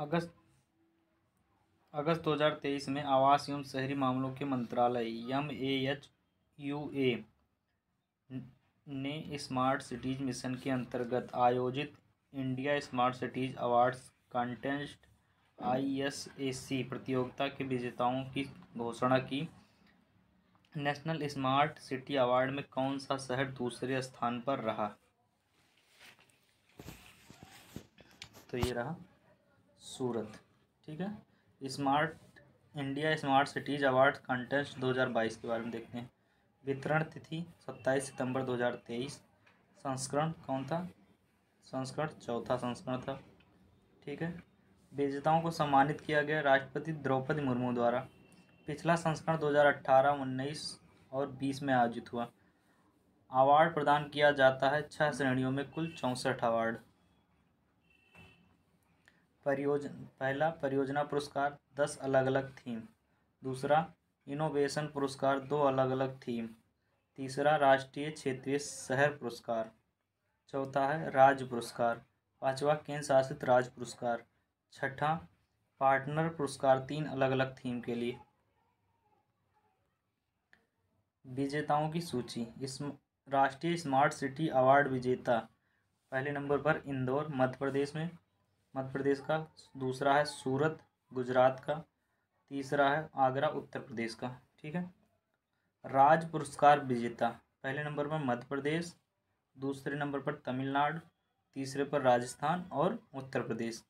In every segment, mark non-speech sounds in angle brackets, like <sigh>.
अगस्त अगस्त 2023 में आवास एवं शहरी मामलों के मंत्रालय M A H U A ने स्मार्ट सिटीज़ मिशन के अंतर्गत आयोजित India smart cities awards contest सी प्रतियोगिता के विजेताओं की घोषणा की नेशनल स्मार्ट सिटी अवार्ड में कौन सा शहर दूसरे स्थान पर रहा तो ये रहा सूरत ठीक है smart India smart cities award contest 2022 के बारे में देखते हैं वितरण तिथि 27 सितंबर 2023 संस्करण कौन था संस्करण चौथा संस्करण था ठीक है विजेताओं को सम्मानित किया गया राष्ट्रपति द्रौपदी मुर्मू द्वारा पिछला संस्करण 2018, 19 और 20 में आयोजित हुआ अवार्ड प्रदान किया जाता है छः श्रेणियों में कुल चौंसठ अवार्ड परियोजन पहला परियोजना पुरस्कार दस अलग अलग थीम दूसरा इनोवेशन पुरस्कार दो अलग अलग थीम तीसरा राष्ट्रीय क्षेत्रीय शहर पुरस्कार चौथा है राज्य पुरस्कार पांचवा केंद्र शासित राज्य पुरस्कार छठा पार्टनर पुरस्कार तीन अलग अलग थीम के लिए विजेताओं की सूची इस राष्ट्रीय स्मार्ट सिटी अवार्ड विजेता पहले नंबर पर इंदौर मध्य प्रदेश में मध्य प्रदेश का दूसरा है सूरत गुजरात का तीसरा है आगरा उत्तर प्रदेश का ठीक है राज पुरस्कार विजेता पहले नंबर पर मध्य प्रदेश दूसरे नंबर पर तमिलनाडु तीसरे पर राजस्थान और उत्तर प्रदेश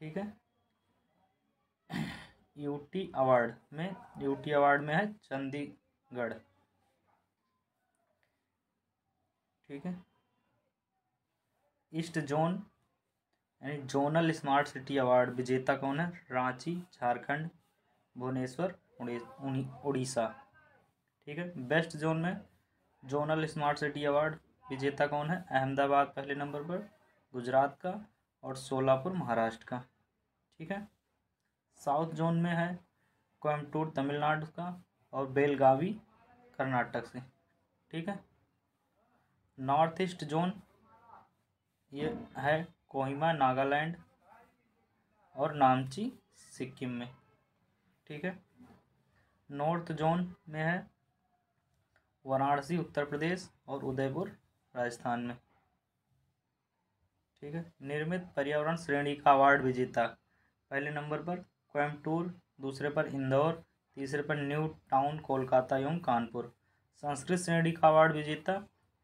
ठीक है यूटी अवार्ड में यूटी अवार्ड में है चंडीगढ़ ठीक है east zone and zonal smart city award विजेता कौन है रांची झारखंड भुवनेश्वर उड़ीसा ठीक है बेस्ट जोन में जोनल स्मार्ट सिटी अवार्ड विजेता कौन है अहमदाबाद पहले नंबर पर गुजरात का और सोलापुर महाराष्ट्र का ठीक है साउथ जोन में है कोयमटूर तमिलनाडु का और बेलगावी कर्नाटक से ठीक है नॉर्थ ईस्ट जोन ये है कोहिमा नागालैंड और नामची सिक्किम में ठीक है नॉर्थ जोन में है वाराणसी उत्तर प्रदेश और उदयपुर राजस्थान में ठीक है निर्मित पर्यावरण श्रेणी का अवार्ड भी जीता पहले नंबर पर कोयमटूर दूसरे पर इंदौर तीसरे पर न्यू टाउन कोलकाता एवं कानपुर संस्कृत श्रेणी का अवार्ड भी जीता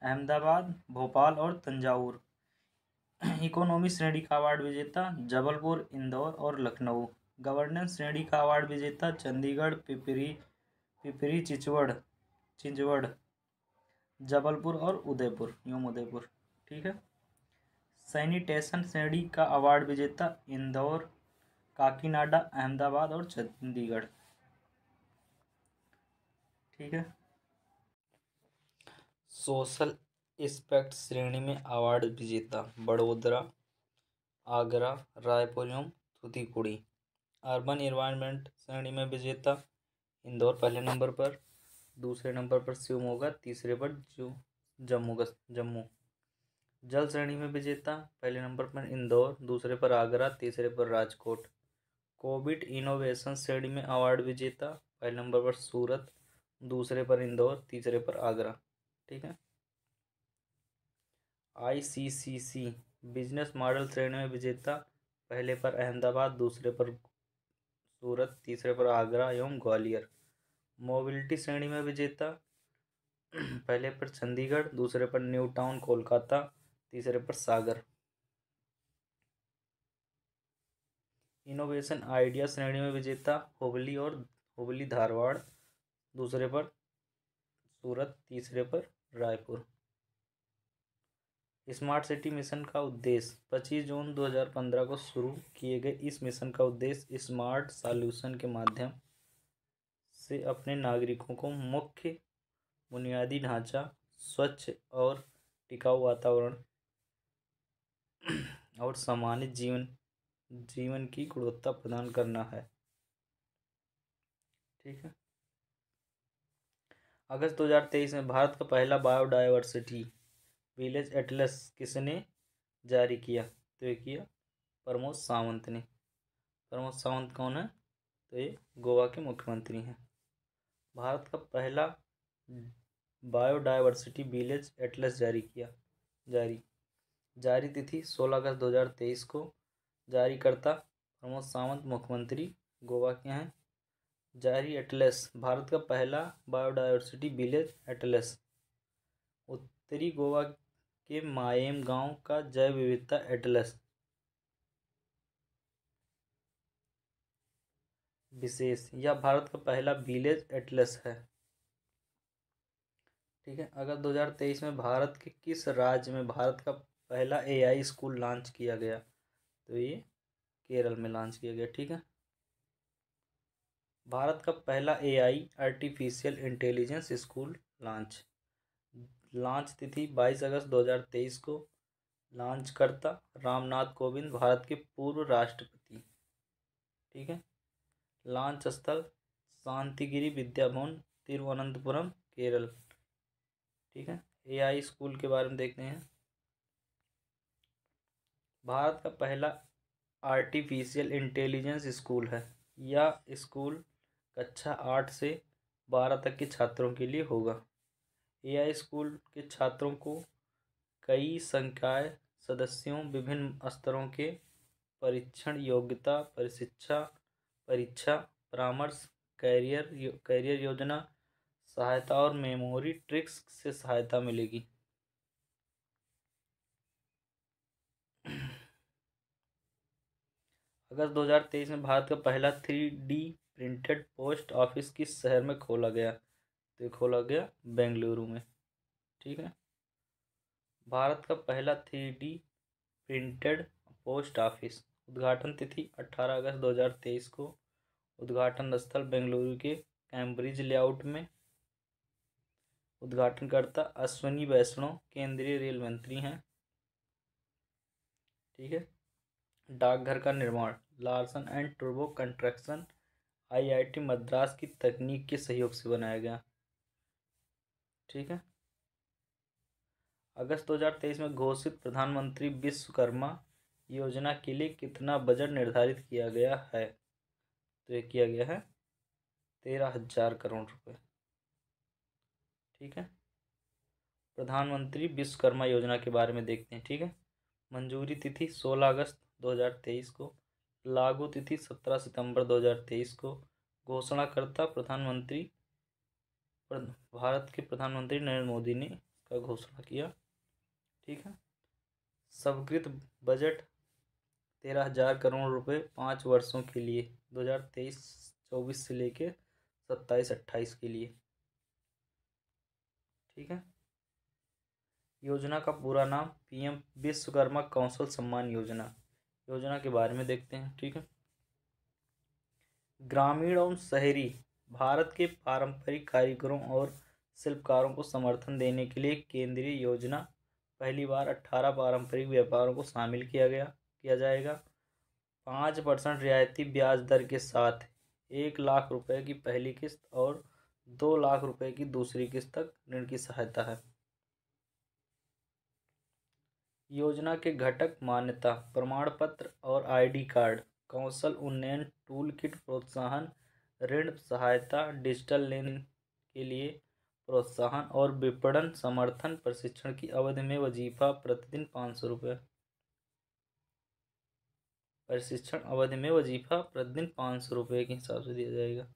अहमदाबाद भोपाल और तंजावुर <clears throat> इकोनॉमी श्रेणी का अवार्ड विजेता जबलपुर इंदौर और लखनऊ गवर्नेंस श्रेणी का अवार्ड विजेता चंडीगढ़ पिपरी पिपरी चिचवड़ चिंचवड़ जबलपुर और उदयपुर यूम उदयपुर ठीक है सैनिटेशन श्रेणी का अवार्ड विजेता इंदौर काकीनाडा अहमदाबाद और चंडीगढ़ ठीक है सोशल स्पेक्ट श्रेणी में अवार्ड विजेता बड़ोदरा आगरा रायपुर एवं थूतीकुड़ी अर्बन इन्वायरमेंट श्रेणी में विजेता इंदौर पहले नंबर पर दूसरे नंबर पर शिव तीसरे पर जो जम्मू का जम्मू जल श्रेणी में विजेता पहले नंबर पर इंदौर दूसरे पर आगरा तीसरे पर राजकोट कोविड इनोवेशन श्रेणी में अवार्ड विजेता पहले नंबर पर सूरत दूसरे पर इंदौर तीसरे पर आगरा ठीक है आईसीसीसी बिजनेस मॉडल श्रेणी में विजेता पहले पर अहमदाबाद दूसरे पर सूरत तीसरे पर आगरा एवं ग्वालियर मोबिलिटी श्रेणी में विजेता पहले पर चंडीगढ़ दूसरे पर न्यू टाउन कोलकाता तीसरे पर सागर इनोवेशन आइडिया श्रेणी में विजेता हुबली और हुबली धारवाड़ दूसरे पर सूरत तीसरे पर रायपुर स्मार्ट सिटी मिशन का उद्देश्य 25 जून 2015 को शुरू किए गए इस मिशन का उद्देश्य स्मार्ट सॉल्यूशन के माध्यम से अपने नागरिकों को मुख्य बुनियादी ढांचा स्वच्छ और टिकाऊ वातावरण और सामान्य जीवन जीवन की गुणवत्ता प्रदान करना है ठीक है अगस्त 2023 में भारत का पहला बायोडायवर्सिटी विलेज एटलस किसने जारी किया तो ये किया प्रमोद सावंत ने प्रमोद सावंत कौन है तो ये गोवा के मुख्यमंत्री हैं भारत का पहला बायोडाइवर्सिटी विलेज एटलस जारी किया जारी जारी तिथि सोलह अगस्त दो हज़ार तेईस को जारी करता प्रमोद सावंत मुख्यमंत्री गोवा के हैं जारी एटलस भारत का पहला बायोडाइवर्सिटी विलेज एटलस उत्तरी गोवा के मायेम गांव का जैव विविधता एटलस विशेष यह भारत का पहला विलेज एटलस है ठीक है अगर 2023 में भारत के किस राज्य में भारत का पहला एआई स्कूल लॉन्च किया गया तो ये केरल में लॉन्च किया गया ठीक है भारत का पहला AI artificial intelligence school launch launch तिथि 22 अगस्त 2023 को लॉन्चकर्ता रामनाथ कोविंद भारत के पूर्व राष्ट्रपति ठीक है लॉन्च स्थल शांतिगिरी विद्या भवन तिरुवनंतपुरम केरल ठीक है एआई स्कूल के बारे में देखते हैं भारत का पहला आर्टिफिशियल इंटेलिजेंस स्कूल है यह स्कूल कक्षा आठ से बारह तक के छात्रों के लिए होगा एआई स्कूल के छात्रों को कई संकाय सदस्यों विभिन्न स्तरों के परीक्षण योग्यता प्रशिक्षा परीक्षा परामर्श कैरियर यो, कैरियर योजना सहायता और मेमोरी ट्रिक्स से सहायता मिलेगी अगस्त 2023 में भारत का पहला three D printed post office किस शहर में खोला गया तो खोला गया बेंगलुरु में ठीक है भारत का पहला three D printed post office उद्घाटन तिथि 18 अगस्त 2023 को उद्घाटन स्थल बेंगलुरु के कैम्ब्रिज लेआउट में उद्घाटनकर्ता अश्विनी वैष्णव केंद्रीय रेल मंत्री हैं ठीक है डाकघर का निर्माण लार्सन एंड टर्बो कंस्ट्रक्शन आईआईटी मद्रास की तकनीक के सहयोग से बनाया गया ठीक है अगस्त 2023 में घोषित प्रधानमंत्री विश्वकर्मा योजना के लिए कितना बजट निर्धारित किया गया है तो ये किया गया है तेरह हजार करोड़ रुपए ठीक है प्रधानमंत्री विश्वकर्मा योजना के बारे में देखते हैं ठीक है मंजूरी तिथि 16 अगस्त 2023 को लागू तिथि 17 सितंबर 2023 को घोषणाकर्ता प्रधानमंत्री भारत के प्रधानमंत्री नरेंद्र मोदी ने का घोषणा किया ठीक है स्वीकृत बजट तेरह हजार करोड़ रुपए पाँच वर्षों के लिए दो हजार तेईस चौबीस से लेके सत्ताईस अट्ठाईस के लिए ठीक है योजना का पूरा नाम पीएम विश्वकर्मा कौशल सम्मान योजना योजना के बारे में देखते हैं ठीक है ग्रामीण और शहरी भारत के पारंपरिक कारीगरों और शिल्पकारों को समर्थन देने के लिए केंद्रीय योजना पहली बार अट्ठारह पारंपरिक व्यापारों को शामिल किया गया किया जाएगा पाँच परसेंट रियायती ब्याज दर के साथ एक लाख रुपए की पहली किस्त और दो लाख रुपए की दूसरी किस्त तक ऋण की सहायता है योजना के घटक मान्यता प्रमाण पत्र और आईडी कार्ड कौशल उन्नयन टूल किट प्रोत्साहन ऋण सहायता, डिजिटल लेन के लिए प्रोत्साहन और विपणन समर्थन प्रशिक्षण की अवधि में वजीफा प्रतिदिन पाँच सौ रुपये प्रशिक्षण अवधि में वजीफा प्रतिदिन पाँच सौ रुपये के हिसाब से दिया जाएगा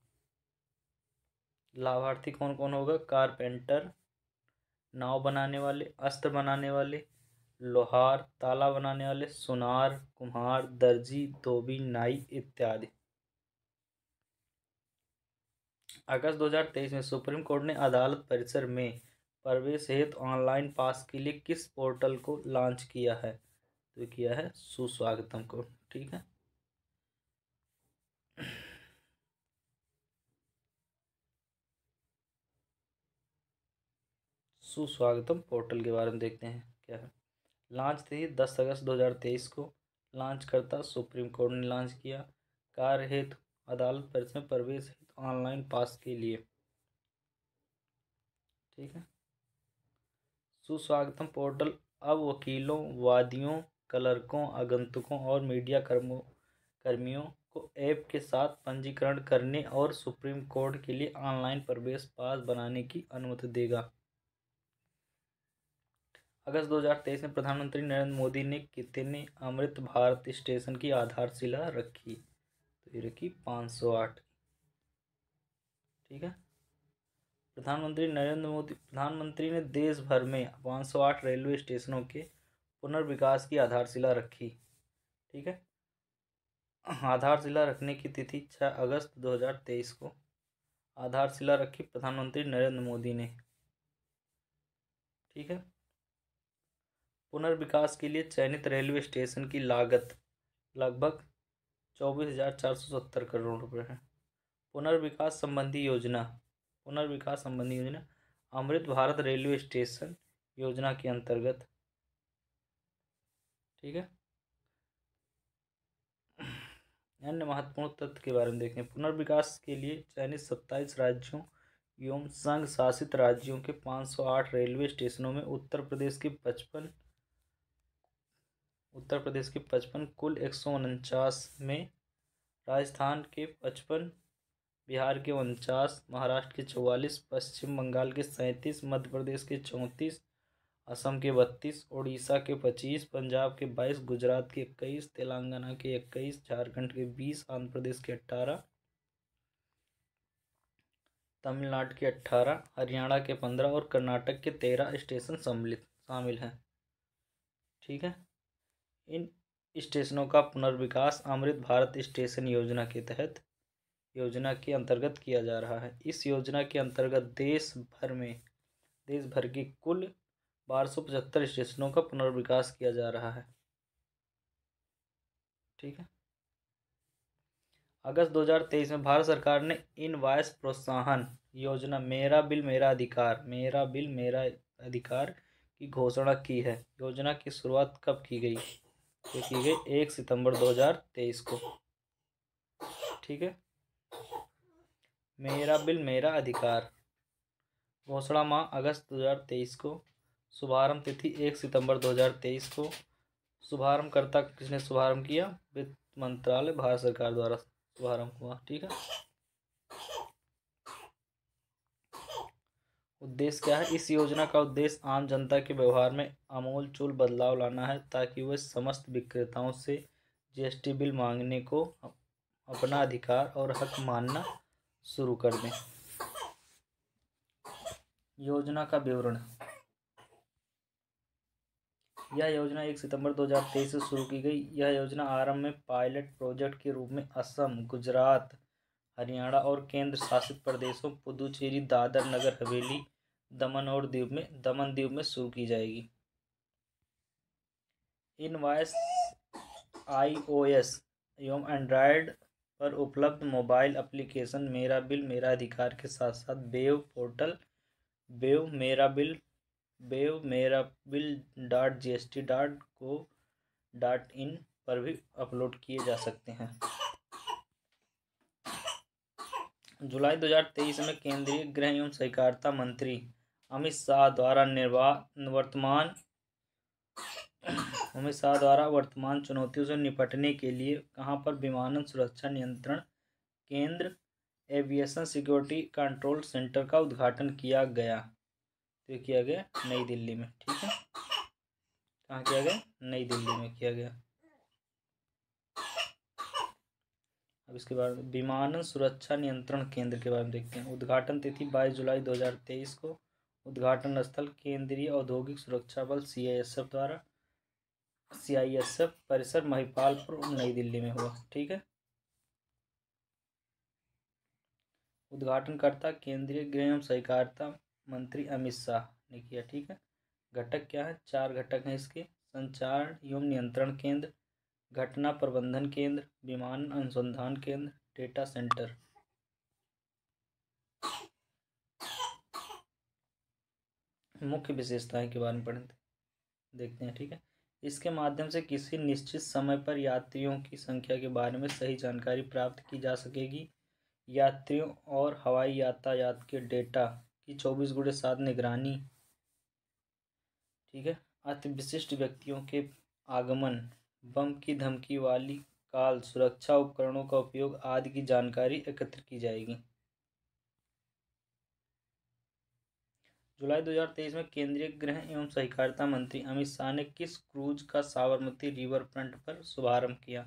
लाभार्थी कौन कौन होगा कारपेंटर नाव बनाने वाले अस्त्र बनाने वाले लोहार ताला बनाने वाले सुनार कुम्हार दर्जी धोबी नाई इत्यादि अगस्त 2023 में सुप्रीम कोर्ट ने अदालत परिसर में प्रवेश हेतु ऑनलाइन पास के लिए किस पोर्टल को लॉन्च किया है तो किया है सुस्वागतम को ठीक है सुस्वागतम पोर्टल के बारे में देखते हैं क्या है लॉन्च थी दस अगस्त 2023 को लॉन्च करता सुप्रीम कोर्ट ने लॉन्च किया कार्य हेतु अदालत परिसर में प्रवेश ऑनलाइन पास के लिए ठीक है सुस्वागतम पोर्टल अब वकीलों वादियों क्लर्कों आगंतुकों और मीडिया कर्मों कर्मियों को ऐप के साथ पंजीकरण करने और सुप्रीम कोर्ट के लिए ऑनलाइन प्रवेश पास बनाने की अनुमति देगा अगस्त 2023 में प्रधानमंत्री नरेंद्र मोदी ने कितने अमृत भारत स्टेशन की आधारशिला रखी तो ये रखी 508 ठीक है प्रधानमंत्री नरेंद्र मोदी प्रधानमंत्री ने देश भर में पाँच सौ आठ रेलवे स्टेशनों के पुनर्विकास की आधारशिला रखी ठीक है आधारशिला रखने की तिथि छः अगस्त दो हजार तेईस को आधारशिला रखी प्रधानमंत्री नरेंद्र मोदी ने ठीक है पुनर्विकास के लिए चयनित रेलवे स्टेशन की लागत लगभग चौबीस हजार चार सौ सत्तर करोड़ रुपए है पुनर्विकास संबंधी योजना पुनर्विकास संबंधी योजना अमृत भारत रेलवे स्टेशन योजना के अंतर्गत ठीक है अन्य महत्वपूर्ण तथ्य के बारे में देखें पुनर्विकास के लिए चयनित सत्ताईस राज्यों एवं संघ शासित राज्यों के पाँच सौ आठ रेलवे स्टेशनों में उत्तर प्रदेश के पचपन उत्तर प्रदेश के पचपन कुल एक सौ उनचास में राजस्थान के पचपन बिहार के उनचास महाराष्ट्र के चौवालीस पश्चिम बंगाल के सैंतीस मध्य प्रदेश के चौंतीस असम के बत्तीस उड़ीसा के पच्चीस पंजाब के बाईस गुजरात के इक्कीस तेलंगाना के इक्कीस झारखंड के बीस आंध्र प्रदेश के अट्ठारह तमिलनाडु के अट्ठारह हरियाणा के पंद्रह और कर्नाटक के तेरह स्टेशन सम्मिलित शामिल हैं ठीक है इन स्टेशनों का पुनर्विकास अमृत भारत स्टेशन योजना के तहत योजना के अंतर्गत किया जा रहा है इस योजना के अंतर्गत देश भर में देश भर की कुल बारह सौ पचहत्तर स्टेशनों का पुनर्विकास किया जा रहा है ठीक है अगस्त 2023 में भारत सरकार ने इन वायस प्रोत्साहन योजना मेरा बिल मेरा अधिकार मेरा बिल मेरा अधिकार की घोषणा की है योजना की शुरुआत कब की गई की गई एक सितंबर 2023 को ठीक है मेरा बिल मेरा अधिकार घोषणा माह अगस्त 2023 को शुभारंभ तिथि एक सितंबर 2023 को करता किसने शुभारंभ किया वित्त मंत्रालय भारत सरकार द्वारा शुभारंभ हुआ ठीक है उद्देश्य क्या है इस योजना का उद्देश्य आम जनता के व्यवहार में अमूल चूल बदलाव लाना है ताकि वे समस्त विक्रेताओं से जीएसटी बिल मांगने को अपना अधिकार और हक मानना शुरू कर दें योजना का विवरण यह योजना एक सितंबर 2023 से शुरू की गई यह योजना आरंभ में पायलट प्रोजेक्ट के रूप में असम गुजरात हरियाणा और केंद्र शासित प्रदेशों पुदुचेरी दादर नगर हवेली दमन और दीव में दमन दीव में शुरू की जाएगी invoice I O S एवं एंड्रॉयड पर उपलब्ध मोबाइल एप्लीकेशन मेरा बिल मेरा अधिकार के साथ साथ बेव पोर्टल बेव मेरा बिल बेव मेरा bill dot G S T dot gov dot in पर भी अपलोड किए जा सकते हैं जुलाई 2023 में केंद्रीय गृह एवं सहकारिता मंत्री अमित शाह द्वारा निर्वा वर्तमान अमित शाह द्वारा वर्तमान चुनौतियों से निपटने के लिए कहाँ पर विमानन सुरक्षा नियंत्रण केंद्र एविएशन सिक्योरिटी कंट्रोल सेंटर का उद्घाटन किया गया तो किया गया नई दिल्ली में ठीक है कहाँ किया गया नई दिल्ली में किया गया अब इसके बाद विमानन सुरक्षा नियंत्रण केंद्र के बारे में देखते हैं उद्घाटन तिथि बाईस जुलाई दो हजार तेईस को उद्घाटन स्थल केंद्रीय औद्योगिक सुरक्षा बल सी द्वारा सी आई एस एफ परिसर महिपालपुर नई दिल्ली में हुआ ठीक है उद्घाटनकर्ता केंद्रीय गृह एवं सहकारिता मंत्री अमित शाह ने किया ठीक है घटक क्या है चार घटक हैं इसके संचार एवं नियंत्रण केंद्र घटना प्रबंधन केंद्र विमान अनुसंधान केंद्र डेटा सेंटर मुख्य विशेषताएं के बारे में पढ़ेंगे देखते हैं ठीक है इसके माध्यम से किसी निश्चित समय पर यात्रियों की संख्या के बारे में सही जानकारी प्राप्त की जा सकेगी यात्रियों और हवाई यातायात के डेटा की चौबीस गुड़े सात निगरानी ठीक है अति विशिष्ट व्यक्तियों के आगमन बम की धमकी वाली काल सुरक्षा उपकरणों का उपयोग आदि की जानकारी एकत्र की जाएगी जुलाई 2023 में केंद्रीय गृह एवं सहकारिता मंत्री अमित शाह ने किस क्रूज का साबरमती रिवर फ्रंट पर शुभारंभ किया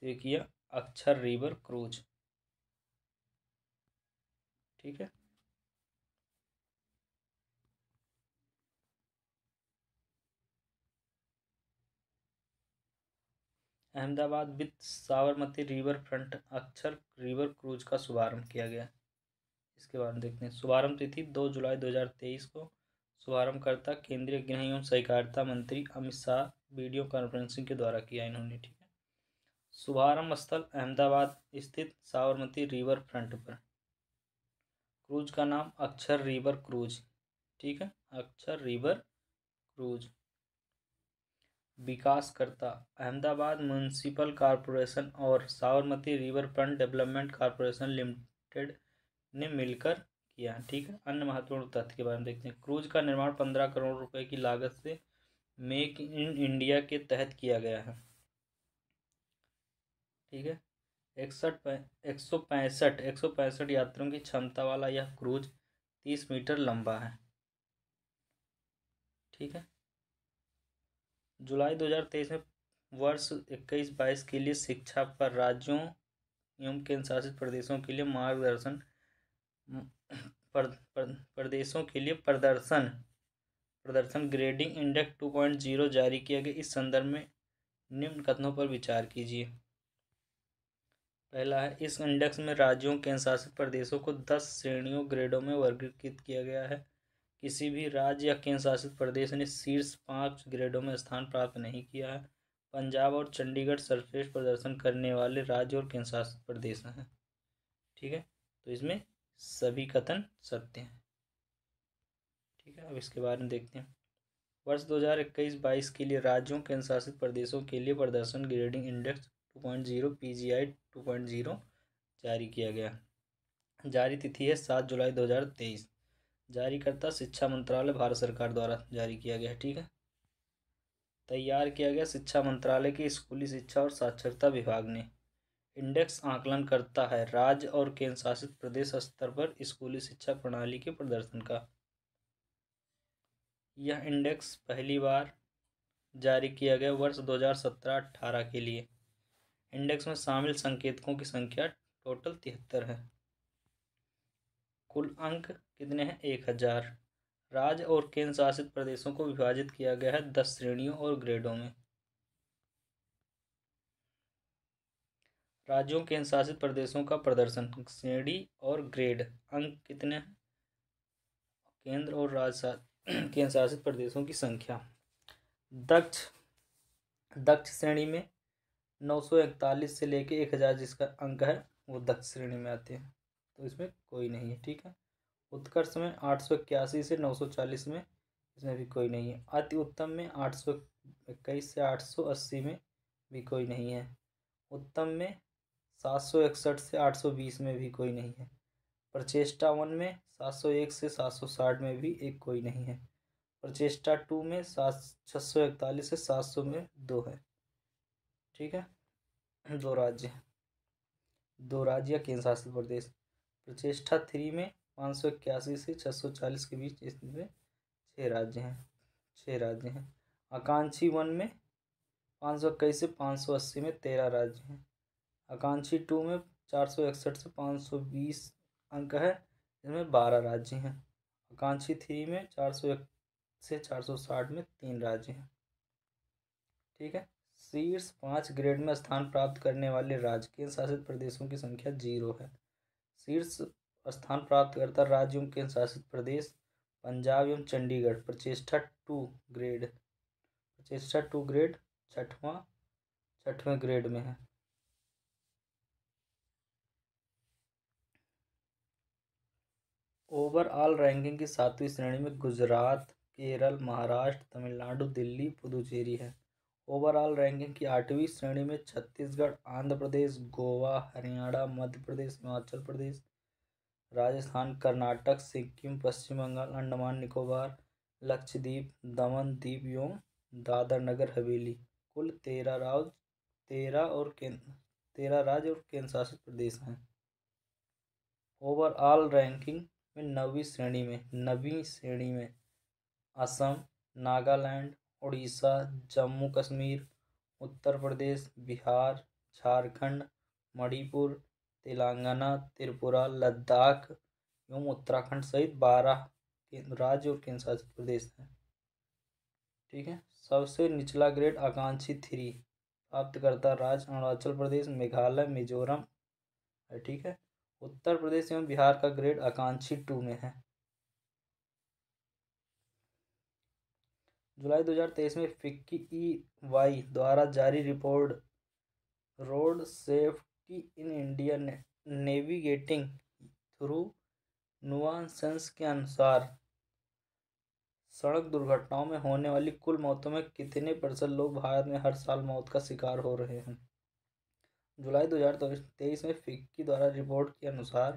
तो ये किया अक्षर रिवर क्रूज ठीक है Ahmedabad with Sabarmati riverfront Akshar river cruise का शुभारंभ किया गया इसके बारे में देखते हैं शुभारंभ तिथि दो जुलाई दो हज़ार तेईस को शुभारंभकर्ता केंद्रीय गृह एवं सहकारिता मंत्री अमित शाह वीडियो कॉन्फ्रेंसिंग के द्वारा किया इन्होंने ठीक है शुभारंभ स्थल अहमदाबाद स्थित साबरमती रिवर फ्रंट पर क्रूज का नाम अक्षर रिवर क्रूज ठीक है अक्षर रिवर क्रूज विकासकर्ता अहमदाबाद म्यूनसिपल कॉरपोरेशन और Sabarmati riverfront development corporation limited ने मिलकर किया ठीक है अन्य महत्वपूर्ण तथ्य के बारे में देखते हैं क्रूज का निर्माण पंद्रह करोड़ रुपए की लागत से मेक इन इंडिया के तहत किया गया है ठीक है इकसठ एक सौ पैंसठ एक सौ पैंसठ यात्रियों की क्षमता वाला यह क्रूज तीस मीटर लंबा है ठीक है जुलाई दो हजार तेईस में वर्ष इक्कीस बाईस के लिए शिक्षा पर राज्यों एवं केंद्र शासित प्रदेशों के लिए मार्गदर्शन प्रदेशों के लिए प्रदर्शन प्रदर्शन grading index two point zero जारी किया गया इस संदर्भ में निम्न कथनों पर विचार कीजिए पहला है इस इंडेक्स में राज्यों के अनुशासित प्रदेशों को दस श्रेणियों ग्रेडों में वर्गीकृत किया गया है किसी भी राज्य या केंद्र शासित प्रदेश ने शीर्ष पाँच ग्रेडों में स्थान प्राप्त नहीं किया है पंजाब और चंडीगढ़ सर्वश्रेष्ठ प्रदर्शन करने वाले राज्य और केंद्र शासित प्रदेश हैं ठीक है तो इसमें सभी कथन सत्य हैं ठीक है अब इसके बारे में देखते हैं वर्ष 2021-22 के लिए राज्यों के अनुशासित प्रदेशों के लिए प्रदर्शन ग्रेडिंग इंडेक्स 2.0 पीजीआई 2.0 जारी किया गया जारी तिथि है सात जुलाई 2023 जारीकर्ता शिक्षा मंत्रालय भारत सरकार द्वारा जारी किया गया ठीक है तैयार किया गया शिक्षा मंत्रालय के स्कूली शिक्षा और साक्षरता विभाग ने इंडेक्स आकलन करता है राज्य और केंद्र शासित प्रदेश स्तर पर स्कूली शिक्षा प्रणाली के प्रदर्शन का यह इंडेक्स पहली बार जारी किया गया वर्ष 2017-18 के लिए इंडेक्स में शामिल संकेतकों की संख्या टोटल तिहत्तर है कुल अंक कितने हैं एक हज़ार राज्य और केंद्र शासित प्रदेशों को विभाजित किया गया है दस श्रेणियों और ग्रेडों में राज्यों के शासित प्रदेशों का प्रदर्शन श्रेणी और ग्रेड अंक कितने हैं केंद्र और राज्य <clears throat> के शासित प्रदेशों की संख्या दक्ष दक्ष श्रेणी में नौ सौ इकतालीस से लेकर एक हज़ार जिसका अंक है वो दक्ष श्रेणी में आते हैं तो इसमें कोई नहीं है ठीक है उत्कर्ष में आठ सौ इक्यासी से नौ सौ चालीस में इसमें भी कोई नहीं है अति उत्तम में आठ सौ इक्कीस से आठ सौ अस्सी में भी कोई नहीं है उत्तम में सात सौ इकसठ से आठ सौ बीस में भी कोई नहीं है प्रचेष्टा वन में सात सौ एक से सात सौ साठ में भी एक कोई नहीं है प्रचेष्टा टू में सात छः सौ इकतालीस से सात सौ में दो है ठीक है दो राज्य दो राज्य या केंद्र शासित प्रदेश प्रचेष्टा थ्री में पाँच सौ इक्यासी से छः सौ चालीस के बीच इसमें छः राज्य हैं छः राज्य हैं आकांक्षी वन में पाँच सौ इक्कीस से पाँच सौ अस्सी में तेरह राज्य हैं आकांक्षी टू में चार सौ इकसठ से पाँच सौ बीस अंक है इसमें बारह राज्य हैं आकांक्षी थ्री में चार सौ एक से चार सौ साठ में तीन राज्य हैं ठीक है शीर्ष पाँच ग्रेड में स्थान प्राप्त करने वाले राज्य केंद्र शासित प्रदेशों की संख्या जीरो है शीर्ष स्थान प्राप्तकर्ता राज्य एवं केंद्र शासित प्रदेश पंजाब एवं चंडीगढ़ प्रचेष्ठा टू ग्रेड प्रचेष्ठा टू ग्रेड छठवा छठवें ग्रेड में है ओवरऑल रैंकिंग की सातवीं श्रेणी में गुजरात केरल महाराष्ट्र तमिलनाडु दिल्ली पुदुचेरी है ओवरऑल रैंकिंग की आठवीं श्रेणी में छत्तीसगढ़ आंध्र प्रदेश गोवा हरियाणा मध्य प्रदेश हिमाचल प्रदेश राजस्थान कर्नाटक सिक्किम पश्चिम बंगाल अंडमान निकोबार लक्षद्वीप दमन द्वीप एवं दादर नगर हवेली कुल तेरह राज्य तेरह और केंद्र तेरह राज्य और केंद्र शासित प्रदेश हैं ओवरऑल रैंकिंग में नवी श्रेणी में नवी श्रेणी में असम नागालैंड उड़ीसा जम्मू कश्मीर उत्तर प्रदेश बिहार झारखंड मणिपुर तेलंगाना त्रिपुरा लद्दाख एवं उत्तराखंड सहित बारह राज्य और केंद्र शासित प्रदेश हैं ठीक है सबसे निचला ग्रेड आकांक्षी थ्री प्राप्तकर्ता राज्य अरुणाचल प्रदेश मेघालय मिजोरम ठीक है उत्तर प्रदेश एवं बिहार का ग्रेड आकांक्षी टू में है जुलाई 2023 में फिक्की ई वाई द्वारा जारी report road safety in India ने, नेविगेटिंग थ्रू नुआंसेंस के अनुसार सड़क दुर्घटनाओं में होने वाली कुल मौतों में कितने प्रतिशत लोग भारत में हर साल मौत का शिकार हो रहे हैं जुलाई दो हज़ार तेईस में फिक्की द्वारा रिपोर्ट के अनुसार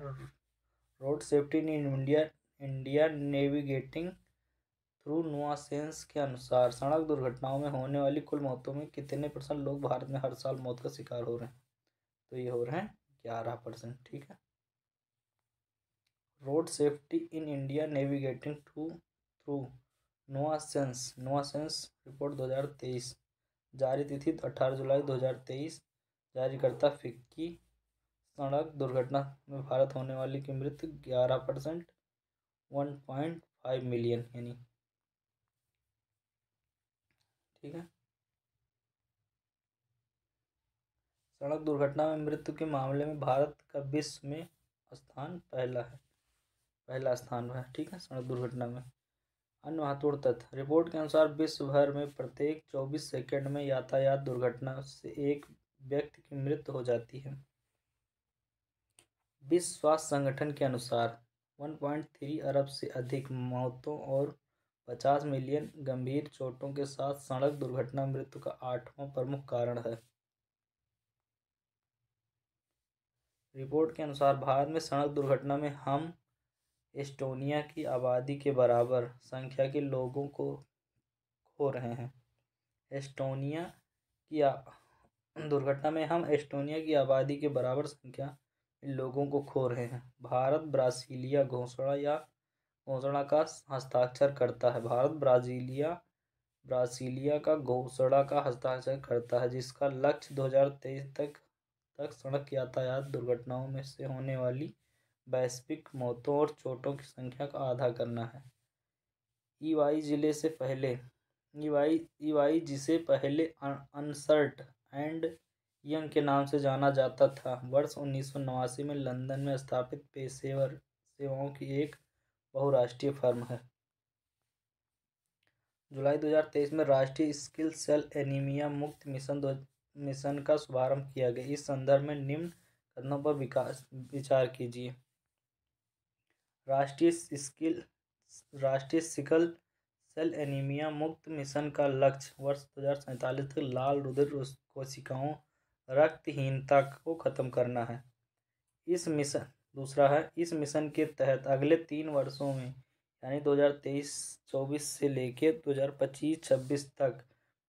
road safety in India India navigating through nuances के अनुसार सड़क दुर्घटनाओं में होने वाली कुल मौतों में कितने परसेंट लोग भारत में हर साल मौत का शिकार हो रहे हैं तो ये हो रहे हैं ग्यारह परसेंट ठीक है road safety in India navigating through through nuances nuances report तेईस जारी तिथि अठारह जुलाई दो हजार तेईस जारीकर्ता फिक्की सड़क दुर्घटना में भारत होने वाली की मृत्यु ग्यारह percent one point five million यानी ठीक है सड़क दुर्घटना में मृत्यु के मामले में भारत का विश्व में स्थान पहला है पहला स्थान है ठीक है सड़क दुर्घटना में अन्य महत्वपूर्ण तथ्य रिपोर्ट के अनुसार विश्व भर में प्रत्येक चौबीस सेकंड में यातायात दुर्घटना से एक व्यक्ति की मृत्यु हो जाती है विश्व स्वास्थ्य संगठन के अनुसार 1.3 अरब से अधिक मौतों और 50 मिलियन गंभीर चोटों के साथ सड़क दुर्घटना मृत्यु का आठवां प्रमुख कारण है रिपोर्ट के अनुसार भारत में सड़क दुर्घटना में हम एस्टोनिया की आबादी के बराबर संख्या के लोगों को खो रहे हैं एस्टोनिया की दुर्घटना में हम एस्टोनिया की आबादी के बराबर संख्या लोगों को खो रहे हैं भारत ब्रासीलिया घोषणा या घोषणा का हस्ताक्षर करता है भारत ब्राजीलिया ब्राजीलिया का घोषणा का हस्ताक्षर करता है जिसका लक्ष्य 2023 तक तक सड़क यातायात दुर्घटनाओं में से होने वाली वैश्विक मौतों और चोटों की संख्या का आधा करना है ईवाई जिले से पहले ईवाई ईवाई जिसे पहले अनसर्ट एंड यंग के नाम से जाना जाता था वर्ष उन्नीस में लंदन में स्थापित पेशेवर सेवाओं की एक बहुराष्ट्रीय फर्म है जुलाई 2023 में राष्ट्रीय स्किल सेल एनीमिया मुक्त मिशन दो मिशन का शुभारंभ किया गया इस संदर्भ में निम्न कदमों पर विकास विचार कीजिए राष्ट्रीय स्किल राष्ट्रीय सिकल सेल एनीमिया मुक्त मिशन का लक्ष्य वर्ष दो हज़ार तक लाल रुधिर कोशिकाओं रक्तहीनता को ख़त्म करना है इस मिशन दूसरा है इस मिशन के तहत अगले तीन वर्षों में यानी 2023-24 से लेकर 2025-26 तक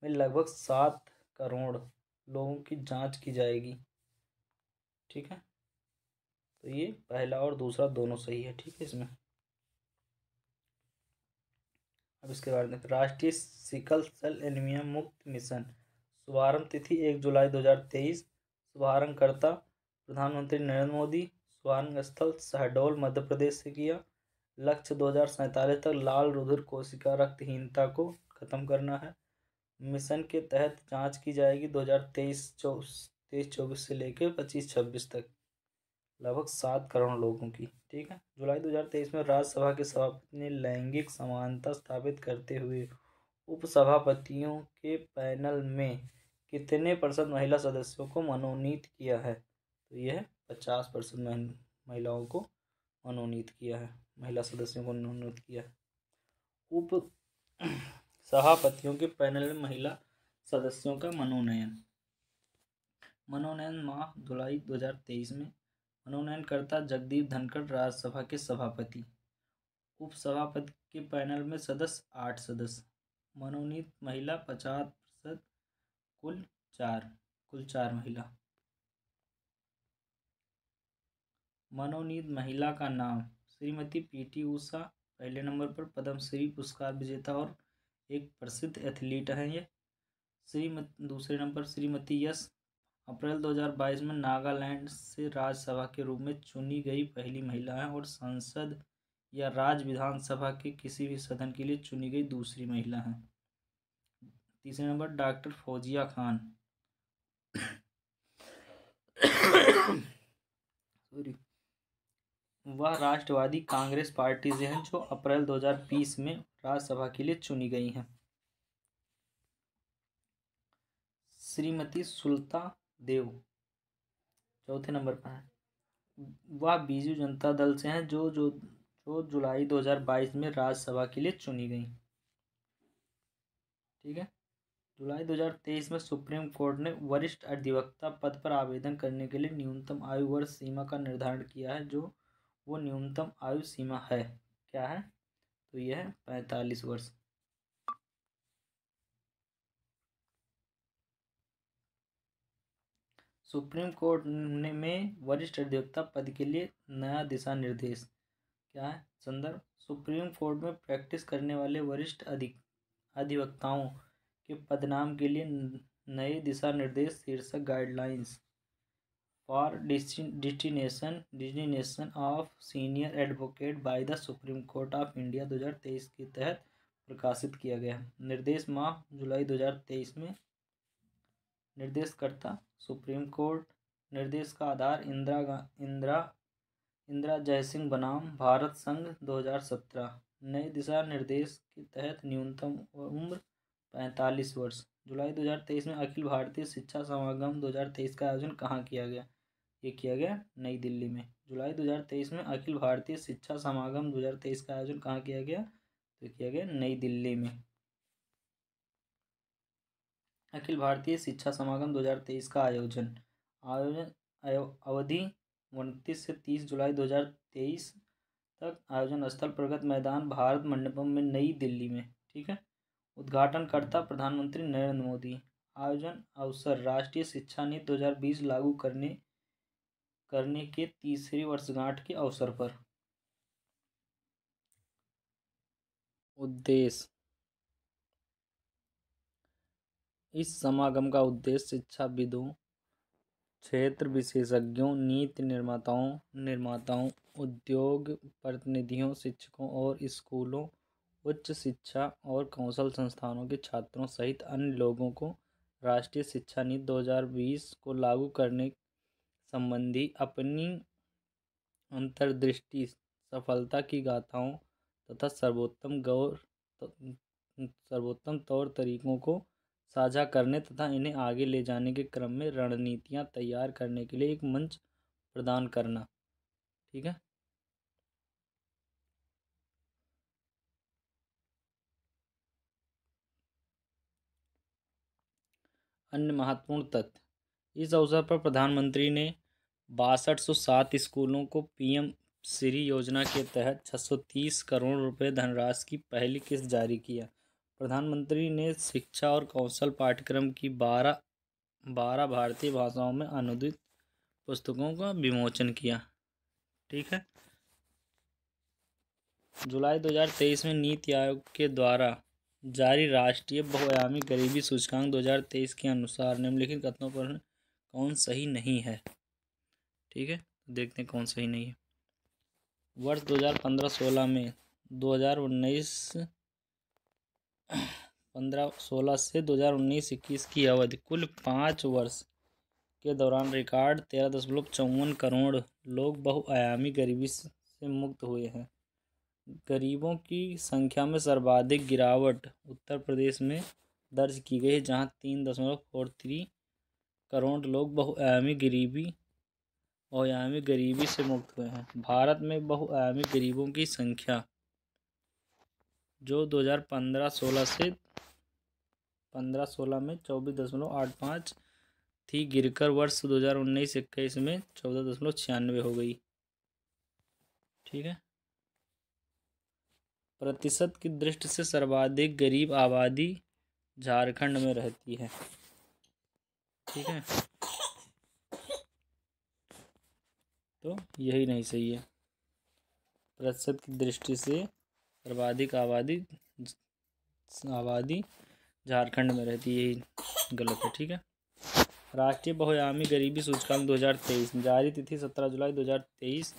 में लगभग सात करोड़ लोगों की जांच की जाएगी ठीक है तो ये पहला और दूसरा दोनों सही है ठीक है इसमें अब इसके बारे में राष्ट्रीय सिकल सेल एनीमिया मुक्त मिशन शुभारंभ तिथि एक जुलाई दो हज़ार तेईस शुभारंभकर्ता प्रधानमंत्री नरेंद्र मोदी शुभारंभ स्थल शहडोल मध्य प्रदेश से किया लक्ष्य दो हज़ार सैंतालीस तक लाल रुधिर कोशिका रक्तहीनता को ख़त्म करना है मिशन के तहत जांच की जाएगी दो हज़ार तेईस चौबीस तेईस चौबीस से लेकर पच्चीस छब्बीस तक लगभग सात करोड़ लोगों की ठीक है जुलाई 2023 में राज्यसभा के सभापति ने लैंगिक समानता स्थापित करते हुए उपसभापतियों के पैनल में कितने प्रतिशत महिला सदस्यों को मनोनीत किया है तो यह पचास परसेंट महिलाओं को मनोनीत किया है महिला सदस्यों को मनोनीत किया है उप सभापतियों के पैनल में महिला सदस्यों का मनोनयन मनोनयन माह जुलाई 2023 में मनोनयनकर्ता जगदीप धनखड़ राज्यसभा के सभापति उप सभापति के पैनल में सदस्य आठ सदस्य मनोनीत महिला पचास कुल चार कुल चार महिला मनोनीत महिला का नाम श्रीमती पीटी उषा पहले नंबर पर पद्मश्री पुरस्कार विजेता और एक प्रसिद्ध एथलीट हैं ये श्रीमती दूसरे नंबर श्रीमती यश अप्रैल 2022 में नागालैंड से राज्यसभा के रूप में चुनी गई पहली महिला हैं और संसद या राज्य विधानसभा के किसी भी सदन के लिए चुनी गई दूसरी महिला हैं तीसरे number doctor Fauzia Khan sorry वह राष्ट्रवादी कांग्रेस पार्टी से हैं जो अप्रैल 2020 में राज्यसभा के लिए चुनी गई हैं श्रीमती सुलता देव चौथे नंबर पर हैं वह बीजू जनता दल से हैं जो जो जो जुलाई 2022 में राज्यसभा के लिए चुनी गई ठीक है जुलाई 2023 में सुप्रीम कोर्ट ने वरिष्ठ अधिवक्ता पद पर आवेदन करने के लिए न्यूनतम आयु वर्ष सीमा का निर्धारण किया है जो वो न्यूनतम आयु सीमा है क्या है तो यह है पैंतालीस वर्ष सुप्रीम कोर्ट ने में वरिष्ठ अधिवक्ता पद के लिए नया दिशा निर्देश क्या है संदर्भ सुप्रीम कोर्ट में प्रैक्टिस करने वाले वरिष्ठ अधिक अधिवक्ताओं के पदनाम के लिए नए दिशा निर्देश शीर्षक guidelines for destination destination of senior advocate by the Supreme Court of India 2023 के तहत प्रकाशित किया गया निर्देश माह जुलाई 2023 में निर्देशकर्ता सुप्रीम कोर्ट निर्देश का आधार इंदिरा इंदिरा इंदिरा जयसिंह बनाम भारत संघ 2017 नए दिशा निर्देश के तहत न्यूनतम उम्र पैंतालीस वर्ष जुलाई 2023 में अखिल भारतीय शिक्षा समागम 2023 का आयोजन कहाँ किया गया ये किया गया नई दिल्ली में जुलाई 2023 में अखिल भारतीय शिक्षा समागम 2023 का आयोजन कहाँ किया गया तो किया गया नई दिल्ली में अखिल भारतीय शिक्षा समागम 2023 का आयोजन आयोजन अवधि उनतीस से तीस जुलाई तेईस तक आयोजन स्थल प्रगत मैदान भारत मंडपम में नई दिल्ली में ठीक है उद्घाटनकर्ता प्रधानमंत्री नरेंद्र मोदी आयोजन अवसर राष्ट्रीय शिक्षा नीति दो हज़ार बीस लागू करने करने के तीसरी वर्षगांठ के अवसर पर उद्देश्य इस समागम का उद्देश्य शिक्षाविदों क्षेत्र विशेषज्ञों नीति निर्माताओं निर्माताओं उद्योग प्रतिनिधियों शिक्षकों और स्कूलों उच्च शिक्षा और कौशल संस्थानों के छात्रों सहित अन्य लोगों को राष्ट्रीय शिक्षा नीति दो हज़ार बीस को लागू करने संबंधी अपनी अंतर्दृष्टि सफलता की गाथाओं तथा सर्वोत्तम गौर सर्वोत्तम तौर तरीकों को साझा करने तथा इन्हें आगे ले जाने के क्रम में रणनीतियाँ तैयार करने के लिए एक मंच प्रदान करना ठीक है अन्य महत्वपूर्ण तथ्य इस अवसर पर प्रधानमंत्री ने बासठ सौ सात स्कूलों को पीएम श्री योजना के तहत 630 करोड़ रुपए धनराशि की पहली किस्त जारी किया प्रधानमंत्री ने शिक्षा और कौशल पाठ्यक्रम की बारह बारह भारतीय भाषाओं में अनुदित पुस्तकों का विमोचन किया ठीक है जुलाई 2023 में नीति आयोग के द्वारा जारी राष्ट्रीय बहुआयामी गरीबी सूचकांक दो हज़ार तेईस के अनुसार निम्नलिखित कथनों पर कौन सही नहीं है ठीक है देखते हैं कौन सही नहीं है वर्ष दो हज़ार पंद्रह सोलह में दो हज़ार उन्नीस पंद्रह सोलह से दो हज़ार उन्नीस इक्कीस की अवधि कुल पाँच वर्ष के दौरान रिकॉर्ड तेरह दशमलव चौवन करोड़ लोग बहुआयामी गरीबी से मुक्त हुए हैं गरीबों की संख्या में सर्वाधिक गिरावट उत्तर प्रदेश में दर्ज की गई है जहाँ तीन दशमलव फोर थ्री करोड़ लोग बहुआयामी गरीबी बहुआयामी गरीबी से मुक्त हुए हैं भारत में बहुआयामी गरीबों की संख्या जो 2015-16 से 15-16 में चौबीस दशमलव आठ पाँच थी गिरकर वर्ष 2019 इक्कीस में चौदह दशमलव छियानवे हो गई ठीक है प्रतिशत की दृष्टि से सर्वाधिक गरीब आबादी झारखंड में रहती है ठीक है तो यही नहीं सही है प्रतिशत की दृष्टि से सर्वाधिक आबादी आबादी झारखंड में रहती है यही गलत है ठीक है राष्ट्रीय बहुआयामी गरीबी सूचकांक 2023 जारी तिथि 17 जुलाई 2023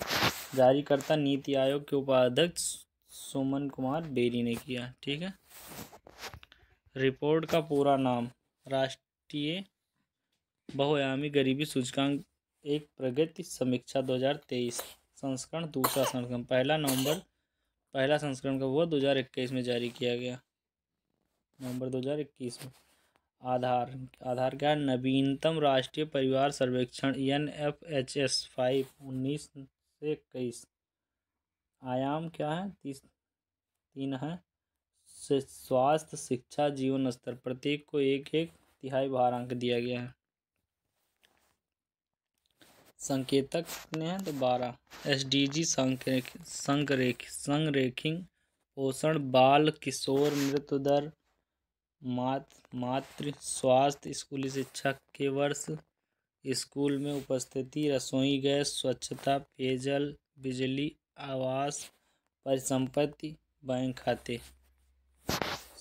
करता नीति आयोग के उपाध्यक्ष सुमन कुमार बेरी ने किया ठीक है रिपोर्ट का पूरा नाम राष्ट्रीय बहुआयामी गरीबी सूचकांक एक प्रगति समीक्षा 2023 संस्करण दूसरा संस्करण पहला नवंबर पहला संस्करण का हुआ 2021 में जारी किया गया नवंबर 2021 में आधार आधार क्या नवीनतम राष्ट्रीय परिवार सर्वेक्षण N F H S five उन्नीस से इक्कीस आयाम क्या है तीस तीन है स्वास्थ्य शिक्षा जीवन स्तर प्रत्येक को एक एक तिहाई भार अंक दिया गया है संकेतक कितने हैं तो बारह एस डी जी संरेखिंग पोषण बाल किशोर मृत्यु दर मात मातृ स्वास्थ्य स्कूली शिक्षा के वर्ष स्कूल में उपस्थिति रसोई गैस स्वच्छता पेयजल बिजली आवास परिसंपत्ति बैंक खाते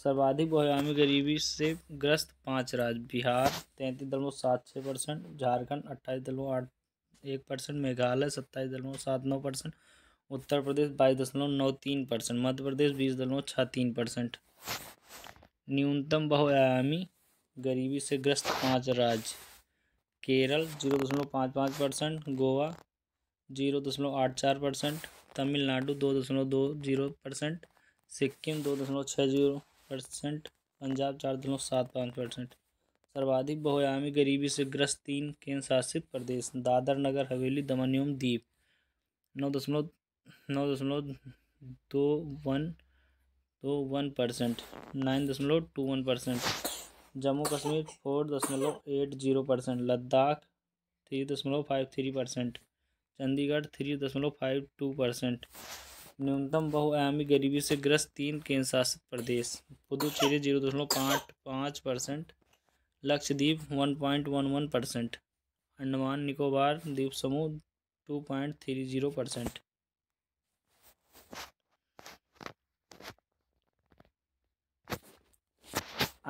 सर्वाधिक बहुआयामी गरीबी से ग्रस्त पांच राज्य बिहार तैंतीस दशमलव सात छः परसेंट झारखंड अट्ठाईस दशमलव आठ एक परसेंट मेघालय सत्ताईस दशमलव सात नौ परसेंट उत्तर प्रदेश बाईस दशमलव नौ तीन परसेंट मध्य प्रदेश बीस दशमलव छः तीन परसेंट न्यूनतम बहुआयामी गरीबी से ग्रस्त पाँच राज्य केरल जीरो दशमलव पाँच पाँच परसेंट गोवा जीरो दशमलव आठ चार परसेंट तमिलनाडु दो दशमलव दो जीरो परसेंट सिक्किम दो दशमलव छः जीरो परसेंट पंजाब चार दशमलव सात पाँच परसेंट सर्वाधिक बहुआयामी गरीबी से ग्रस्त तीन केंद्र शासित प्रदेश दादर नगर हवेली दमनियम द्वीप नौ दशमलव नौ दशमलव दो वन दो वन परसेंट नाइन दशमलव two one percent Jammu Kashmir four दशमलव eight zero percent Ladakh three दशमलव five three percent Chandigarh three दशमलव फाइव टू परसेंट न्यूनतम बहुआयामी गरीबी से ग्रस्त तीन केंद्र शासित प्रदेश पुदुचेरी जीरो दशमलव पाँच पाँच percent Lakshadweep one point one one percent Andaman Nicobar द्वीप समूह two point three zero percent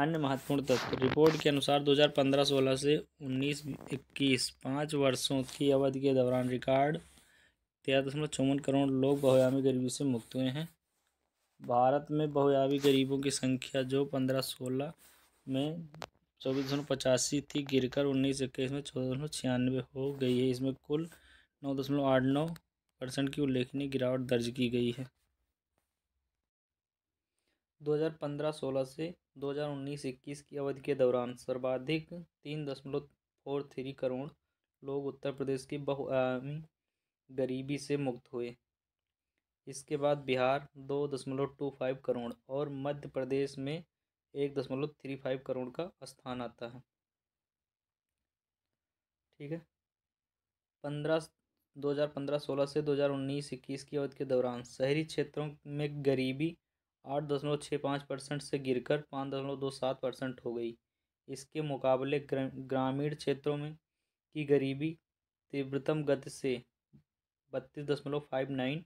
अन्य महत्वपूर्ण तत्व रिपोर्ट के अनुसार 2015-16 से 19-21 पाँच वर्षों की अवधि के दौरान रिकॉर्ड तेरह दशमलव चौवन करोड़ लोग बहुयामी गरीबी से मुक्त हुए हैं भारत में बहुयामी गरीबों की संख्या जो पंद्रह सोलह में चौबीस दशमलव पचासी थी गिरकर उन्नीस इक्कीस में चौदह दशमलव छियानवे हो गई है इसमें कुल नौ दशमलव आठ नौ परसेंट की उल्लेखनीय गिरावट दर्ज की गई है 2015-16 से 2019-21 की अवधि के दौरान सर्वाधिक तीन दशमलव फोर थ्री करोड़ लोग उत्तर प्रदेश की बहुआयामी गरीबी से मुक्त हुए इसके बाद बिहार दो दशमलव टू फाइव करोड़ और मध्य प्रदेश में एक दशमलव थ्री फाइव करोड़ का स्थान आता है ठीक है पंद्रह दो हज़ार पंद्रह सोलह से दो हज़ार उन्नीस इक्कीस की अवधि के दौरान शहरी क्षेत्रों में गरीबी आठ दशमलव छः पाँच परसेंट से गिरकर पाँच दशमलव दो सात परसेंट हो गई इसके मुकाबले ग्रामीण क्षेत्रों में की गरीबी तीव्रतम गति से बत्तीस दशमलव फाइव नाइन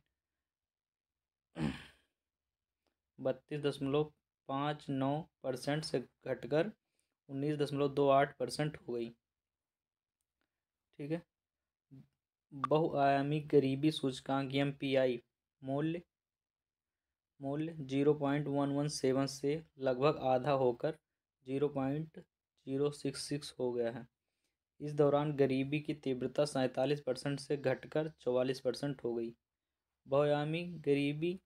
बत्तीस दशमलव पाँच नौ परसेंट से घटकर उन्नीस दशमलव दो आठ परसेंट हो गई ठीक है बहुआयामी गरीबी सूचकांक एम पी आई मूल्य मूल्य zero point one one seven से लगभग आधा होकर zero point zero six six हो गया है इस दौरान गरीबी की तीव्रता सैंतालीस परसेंट से घटकर चौवालीस परसेंट हो गई बहुआयामी गरीबी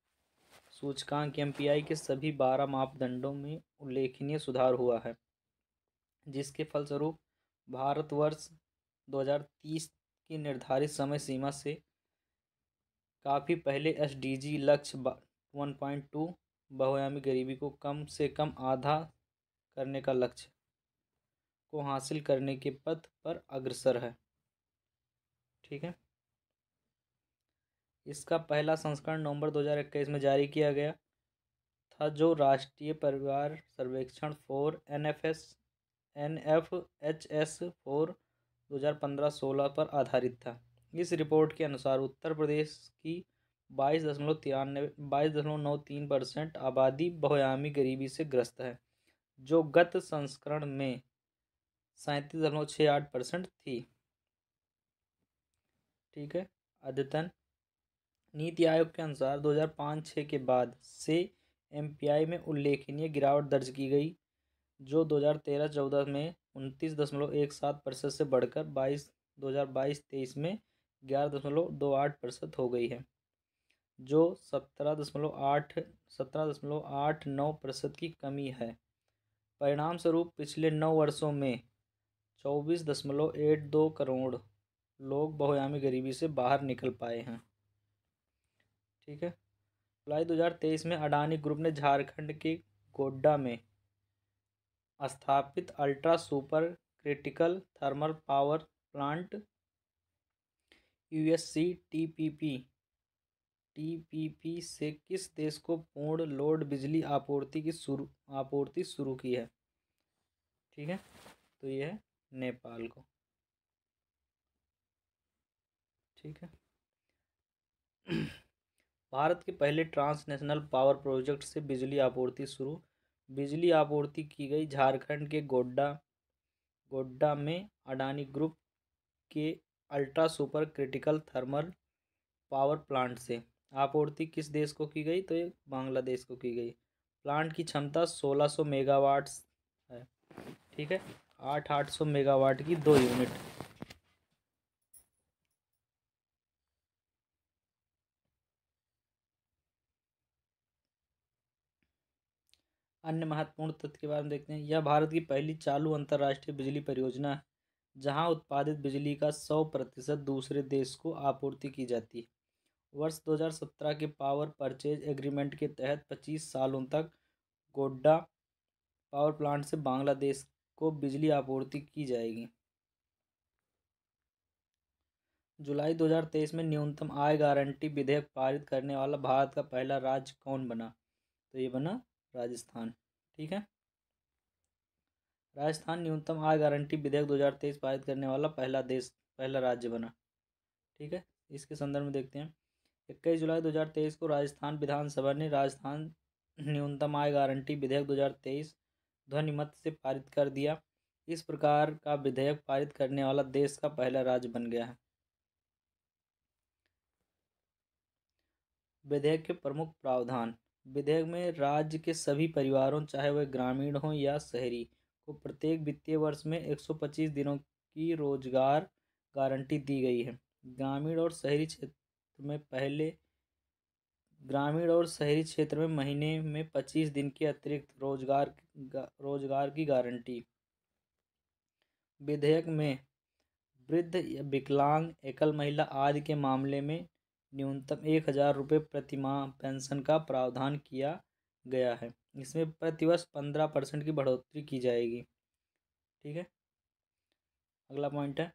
सूचकांक एम के सभी बारह मापदंडों में उल्लेखनीय सुधार हुआ है जिसके फलस्वरूप भारतवर्ष 2030 की निर्धारित समय सीमा से काफ़ी पहले एस लक्ष्य वन पॉइंट टू बहुआयामी गरीबी को कम से कम आधा करने का लक्ष्य को हासिल करने के पथ पर अग्रसर है ठीक है इसका पहला संस्करण नवंबर 2021 में जारी किया गया था जो राष्ट्रीय परिवार सर्वेक्षण four N F S N F H S four दो हज़ार पंद्रह सोलह पर आधारित था इस रिपोर्ट के अनुसार उत्तर प्रदेश की बाईस दशमलव तिरानवे बाईस दशमलव नौ तीन परसेंट आबादी बहुआयामी गरीबी से ग्रस्त है जो गत संस्करण में सैंतीस दशमलव छः आठ परसेंट थी ठीक है अद्यतन नीति आयोग के अनुसार 2005 छः के बाद से एमपीआई में उल्लेखनीय गिरावट दर्ज की गई जो 2013-14 में उनतीस दशमलव एक सात प्रतिशत से बढ़कर 22 2022-23 में ग्यारह दशमलव दो आठ प्रतिशत हो गई है जो सत्रह दशमलव आठ सत्रह दशमलव आठ नौ प्रतिशत की कमी है परिणाम स्वरूप पिछले नौ वर्षों में चौबीस दशमलव एट दो करोड़ लोग बहुयामी गरीबी से बाहर निकल पाए हैं ठीक है जुलाई दो हज़ार तेईस में अडानी ग्रुप ने झारखंड के गोड्डा में स्थापित ultra super critical thermal power plant USC TPP TPP से किस देश को पूर्ण लोड बिजली आपूर्ति की शुरू आपूर्ति शुरू की है ठीक है तो ये है नेपाल को ठीक है भारत के पहले ट्रांसनेशनल पावर प्रोजेक्ट से बिजली आपूर्ति शुरू बिजली आपूर्ति की गई झारखंड के गोड्डा गोड्डा में अडानी ग्रुप के ultra super critical thermal power plant से आपूर्ति किस देश को की गई तो ये बांग्लादेश को की गई प्लांट की क्षमता सोलह सौ मेगावाट्स है ठीक है आठ आठ सौ मेगावाट की दो यूनिट अन्य महत्वपूर्ण तथ्य के बारे में देखते हैं यह भारत की पहली चालू अंतर्राष्ट्रीय बिजली परियोजना है जहां उत्पादित बिजली का सौ प्रतिशत दूसरे देश को आपूर्ति की जाती है वर्ष 2017 के पावर परचेज एग्रीमेंट के तहत 25 सालों तक गोड्डा पावर प्लांट से बांग्लादेश को बिजली आपूर्ति की जाएगी जुलाई 2023 में न्यूनतम आय गारंटी विधेयक पारित करने वाला भारत का पहला राज्य कौन बना तो ये बना राजस्थान ठीक है राजस्थान न्यूनतम आय गारंटी विधेयक 2023 पारित करने वाला पहला देश पहला राज्य बना ठीक है इसके संदर्भ में देखते हैं इक्कीस जुलाई 2023 को राजस्थान विधानसभा ने राजस्थान न्यूनतम आय गारंटी विधेयक दो ध्वनिमत से पारित कर दिया इस प्रकार का विधेयक पारित करने वाला देश का पहला राज्य बन गया है विधेयक के प्रमुख प्रावधान विधेयक में राज्य के सभी परिवारों चाहे वह ग्रामीण हों या शहरी को प्रत्येक वित्तीय वर्ष में 125 दिनों की रोजगार गारंटी दी गई है ग्रामीण और शहरी क्षेत्र में पहले ग्रामीण और शहरी क्षेत्र में महीने में पच्चीस दिन के अतिरिक्त रोजगार रोजगार की गारंटी विधेयक में वृद्ध विकलांग एकल महिला आदि के मामले में न्यूनतम एक हज़ार रुपये प्रतिमा पेंशन का प्रावधान किया गया है इसमें प्रतिवर्ष पंद्रह परसेंट की बढ़ोतरी की जाएगी ठीक है अगला पॉइंट है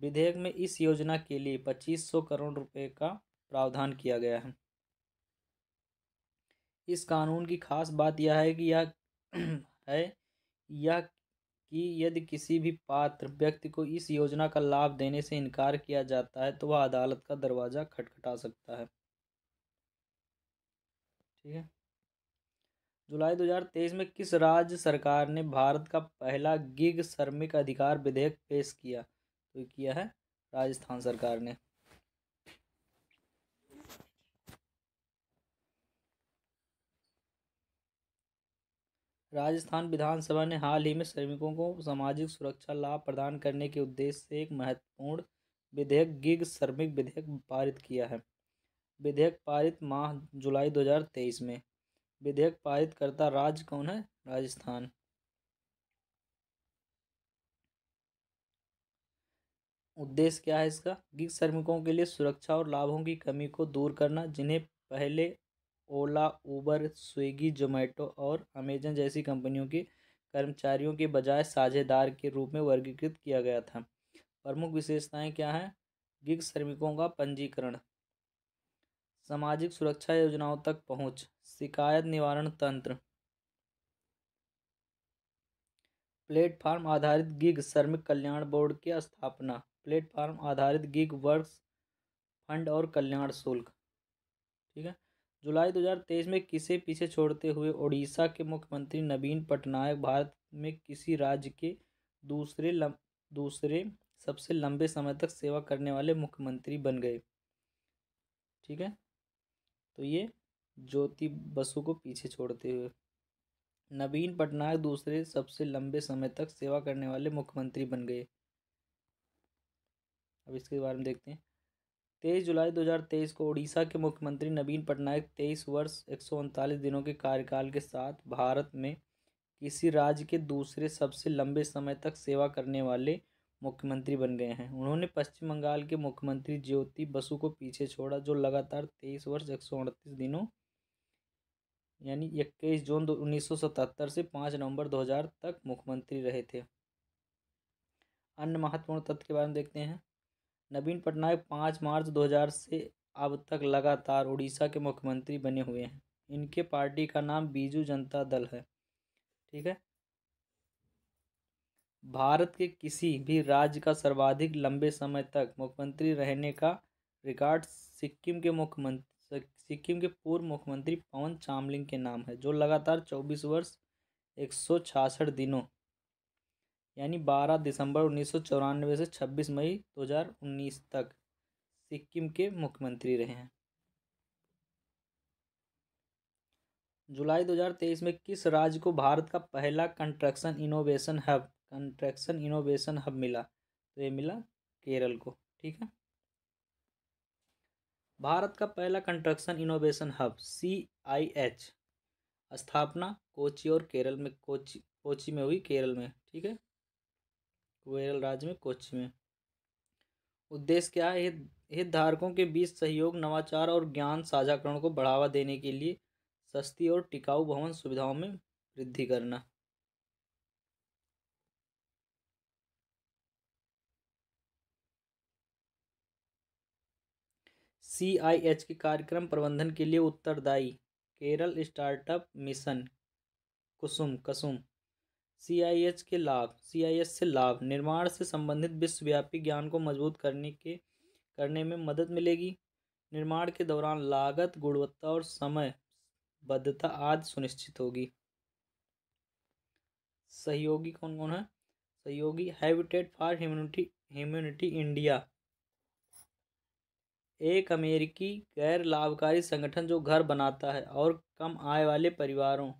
विधेयक में इस योजना के लिए पच्चीस सौ करोड़ रुपए का प्रावधान किया गया है इस कानून की खास बात यह है कि यह <clears throat> है यह कि यदि किसी भी पात्र व्यक्ति को इस योजना का लाभ देने से इनकार किया जाता है तो वह अदालत का दरवाज़ा खटखटा सकता है ठीक है जुलाई 2023 में किस राज्य सरकार ने भारत का पहला गिग श्रमिक अधिकार विधेयक पेश किया तो किया है राजस्थान सरकार ने राजस्थान विधानसभा ने हाल ही में श्रमिकों को सामाजिक सुरक्षा लाभ प्रदान करने के उद्देश्य से एक महत्वपूर्ण विधेयक गिग श्रमिक विधेयक पारित किया है विधेयक पारित माह जुलाई 2023 में विधेयक पारित करता राज्य कौन है राजस्थान उद्देश्य क्या है इसका गिग श्रमिकों के लिए सुरक्षा और लाभों की कमी को दूर करना जिन्हें पहले ओला उबर स्विगी जोमेटो और अमेजन जैसी कंपनियों के कर्मचारियों के बजाय साझेदार के रूप में वर्गीकृत किया गया था प्रमुख विशेषताएं क्या हैं गिग श्रमिकों का पंजीकरण सामाजिक सुरक्षा योजनाओं तक पहुंच, शिकायत निवारण तंत्र प्लेटफार्म आधारित गिग श्रमिक कल्याण बोर्ड की स्थापना प्लेटफार्म आधारित गिग वर्क्स फंड और कल्याण शुल्क ठीक है जुलाई 2023 में किसे पीछे छोड़ते हुए ओडिशा के मुख्यमंत्री नवीन पटनायक भारत में किसी राज्य के दूसरे लम, दूसरे सबसे लंबे समय तक सेवा करने वाले मुख्यमंत्री बन गए ठीक है तो ये ज्योति बसु को पीछे छोड़ते हुए नवीन पटनायक दूसरे सबसे लंबे समय तक सेवा करने वाले मुख्यमंत्री बन गए अब इसके बारे में देखते हैं तेईस जुलाई 2023 को उड़ीसा के मुख्यमंत्री नवीन पटनायक तेईस वर्ष एक दिनों के कार्यकाल के साथ भारत में किसी राज्य के दूसरे सबसे लंबे समय तक सेवा करने वाले मुख्यमंत्री बन गए हैं उन्होंने पश्चिम बंगाल के मुख्यमंत्री ज्योति बसु को पीछे छोड़ा जो लगातार तेईस वर्ष एक दिनों यानी इक्कीस जून उन्नीस से पाँच नवंबर हजार तक मुख्यमंत्री रहे थे अन्य महत्वपूर्ण तथ्य के बारे में देखते हैं नवीन पटनायक पाँच मार्च हज़ार से अब तक लगातार उड़ीसा के मुख्यमंत्री बने हुए हैं इनके पार्टी का नाम बीजू जनता दल है ठीक है भारत के किसी भी राज्य का सर्वाधिक लंबे समय तक मुख्यमंत्री रहने का रिकॉर्ड सिक्किम के मुख्यमंत्री सिक्किम के पूर्व मुख्यमंत्री पवन चामलिंग के नाम है जो लगातार चौबीस वर्ष एक सौ छियासठ दिनों यानी 12 दिसंबर उन्नीस से 26 मई 2019 तक सिक्किम के मुख्यमंत्री रहे हैं जुलाई 2023 में किस राज्य को भारत का पहला construction innovation hub construction innovation hub मिला तो ये मिला केरल को ठीक है भारत का पहला construction innovation hub C I H स्थापना कोची और केरल में कोची कोची में हुई केरल में ठीक है केरल राज्य में कोच्चि में उद्देश्य क्या है हितधारकों के बीच सहयोग नवाचार और ज्ञान साझाकरण को बढ़ावा देने के लिए सस्ती और टिकाऊ भवन सुविधाओं में वृद्धि करना सी आई एच के कार्यक्रम प्रबंधन के लिए उत्तरदायी केरल स्टार्टअप मिशन कुसुम कसुम सीआईएच के लाभ सीआईएच से लाभ निर्माण से संबंधित विश्वव्यापी ज्ञान को मजबूत करने के करने में मदद मिलेगी निर्माण के दौरान लागत गुणवत्ता और समय बद्धता आदि सुनिश्चित होगी सहयोगी कौन कौन है सहयोगी habitat for humanity humanity India एक अमेरिकी गैर लाभकारी संगठन जो घर बनाता है और कम आय वाले परिवारों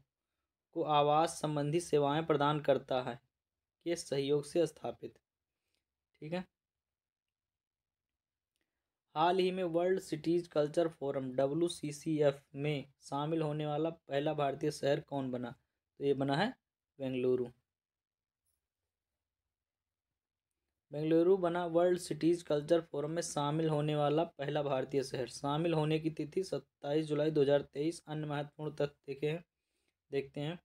को आवास संबंधी सेवाएं प्रदान करता है के सहयोग से स्थापित ठीक है हाल ही में world cities culture forum W में शामिल होने वाला पहला भारतीय शहर कौन बना तो ये बना है बेंगलुरु बेंगलुरु बना वर्ल्ड सिटीज कल्चर फोरम में शामिल होने वाला पहला भारतीय शहर शामिल होने की तिथि सत्ताईस जुलाई 2023 अन्य महत्वपूर्ण तथ्य देखे हैं देखते हैं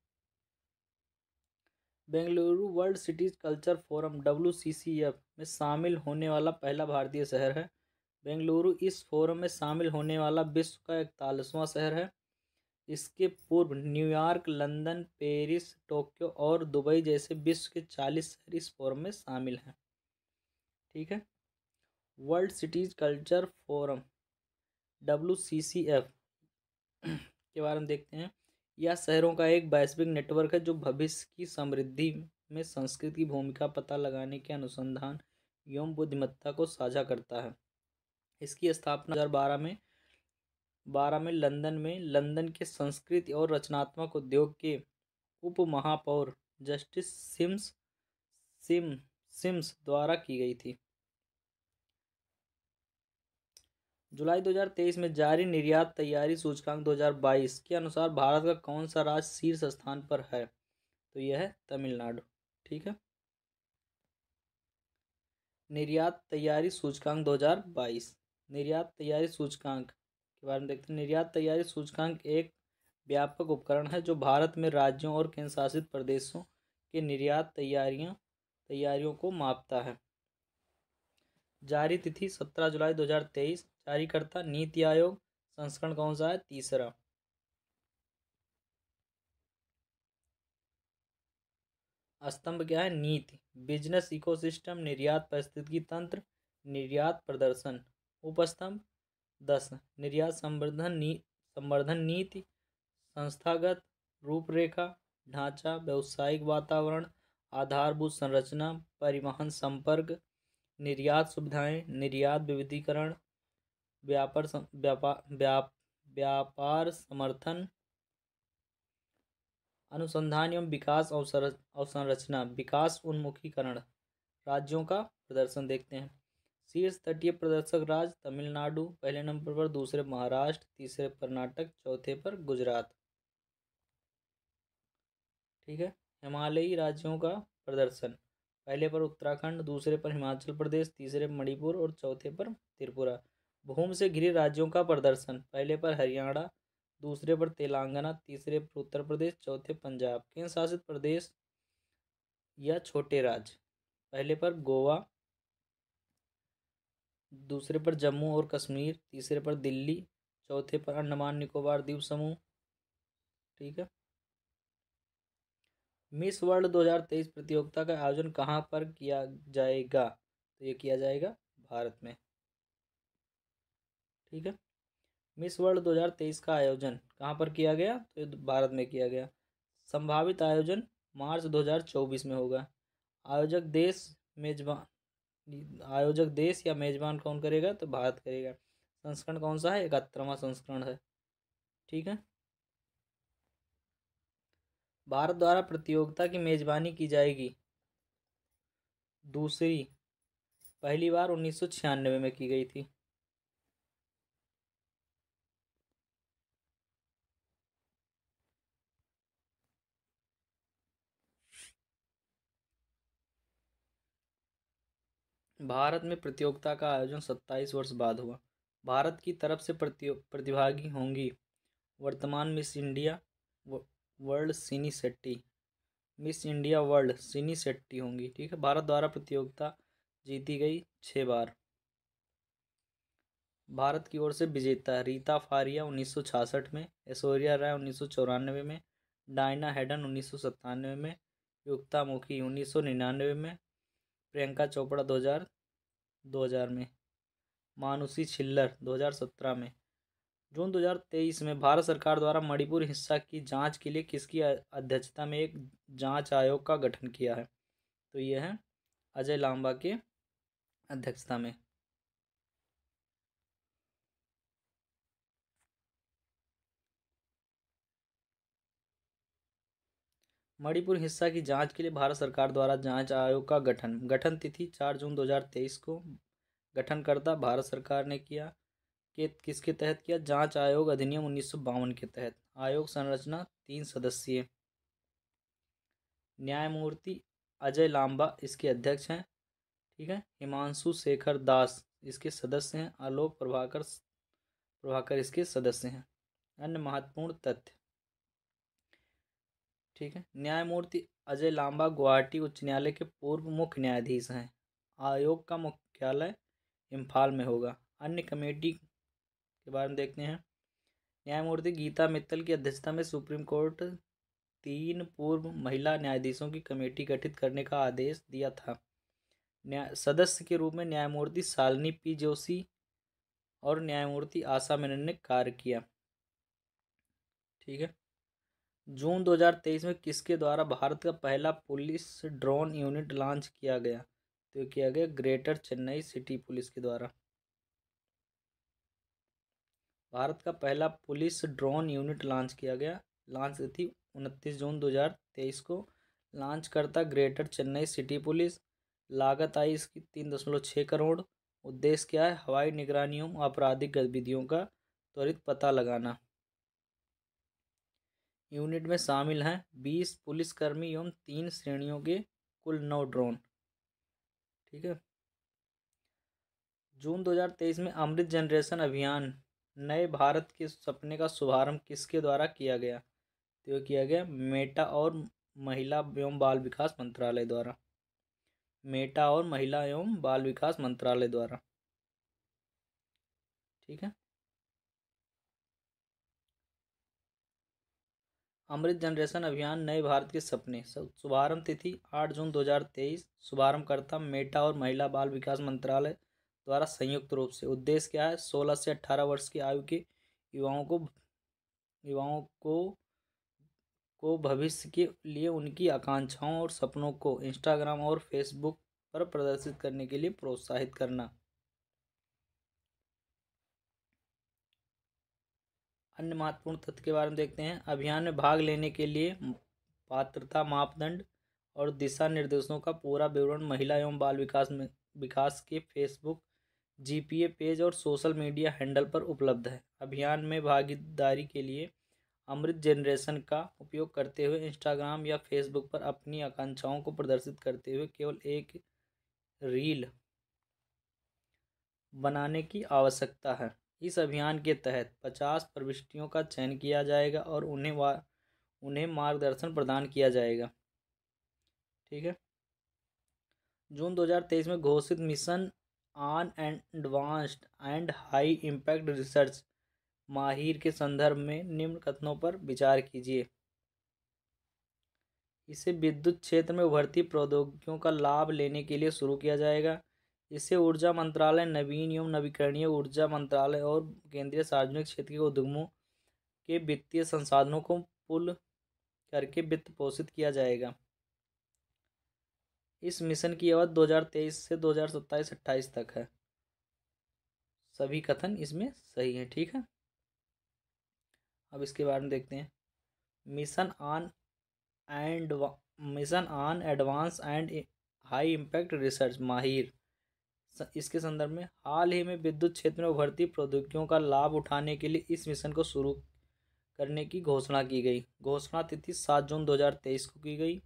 Bengaluru world cities culture forum W में शामिल होने वाला पहला भारतीय शहर है बेंगलुरु इस फोरम में शामिल होने वाला विश्व का इकतालीसवां शहर है इसके पूर्व न्यूयॉर्क लंदन पेरिस टोक्यो और दुबई जैसे विश्व के चालीस शहर इस फोरम में शामिल हैं ठीक है world cities culture forum W के बारे में देखते हैं या शहरों का एक वैश्विक नेटवर्क है जो भविष्य की समृद्धि में संस्कृत की भूमिका पता लगाने के अनुसंधान एवं बुद्धिमत्ता को साझा करता है इसकी स्थापना हज़ार बारह में बारह में लंदन में लंदन के संस्कृति और रचनात्मक उद्योग के उप महापौर जस्टिस सिम्स सिम सिम्स द्वारा की गई थी जुलाई 2023 में जारी निर्यात तैयारी सूचकांक 2022 के अनुसार भारत का कौन सा राज्य शीर्ष स्थान पर है तो यह है तमिलनाडु ठीक है निर्यात तैयारी सूचकांक 2022 निर्यात तैयारी सूचकांक के बारे में देखते हैं निर्यात तैयारी सूचकांक एक व्यापक उपकरण है जो भारत में राज्यों और केंद्र शासित प्रदेशों के निर्यात तैयारियां तैयारियों को मापता है जारी तिथि सत्रह जुलाई दो कार्यकर्ता नीति आयोग संस्करण कौन सा है तीसरा स्तंभ क्या है नीति बिजनेस इकोसिस्टम निर्यात परिस्थितिकी तंत्र निर्यात प्रदर्शन उपस्तंभ दस निर्यात संवर्धन नी संवर्धन नीति संस्थागत रूपरेखा ढांचा व्यवसायिक वातावरण आधारभूत संरचना परिवहन संपर्क निर्यात सुविधाएं निर्यात विविधीकरण व्यापार व्यापार व्यापार समर्थन अनुसंधान एवं विकास अवसर अवसंरचना विकास उन्मुखीकरण राज्यों का प्रदर्शन देखते हैं शीर्ष तटीय प्रदर्शक राज्य तमिलनाडु पहले नंबर पर दूसरे महाराष्ट्र तीसरे कर्नाटक चौथे पर गुजरात ठीक है हिमालयी राज्यों का प्रदर्शन पहले पर उत्तराखंड दूसरे पर हिमाचल प्रदेश तीसरे मणिपुर और चौथे पर त्रिपुरा भूम से घिरे राज्यों का प्रदर्शन पहले पर हरियाणा दूसरे पर तेलंगाना तीसरे पर उत्तर प्रदेश चौथे पंजाब केंद्र शासित प्रदेश या छोटे राज्य पहले पर गोवा दूसरे पर जम्मू और कश्मीर तीसरे पर दिल्ली चौथे पर अंडमान निकोबार द्वीप समूह ठीक है मिस वर्ल्ड 2023 प्रतियोगिता का आयोजन कहाँ पर किया जाएगा तो ये किया जाएगा भारत में ठीक है मिस वर्ल्ड 2023 का आयोजन कहाँ पर किया गया तो भारत में किया गया संभावित आयोजन मार्च 2024 में होगा आयोजक देश मेजबान आयोजक देश या मेजबान कौन करेगा तो भारत करेगा संस्करण कौन सा है इकहत्तरवा संस्करण है ठीक है भारत द्वारा प्रतियोगिता की मेजबानी की जाएगी दूसरी पहली बार उन्नीस में की गई थी भारत में प्रतियोगिता का आयोजन सत्ताईस वर्ष बाद हुआ भारत की तरफ से प्रतिभागी होंगी वर्तमान मिस इंडिया वर्ल्ड सिनी सेट्टी मिस इंडिया वर्ल्ड सिनी सेट्टी होंगी ठीक है भारत द्वारा प्रतियोगिता जीती गई छः बार भारत की ओर से विजेता रीता फारिया 1966 में ऐश्वर्या राय उन्नीस में डायना हेडन उन्नीस में युक्ता मुखी उन्नीस में प्रियंका चोपड़ा हजार 2000 में मानुषी छिल्लर 2017 में जून 2023 में भारत सरकार द्वारा मणिपुर हिस्सा की जांच के लिए किसकी अध्यक्षता में एक जांच आयोग का गठन किया है तो यह है अजय लांबा के अध्यक्षता में मणिपुर हिस्सा की जांच के लिए भारत सरकार द्वारा जांच आयोग का गठन गठन तिथि चार जून 2023 को गठनकर्ता भारत सरकार ने किया के किसके तहत किया जांच आयोग अधिनियम उन्नीस के तहत आयोग संरचना तीन सदस्यीय न्यायमूर्ति अजय लांबा इसके अध्यक्ष हैं ठीक है हिमांशु शेखर दास इसके सदस्य हैं आलोक प्रभाकर प्रभाकर इसके सदस्य हैं अन्य महत्वपूर्ण तथ्य ठीक है न्यायमूर्ति अजय लांबा गुवाहाटी उच्च न्यायालय के पूर्व मुख्य न्यायाधीश हैं आयोग का मुख्यालय इम्फाल में होगा अन्य कमेटी के बारे में देखते हैं न्यायमूर्ति गीता मित्तल की अध्यक्षता में सुप्रीम कोर्ट तीन पूर्व महिला न्यायाधीशों की कमेटी गठित करने का आदेश दिया था न्याय सदस्य के रूप में न्यायमूर्ति सालनी पी जोशी और न्यायमूर्ति आशा मेनन ने कार्य किया ठीक है जून 2023 में किसके द्वारा भारत का पहला पुलिस ड्रोन यूनिट लॉन्च किया गया तो किया गया ग्रेटर चेन्नई सिटी पुलिस के द्वारा भारत का पहला पुलिस ड्रोन यूनिट लॉन्च किया गया लॉन्च थी उनतीस जून 2023 को लॉन्च करता ग्रेटर चेन्नई सिटी पुलिस लागत आई इसकी तीन दशमलव छः करोड़ उद्देश्य क्या है हवाई निगरानियों आपराधिक गतिविधियों का त्वरित पता लगाना यूनिट में शामिल हैं बीस पुलिसकर्मी एवं तीन श्रेणियों के कुल नौ ड्रोन ठीक है जून 2023 में अमृत जनरेशन अभियान नए भारत के सपने का शुभारंभ किसके द्वारा किया गया तो किया गया मेटा और महिला एवं बाल विकास मंत्रालय द्वारा मेटा और महिला एवं बाल विकास मंत्रालय द्वारा ठीक है अमृत जनरेशन अभियान नए भारत के सपने शुभारंभ तिथि 8 जून 2023 करता मेटा और महिला बाल विकास मंत्रालय द्वारा संयुक्त रूप से उद्देश्य क्या है 16 से 18 वर्ष की आयु के युवाओं को युवाओं को को भविष्य के लिए उनकी आकांक्षाओं और सपनों को इंस्टाग्राम और फेसबुक पर प्रदर्शित करने के लिए प्रोत्साहित करना अन्य महत्वपूर्ण तथ्य के बारे में देखते हैं अभियान में भाग लेने के लिए पात्रता मापदंड और दिशा निर्देशों का पूरा विवरण महिला एवं बाल विकास में विकास के फेसबुक जीपीए पेज और सोशल मीडिया हैंडल पर उपलब्ध है अभियान में भागीदारी के लिए अमृत जनरेशन का उपयोग करते हुए इंस्टाग्राम या फेसबुक पर अपनी आकांक्षाओं को प्रदर्शित करते हुए केवल एक रील बनाने की आवश्यकता है इस अभियान के तहत पचास प्रविष्टियों का चयन किया जाएगा और उन्हें वा उन्हें मार्गदर्शन प्रदान किया जाएगा ठीक है जून 2023 में घोषित mission on and advanced and high impact research MAHIR के संदर्भ में निम्न कथनों पर विचार कीजिए इसे विद्युत क्षेत्र में उभरती प्रौद्योगिकियों का लाभ लेने के लिए शुरू किया जाएगा इससे ऊर्जा मंत्रालय नवीन एवं नवीकरणीय ऊर्जा मंत्रालय और केंद्रीय सार्वजनिक क्षेत्र के उद्यमों के वित्तीय संसाधनों को पुल करके वित्त पोषित किया जाएगा इस मिशन की अवधि 2023 से 2027-28 तक है सभी कथन इसमें सही है ठीक है अब इसके बारे में देखते हैं mission on and mission on advance and high impact research MAHIR इसके संदर्भ में हाल ही में विद्युत क्षेत्र में उभरती प्रौद्योगिकियों का लाभ उठाने के लिए इस मिशन को शुरू करने की घोषणा की गई घोषणा तिथि सात जून 2023 को की गई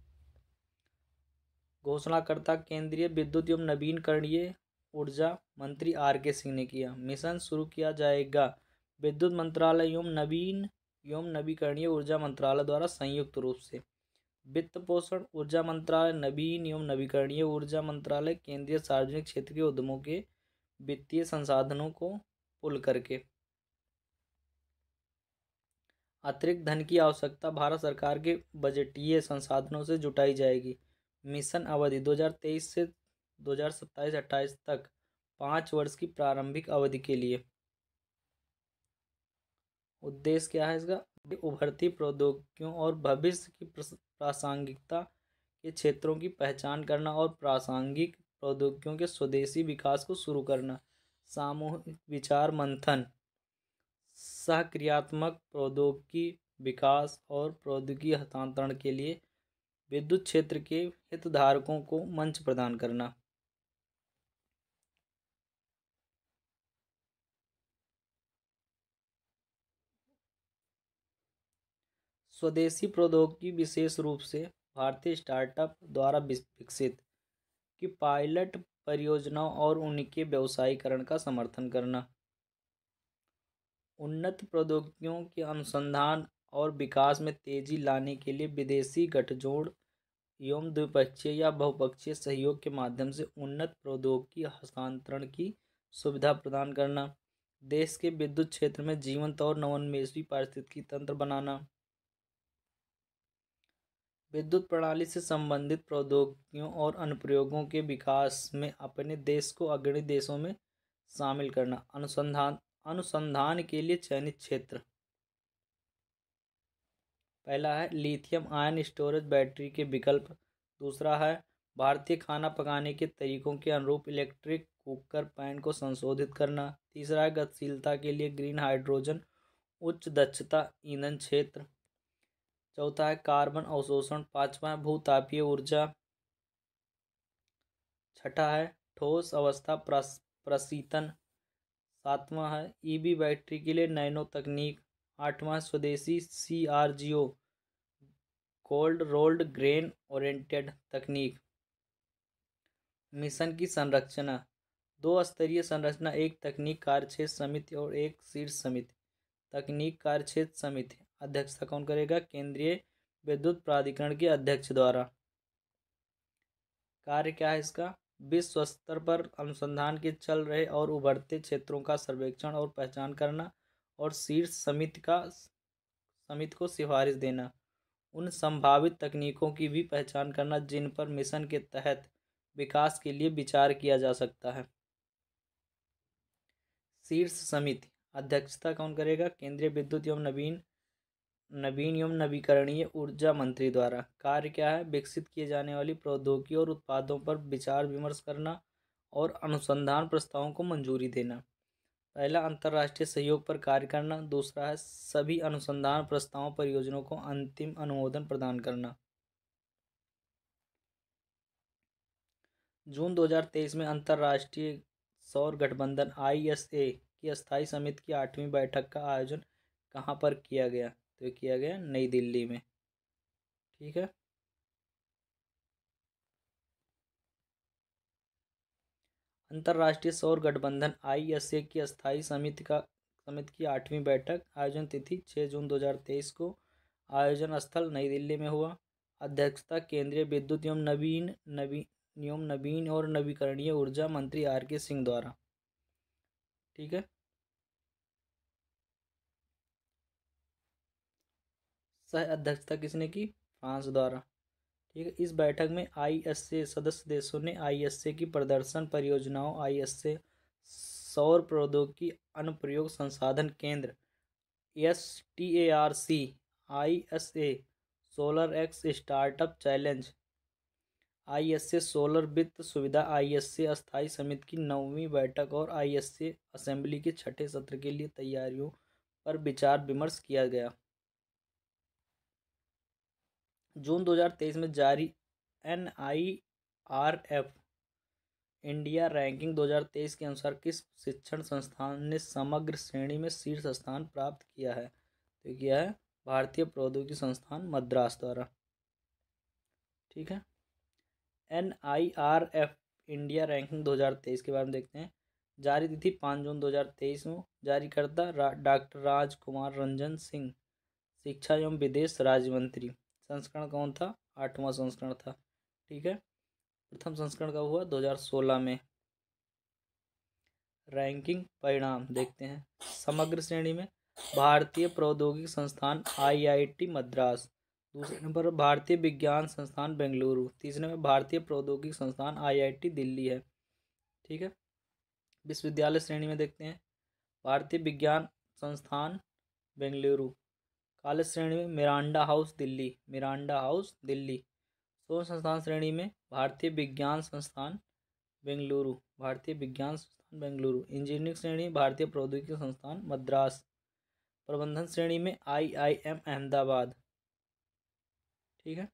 घोषणाकर्ता केंद्रीय विद्युत एवं नवीनकरणीय ऊर्जा मंत्री आर के सिंह ने किया मिशन शुरू किया जाएगा विद्युत मंत्रालय एवं नवीन एवं नवीकरणीय ऊर्जा मंत्रालय द्वारा संयुक्त रूप से वित्त पोषण ऊर्जा मंत्रालय नवीन एवं नवीकरणीय ऊर्जा मंत्रालय केंद्रीय सार्वजनिक क्षेत्र के उद्यमों के वित्तीय संसाधनों को पुल करके अतिरिक्त धन की आवश्यकता भारत सरकार के बजटीय संसाधनों से जुटाई जाएगी मिशन अवधि 2023 से 2027-28 तक पाँच वर्ष की प्रारंभिक अवधि के लिए उद्देश्य क्या है इसका उभरती प्रौद्योगिकियों और भविष्य की प्रासंगिकता के क्षेत्रों की पहचान करना और प्रासंगिक प्रौद्योगिकियों के स्वदेशी विकास को शुरू करना सामूहिक विचार मंथन सहक्रियात्मक प्रौद्योगिकी विकास और प्रौद्योगिकी हस्तांतरण के लिए विद्युत क्षेत्र के हितधारकों को मंच प्रदान करना स्वदेशी प्रौद्योगिकी विशेष रूप से भारतीय स्टार्टअप द्वारा विकसित की पायलट परियोजनाओं और उनके व्यवसायीकरण का समर्थन करना उन्नत प्रौद्योगिकियों के अनुसंधान और विकास में तेजी लाने के लिए विदेशी गठजोड़ एवं द्विपक्षीय या बहुपक्षीय सहयोग के माध्यम से उन्नत प्रौद्योगिकी हस्तांतरण की सुविधा प्रदान करना देश के विद्युत क्षेत्र में जीवंत और नवोन्मेषी पारिस्थितिकी तंत्र बनाना विद्युत प्रणाली से संबंधित प्रौद्योगिकियों और अनुप्रयोगों के विकास में अपने देश को अग्रणी देशों में शामिल करना अनुसंधान अनुसंधान के लिए चयनित क्षेत्र पहला है लिथियम आयन स्टोरेज बैटरी के विकल्प दूसरा है भारतीय खाना पकाने के तरीकों के अनुरूप इलेक्ट्रिक कुकर पैन को संशोधित करना तीसरा है गतिशीलता के लिए ग्रीन हाइड्रोजन उच्च दक्षता ईंधन क्षेत्र चौथा है कार्बन अवशोषण पांचवा है भूतापीय ऊर्जा छठा है ठोस अवस्था प्रसीतन सातवा है ईवी e बैटरी के लिए नैनो तकनीक आठवां स्वदेशी C R G O cold rolled grain oriented तकनीक मिशन की संरचना दो स्तरीय संरचना एक तकनीक कार्यक्षेत्र समिति और एक शीर्ष समिति तकनीक कार्यक्षेत्र समिति अध्यक्षता कौन करेगा केंद्रीय विद्युत प्राधिकरण के अध्यक्ष द्वारा कार्य क्या है इसका विश्व स्तर पर अनुसंधान के चल रहे और उभरते क्षेत्रों का सर्वेक्षण और पहचान करना और शीर्ष समिति का समिति को सिफारिश देना उन संभावित तकनीकों की भी पहचान करना जिन पर मिशन के तहत विकास के लिए विचार किया जा सकता है शीर्ष समिति अध्यक्षता कौन करेगा केंद्रीय विद्युत एवं नवीन नवीन एवं नवीकरणीय ऊर्जा मंत्री द्वारा कार्य क्या है विकसित किए जाने वाली प्रौद्योगिकी और उत्पादों पर विचार विमर्श करना और अनुसंधान प्रस्तावों को मंजूरी देना पहला अंतर्राष्ट्रीय सहयोग पर कार्य करना दूसरा है सभी अनुसंधान प्रस्तावों परियोजनाओं को अंतिम अनुमोदन प्रदान करना जून 2023 में अंतर्राष्ट्रीय सौर गठबंधन आईएसए की स्थायी समिति की आठवीं बैठक का आयोजन कहाँ पर किया गया तो किया गया नई दिल्ली में ठीक है अंतर्राष्ट्रीय सौर गठबंधन आई की स्थायी समिति का समिति की आठवीं बैठक आयोजन तिथि 6 जून 2023 को आयोजन स्थल नई दिल्ली में हुआ अध्यक्षता केंद्रीय विद्युत एवं नवीन नवीन एवं नवीन और नवीकरणीय ऊर्जा मंत्री आर के सिंह द्वारा ठीक है सह अध्यक्षता किसने की फ्रांस द्वारा ठीक है इस बैठक में ए सदस्य देशों ने ए की प्रदर्शन परियोजनाओं आई एस ए सौर प्रौद्योगिकी अनुप्रयोग संसाधन केंद्र S T A R C I S A solar X startup challenge I S A solar वित्त सुविधा आई एस ए अस्थायी समिति की नौवीं बैठक और आई एस ए असेंबली के छठे सत्र के लिए तैयारियों पर विचार विमर्श किया गया जून 2023 में जारी N I R F India ranking 2023 के अनुसार किस शिक्षण संस्थान ने समग्र श्रेणी में शीर्ष स्थान प्राप्त किया है तो किया है भारतीय प्रौद्योगिकी संस्थान मद्रास द्वारा ठीक है N I R F India ranking 2023 के बारे में देखते हैं जारी तिथि पाँच जून 2023 में जारीकर्ता डॉक्टर राजकुमार रंजन सिंह शिक्षा एवं विदेश राज्य मंत्री संस्करण कौन था आठवां संस्करण था ठीक है प्रथम संस्करण का हुआ 2016 में रैंकिंग परिणाम देखते हैं समग्र श्रेणी में भारतीय प्रौद्योगिक संस्थान आईआईटी मद्रास दूसरे नंबर पर भारतीय विज्ञान संस्थान बेंगलुरु तीसरे में भारतीय प्रौद्योगिक संस्थान आईआईटी दिल्ली है ठीक है विश्वविद्यालय श्रेणी में देखते हैं भारतीय विज्ञान संस्थान बेंगलुरु काले श्रेणी में Miranda House Delhi Miranda House Delhi सोन संस्थान श्रेणी में भारतीय विज्ञान संस्थान बेंगलुरु भारतीय विज्ञान संस्थान बेंगलुरु इंजीनियरिंग श्रेणी भारतीय प्रौद्योगिकी संस्थान मद्रास प्रबंधन श्रेणी में आई आई एम अहमदाबाद ठीक है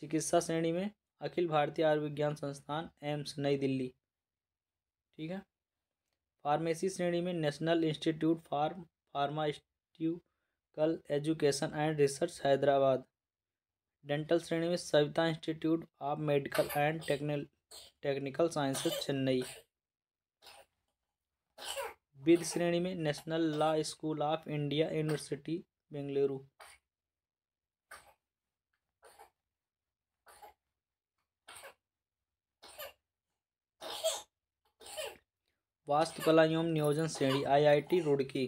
चिकित्सा श्रेणी में अखिल भारतीय आयुर्विज्ञान संस्थान एम्स नई दिल्ली ठीक है फार्मेसी श्रेणी में national institute pharm pharmaceutical education and research Hyderabad dental श्रेणी में Saveetha institute of medical and technical sciences Chennai विद श्रेणी में national law school of India university Bengaluru वास्तुकला एवं नियोजन श्रेणी आईआईटी रुड़की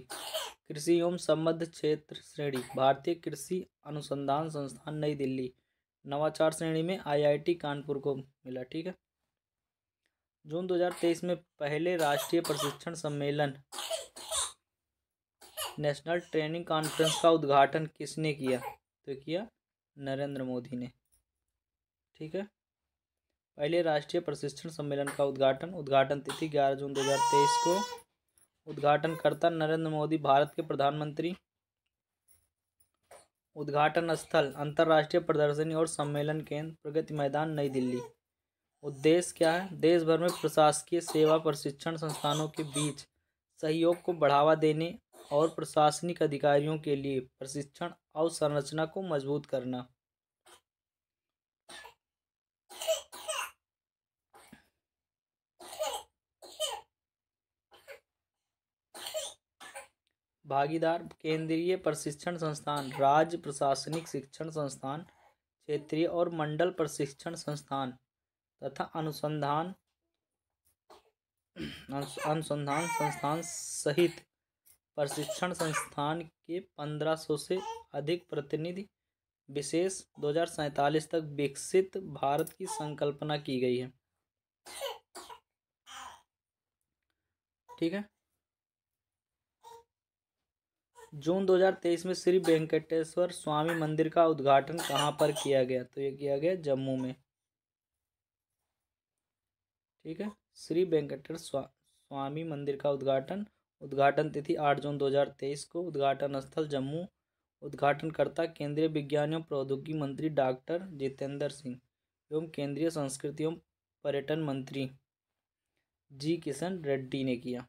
कृषि एवं संबद्ध क्षेत्र श्रेणी भारतीय कृषि अनुसंधान संस्थान नई दिल्ली नवाचार श्रेणी में आईआईटी कानपुर को मिला ठीक है जून 2023 में पहले राष्ट्रीय प्रशिक्षण सम्मेलन नेशनल ट्रेनिंग कॉन्फ्रेंस का उद्घाटन किसने किया तो किया नरेंद्र मोदी ने ठीक है पहले राष्ट्रीय प्रशिक्षण सम्मेलन का उद्घाटन उद्घाटन तिथि ग्यारह जून 2023 को उद्घाटनकर्ता नरेंद्र मोदी भारत के प्रधानमंत्री उद्घाटन स्थल अंतर्राष्ट्रीय प्रदर्शनी और सम्मेलन केंद्र प्रगति मैदान नई दिल्ली उद्देश्य क्या है देश भर में प्रशासकीय सेवा प्रशिक्षण संस्थानों के बीच सहयोग को बढ़ावा देने और प्रशासनिक अधिकारियों के लिए प्रशिक्षण अवसंरचना को मजबूत करना भागीदार केंद्रीय प्रशिक्षण संस्थान राज्य प्रशासनिक शिक्षण संस्थान क्षेत्रीय और मंडल प्रशिक्षण संस्थान तथा अनुसंधान अनुसंधान संस्थान सहित प्रशिक्षण संस्थान के पंद्रह सौ से अधिक प्रतिनिधि विशेष दो हजार सैतालीस तक विकसित भारत की संकल्पना की गई है ठीक है जून 2023 में श्री वेंकटेश्वर स्वामी मंदिर का उद्घाटन कहाँ पर किया गया तो ये किया गया जम्मू में ठीक है श्री वेंकटेश्वर स्वा, स्वामी मंदिर का उद्घाटन उद्घाटन तिथि 8 जून 2023 को उद्घाटन स्थल जम्मू उद्घाटनकर्ता केंद्रीय विज्ञान एवं प्रौद्योगिकी मंत्री डॉक्टर जितेंद्र सिंह एवं केंद्रीय संस्कृति एवं पर्यटन मंत्री जी किशन रेड्डी ने किया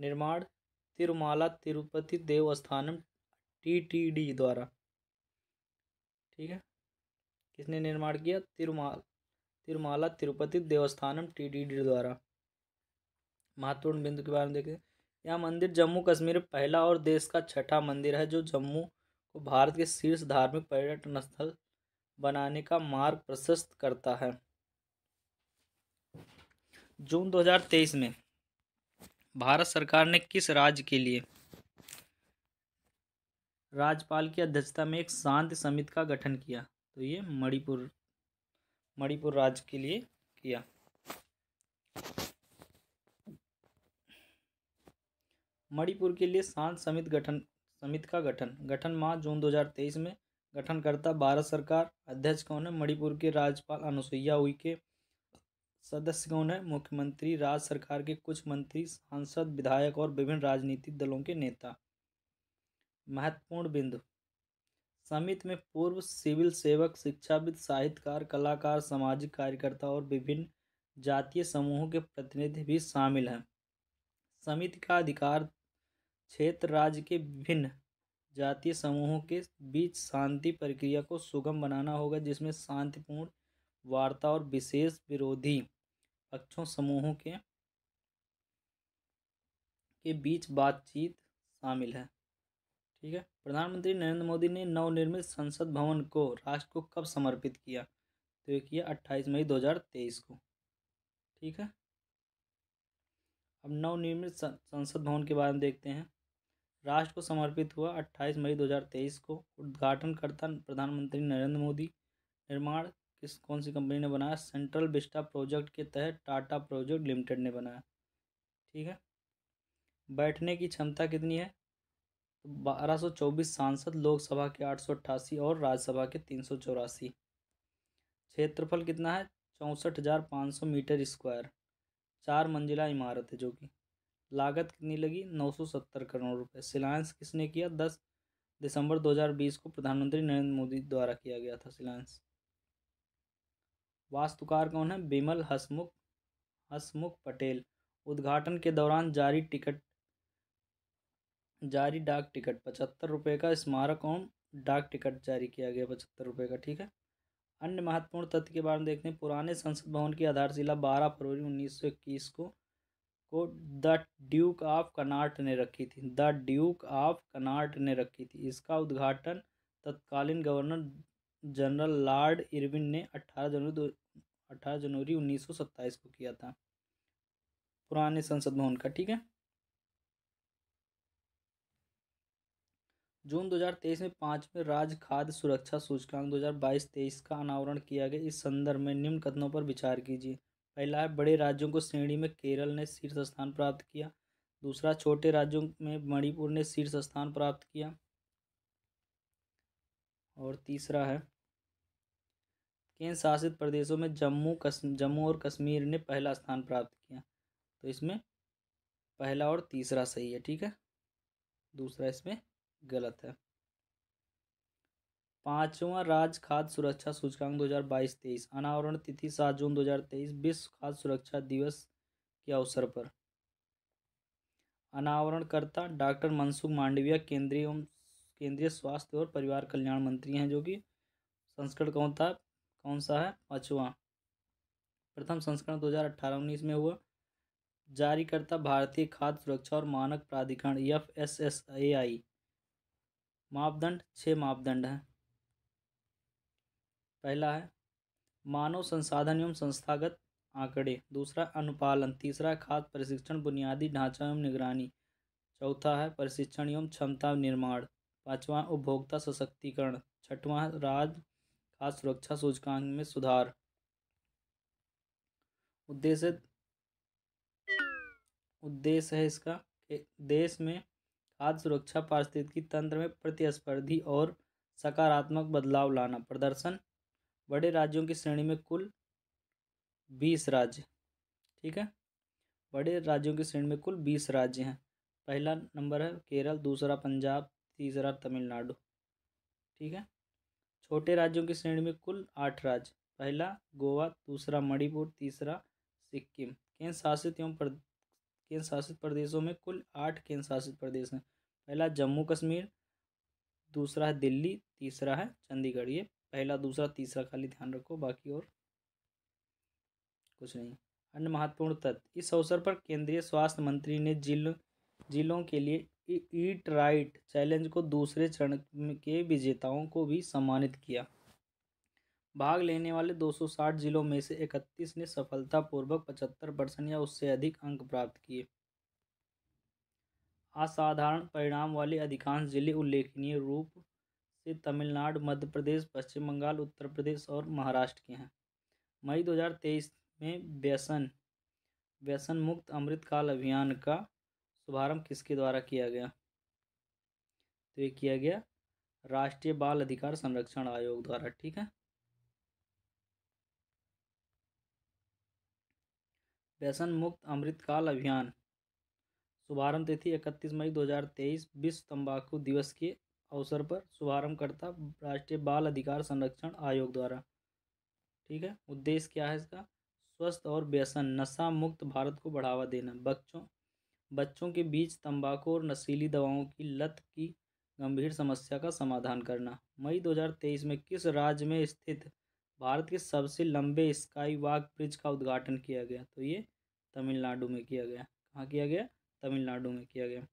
निर्माण तिरुमाला तिरुपति देवस्थानम टीटीडी द्वारा ठीक है किसने निर्माण किया तिरुमाल तिरुमाला तिरुपति देवस्थानम टीटीडी द्वारा महत्वपूर्ण बिंदु के बारे में देखें यह मंदिर जम्मू कश्मीर में पहला और देश का छठा मंदिर है जो जम्मू को भारत के शीर्ष धार्मिक पर्यटन स्थल बनाने का मार्ग प्रशस्त करता है जून 2023 में भारत सरकार ने किस राज्य के लिए राज्यपाल की अध्यक्षता में एक शांति समिति का गठन किया तो ये मणिपुर मणिपुर राज्य के लिए किया मणिपुर के लिए शांत समिति गठन समिति का गठन गठन माह जून 2023 में गठनकर्ता भारत सरकार अध्यक्ष कौन है मणिपुर के राज्यपाल अनुसुईया उइके सदस्य कौन है मुख्यमंत्री राज्य सरकार के कुछ मंत्री सांसद विधायक और विभिन्न राजनीतिक दलों के नेता महत्वपूर्ण बिंदु समिति में पूर्व सिविल सेवक शिक्षाविद साहित्यकार कलाकार सामाजिक कार्यकर्ता और विभिन्न जातीय समूहों के प्रतिनिधि भी शामिल हैं समिति का अधिकार क्षेत्र राज्य के विभिन्न जातीय समूहों के बीच शांति प्रक्रिया को सुगम बनाना होगा जिसमें शांतिपूर्ण वार्ता और विशेष विरोधी पक्षों समूहों के के बीच बातचीत शामिल है ठीक है प्रधानमंत्री नरेंद्र मोदी ने नवनिर्मित संसद भवन को राष्ट्र को कब समर्पित किया तो ये किया अट्ठाईस मई 2023 को ठीक है अब नवनिर्मित संसद भवन के बारे में देखते हैं राष्ट्र को समर्पित हुआ 28 मई 2023 को उद्घाटन करता प्रधानमंत्री नरेंद्र मोदी निर्माण किस कौन सी कंपनी ने बनाया सेंट्रल बिस्टा प्रोजेक्ट के तहत टाटा प्रोजेक्ट लिमिटेड ने बनाया ठीक है बैठने की क्षमता कितनी है तो बारह सौ चौबीस सांसद लोकसभा के आठ सौ अट्ठासी और राज्यसभा के तीन सौ चौरासी क्षेत्रफल कितना है चौंसठ हज़ार पाँच सौ मीटर स्क्वायर चार मंजिला इमारत है जो कि लागत कितनी लगी नौ सौ सत्तर करोड़ रुपए सिलायंस किसने किया दस दिसंबर दो हज़ार बीस को प्रधानमंत्री नरेंद्र मोदी द्वारा किया गया था सिलायंस वास्तुकार कौन है बिमल हसमुख हसमुख पटेल उद्घाटन के दौरान जारी टिकट जारी डाक टिकट पचहत्तर रुपये का स्मारक और डाक टिकट जारी किया गया पचहत्तर रुपये का ठीक है अन्य महत्वपूर्ण तथ्य के बारे में देखते हैं पुराने संसद भवन की आधारशिला बारह फरवरी उन्नीस सौ इक्कीस को को द ड्यूक ऑफ कनाट ने रखी थी द ड्यूक ऑफ कनाट ने रखी थी इसका उद्घाटन तत्कालीन गवर्नर जनरल लॉर्ड इरविन ने अट्ठारह जनवरी अठारह जनवरी उन्नीस सौ सत्ताईस को किया था पुराने संसद भवन का ठीक है जून 2023 में पांचवें राज्य खाद्य सुरक्षा सूचकांक 2022-23 का अनावरण किया गया इस संदर्भ में निम्न कथनों पर विचार कीजिए पहला है बड़े राज्यों को श्रेणी में केरल ने शीर्ष स्थान प्राप्त किया दूसरा छोटे राज्यों में मणिपुर ने शीर्ष स्थान प्राप्त किया और तीसरा है केंद्र शासित प्रदेशों में जम्मू कस जम्मू और कश्मीर ने पहला स्थान प्राप्त किया तो इसमें पहला और तीसरा सही है ठीक है दूसरा इसमें गलत है पांचवा राज्य खाद्य सुरक्षा सूचकांक दो हज़ार बाईस तेईस अनावरण तिथि सात जून दो हज़ार तेईस विश्व खाद्य सुरक्षा दिवस के अवसर पर अनावरणकर्ता डॉक्टर मनसुख मांडविया केंद्रीय एवं केंद्रीय स्वास्थ्य और परिवार कल्याण मंत्री हैं जो कि संस्कृत कौन था कौन सा है पाँचवा प्रथम संस्करण 2018-19 में हुआ जारीकर्ता भारतीय खाद्य सुरक्षा और मानक प्राधिकरण F S S A I मापदंड छः मापदंड हैं पहला है मानव संसाधन एवं संस्थागत आंकड़े दूसरा अनुपालन तीसरा खाद्य प्रशिक्षण बुनियादी ढांचा एवं निगरानी चौथा है प्रशिक्षण एवं क्षमता निर्माण पांचवा उपभोक्ता सशक्तिकरण छठवां राज्य खाद्य सुरक्षा सूचकांक में सुधार उद्देश्य उद्देश्य है इसका देश में खाद्य सुरक्षा पारिस्थितिकी तंत्र में प्रतिस्पर्धी और सकारात्मक बदलाव लाना प्रदर्शन बड़े राज्यों की श्रेणी में कुल बीस राज्य ठीक है बड़े राज्यों की श्रेणी में कुल बीस राज्य हैं पहला नंबर है केरल दूसरा पंजाब तीसरा तमिलनाडु ठीक है छोटे राज्यों की श्रेणी में कुल आठ राज्य पहला गोवा दूसरा मणिपुर तीसरा सिक्किम केंद्र शासित एवं केंद्र शासित प्रदेशों में कुल आठ केंद्र शासित प्रदेश हैं पहला जम्मू कश्मीर दूसरा है दिल्ली तीसरा है चंडीगढ़ ये पहला दूसरा तीसरा खाली ध्यान रखो बाकी और कुछ नहीं अन्य महत्वपूर्ण तथ्य इस अवसर पर केंद्रीय स्वास्थ्य मंत्री ने जिल जिलों के लिए ईट राइट चैलेंज को दूसरे चरण के विजेताओं को भी सम्मानित किया भाग लेने वाले 260 जिलों में से 31 ने सफलतापूर्वक 75 परसेंट या उससे अधिक अंक प्राप्त किए असाधारण परिणाम वाले अधिकांश जिले उल्लेखनीय रूप से तमिलनाडु मध्य प्रदेश पश्चिम बंगाल उत्तर प्रदेश और महाराष्ट्र के हैं मई 2023 में व्यसन व्यसन मुक्त अमृतकाल अभियान का शुभारंभ किसके द्वारा किया गया तो ये किया गया राष्ट्रीय बाल अधिकार संरक्षण आयोग द्वारा ठीक है व्यसन मुक्त अमृतकाल अभियान शुभारंभ तिथि इकतीस मई 2023 विश्व तंबाकू दिवस के अवसर पर शुभारंभ करता राष्ट्रीय बाल अधिकार संरक्षण आयोग द्वारा ठीक है उद्देश्य क्या है इसका स्वस्थ और व्यसन नशा मुक्त भारत को बढ़ावा देना बच्चों बच्चों के बीच तंबाकू और नशीली दवाओं की लत की गंभीर समस्या का समाधान करना मई 2023 में किस राज्य में स्थित भारत के सबसे लंबे स्काई वॉक ब्रिज का उद्घाटन किया गया तो ये तमिलनाडु में किया गया कहाँ किया गया तमिलनाडु में किया गया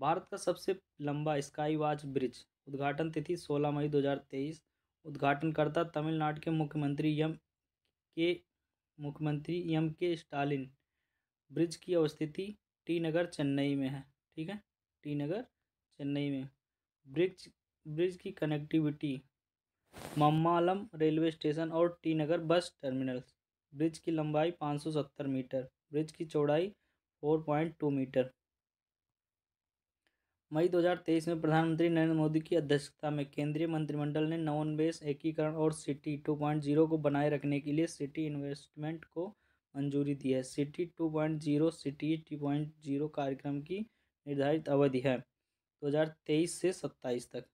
भारत का सबसे लंबा स्काई वॉच ब्रिज उद्घाटन तिथि 16 मई 2023 उद्घाटनकर्ता तमिलनाडु के मुख्यमंत्री एम के मुख्यमंत्री एम के स्टालिन ब्रिज की अवस्थिति टी नगर चेन्नई में है ठीक है टी नगर चेन्नई में ब्रिज ब्रिज की कनेक्टिविटी मम्मालम रेलवे स्टेशन और T Nagar bus terminals bridge की लंबाई 570 मीटर ब्रिज की चौड़ाई 4.2 मीटर मई 2023 में प्रधानमंत्री नरेंद्र मोदी की अध्यक्षता में केंद्रीय मंत्रिमंडल ने नवोन्वेश एकीकरण और सिटी 2.0 को बनाए रखने के लिए सिटी इन्वेस्टमेंट को मंजूरी दी है city two point zero city two point zero कार्यक्रम की निर्धारित अवधि है दो हज़ार तेईस से सत्ताईस तक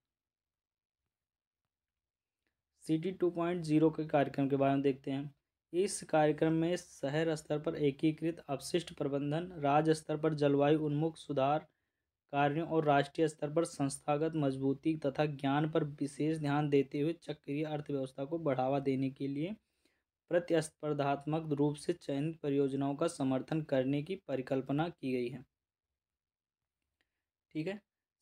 सिटी टू पॉइंट जीरो के कार्यक्रम के बारे में देखते हैं इस कार्यक्रम में शहर स्तर पर एकीकृत अपशिष्ट प्रबंधन राज्य स्तर पर जलवायु उन्मुख सुधार कार्यों और राष्ट्रीय स्तर पर संस्थागत मजबूती तथा ज्ञान पर विशेष ध्यान देते हुए चक्रीय अर्थव्यवस्था को बढ़ावा देने के लिए प्रतिस्पर्धात्मक रूप से चयनित परियोजनाओं का समर्थन करने की परिकल्पना की गई है ठीक है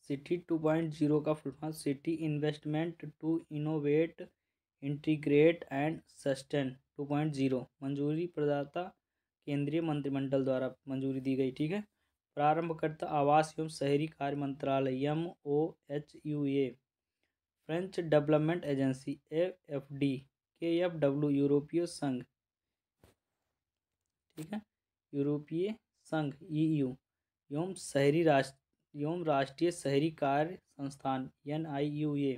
सिटी टू पॉइंट जीरो का full form city investment to innovate integrate and sustain two point zero मंजूरी प्रदाता केंद्रीय मंत्रिमंडल द्वारा मंजूरी दी गई ठीक है प्रारंभकर्ता आवास एवं शहरी कार्य मंत्रालय M O H U A French development agency A F D K F W यूरोपीय संघ ठीक है यूरोपीय संघ ई यू एवं शहरी राष्ट्र एवं राष्ट्रीय शहरी कार्य संस्थान एन आई यू ए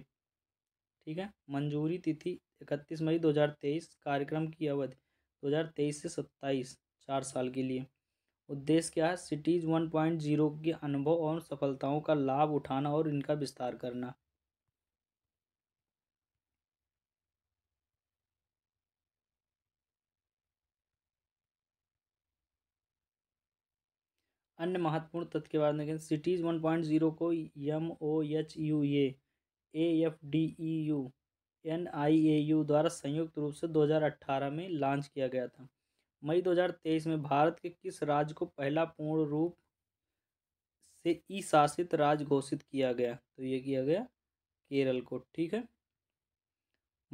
ठीक है मंजूरी तिथि इकतीस मई दो हज़ार तेईस कार्यक्रम की अवधि दो हज़ार तेईस से सत्ताईस चार साल के लिए उद्देश्य क्या है सिटीज़ वन पॉइंट जीरो के अनुभव और सफलताओं का लाभ उठाना और इनका विस्तार करना अन्य महत्वपूर्ण तथ्य के बारे में देखें सिटीज़ वन पॉइंट जीरो को M O H U A A F D E U N I U A द्वारा संयुक्त रूप से 2018 में लॉन्च किया गया था मई 2023 में भारत के किस राज्य को पहला पूर्ण रूप से ई शासित राज्य घोषित किया गया तो ये किया गया केरल को ठीक है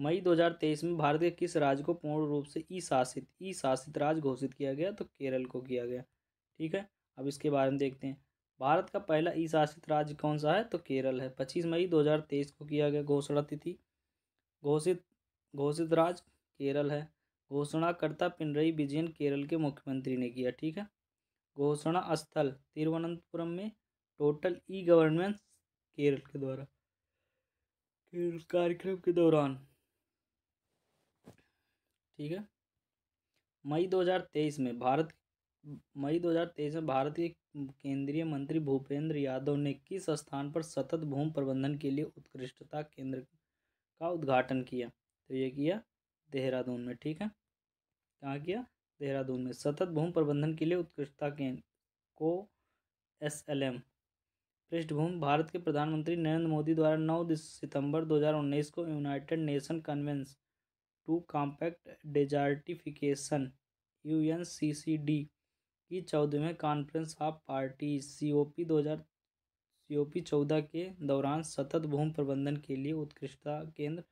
मई 2023 में भारत के किस राज्य को पूर्ण रूप से ई शासित ई शासित राज्य घोषित किया गया तो केरल को किया गया ठीक है अब इसके बारे में देखते हैं भारत का पहला ई शासित राज्य कौन सा है तो केरल है पच्चीस मई तेईस को किया गया घोषणा तिथि घोषित घोषित राज्य केरल है घोषणाकर्ता पिनरई विजयन केरल के मुख्यमंत्री ने किया ठीक है घोषणा स्थल तिरुवनंतपुरम में टोटल ई गवर्नेंस केरल के द्वारा केरल कार्यक्रम के दौरान ठीक है मई 2023 में भारत मई 2023 में भारतीय केंद्रीय मंत्री भूपेंद्र यादव ने किस स्थान पर सतत भूमि प्रबंधन के लिए उत्कृष्टता केंद्र का उद्घाटन किया तो ये किया देहरादून में ठीक है कहाँ किया देहरादून में सतत भूमि प्रबंधन के लिए उत्कृष्टता केंद्र को एस एल एम पृष्ठभूमि भारत के प्रधानमंत्री नरेंद्र मोदी द्वारा नौ सितंबर दो को United Nation convention to compact desertification U N C C D की चौदहवें conference of party C O P दो हज़ार सी ओ पी चौदह के दौरान सतत भूमि प्रबंधन के लिए उत्कृष्टता केंद्र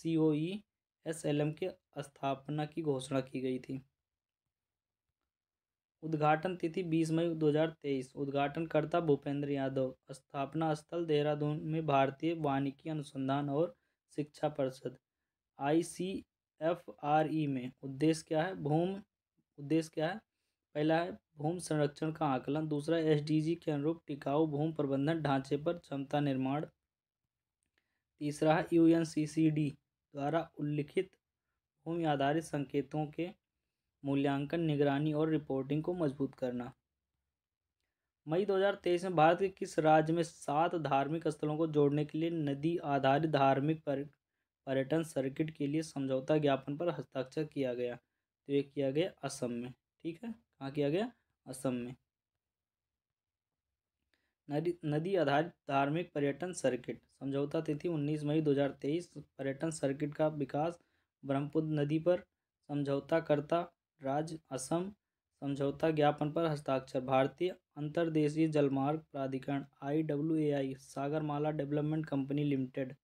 C O E S L M के स्थापना की घोषणा की गई थी उद्घाटन तिथि बीस मई 2023 उद्घाटनकर्ता भूपेंद्र यादव स्थापना स्थल देहरादून में भारतीय वानिकी अनुसंधान और शिक्षा परिषद आई सी एफ आर ई में उद्देश्य क्या है भूमि उद्देश्य क्या है पहला है भूमि संरक्षण का आकलन दूसरा एसडीजी के अनुरूप टिकाऊ भूमि प्रबंधन ढांचे पर क्षमता निर्माण तीसरा है यू द्वारा उल्लिखित भूमि आधारित संकेतों के मूल्यांकन निगरानी और रिपोर्टिंग को मजबूत करना मई 2023 में भारत के किस राज्य में सात धार्मिक स्थलों को जोड़ने के लिए नदी आधारित धार्मिक पर्यटन सर्किट के लिए समझौता ज्ञापन पर हस्ताक्षर किया गया तो ये किया गया असम में ठीक है कहाँ किया गया असम में नदी नदी आधारित धार्मिक पर्यटन सर्किट समझौता तिथि 19 मई 2023 पर्यटन सर्किट का विकास ब्रह्मपुत्र नदी पर समझौताकर्ता राज्य असम समझौता ज्ञापन पर हस्ताक्षर भारतीय अंतर्देशीय जलमार्ग प्राधिकरण I W A I Sagarmala development company limited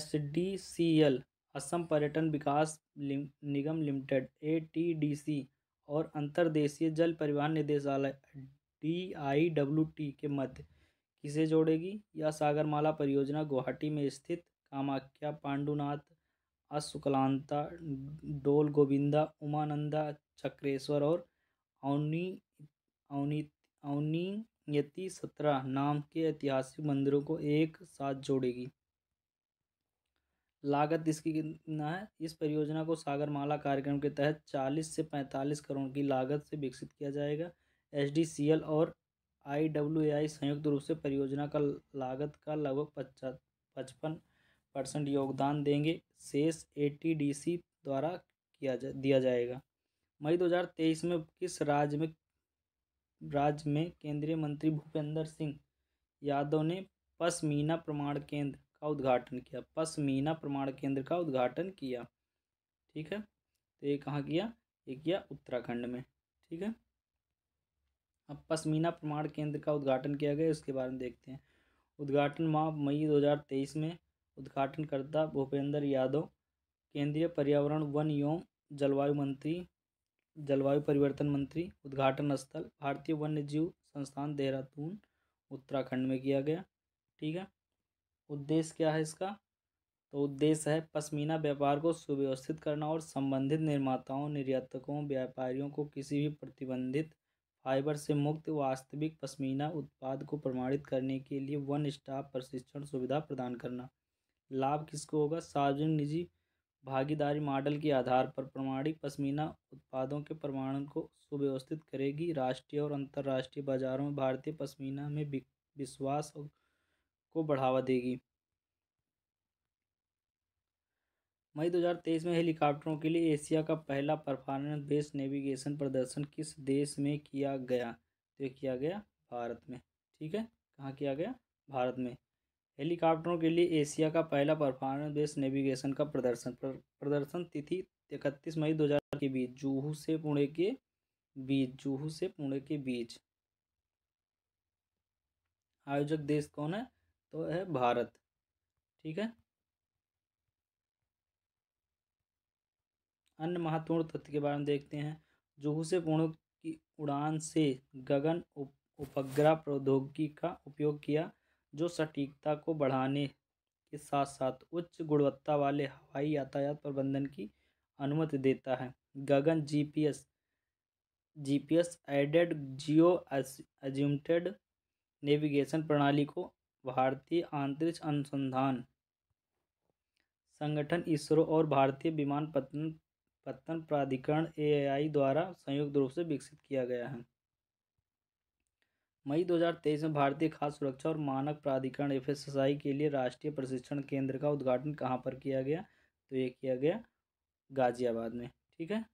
S D C L Assam पर्यटन विकास निगम लिमिटेड ए और अंतर्देशीय जल परिवहन निदेशालय डी के मध्य किसे जोड़ेगी यह सागरमाला परियोजना गुवाहाटी में स्थित कामाख्या पांडुनाथ अशुक्लांता डोल गोविंदा उमानंदा चक्रेश्वर और अवनी अवनी यति सत्रह नाम के ऐतिहासिक मंदिरों को एक साथ जोड़ेगी लागत इसकी कितना है इस परियोजना को सागरमाला कार्यक्रम के तहत 40 से 45 करोड़ की लागत से विकसित किया जाएगा एल और आई संयुक्त रूप से परियोजना का लागत का लगभग पचपन परसेंट योगदान देंगे शेष एटीडीसी द्वारा किया जा दिया जाएगा मई 2023 में किस राज्य में राज्य में केंद्रीय मंत्री भूपेंद्र सिंह यादव ने पश्मीना प्रमाण केंद्र का उद्घाटन किया पसमीना प्रमाण केंद्र का उद्घाटन किया ठीक है तो ये कहाँ किया ये किया उत्तराखंड में ठीक है अब पश्मीना प्रमाण केंद्र का उद्घाटन किया गया उसके बारे में देखते हैं उद्घाटन माह मई 2023 में उद्घाटनकर्ता भूपेंद्र यादव केंद्रीय पर्यावरण वन एवं जलवायु मंत्री जलवायु परिवर्तन मंत्री उद्घाटन स्थल भारतीय वन्य जीव संस्थान देहरादून उत्तराखंड में किया गया ठीक है उद्देश्य क्या है इसका तो उद्देश्य है पश्मीना व्यापार को सुव्यवस्थित करना और संबंधित निर्माताओं निर्यातकों व्यापारियों को किसी भी प्रतिबंधित फाइबर से मुक्त वास्तविक पश्मीना उत्पाद को प्रमाणित करने के लिए वन स्टाफ प्रशिक्षण सुविधा प्रदान करना लाभ किसको होगा सार्वजनिक निजी भागीदारी मॉडल के आधार पर प्रमाणित पश्मीना उत्पादों के प्रमाणन को सुव्यवस्थित करेगी राष्ट्रीय और अंतर्राष्ट्रीय बाजारों में भारतीय पश्मीना में विश्वास और को बढ़ावा देगी मई 2023 में हेलीकॉप्टरों के लिए एशिया का पहला परफॉर्मेंस बेस्ड नेविगेशन प्रदर्शन किस देश में किया गया तो किया गया भारत में ठीक है कहाँ किया गया भारत में हेलीकॉप्टरों के लिए एशिया का पहला परफॉर्मेंस बेस्ड नेविगेशन का प्रदर्शन प्रदर्शन तिथि इकतीस मई 2000 के बीच जूहू से पुणे के बीच जूहू से पुणे के बीच आयोजक देश कौन है तो है भारत ठीक है अन्य महत्वपूर्ण तथ्य के बारे में देखते हैं जुहू से पूर्ण की उड़ान से गगन उप, उपग्रह प्रौद्योगिकी का उपयोग किया जो सटीकता को बढ़ाने के साथ साथ उच्च गुणवत्ता वाले हवाई यातायात प्रबंधन की अनुमति देता है GAGAN GPS GPS aided geo augmented navigation प्रणाली को भारतीय अंतरिक्ष अनुसंधान संगठन इसरो और भारतीय विमान पतन पत्तन प्राधिकरण ए द्वारा संयुक्त रूप से विकसित किया गया है मई 2023 में भारतीय खाद्य सुरक्षा और मानक प्राधिकरण एफ के लिए राष्ट्रीय प्रशिक्षण केंद्र का उद्घाटन कहाँ पर किया गया तो ये किया गया गाजियाबाद में ठीक है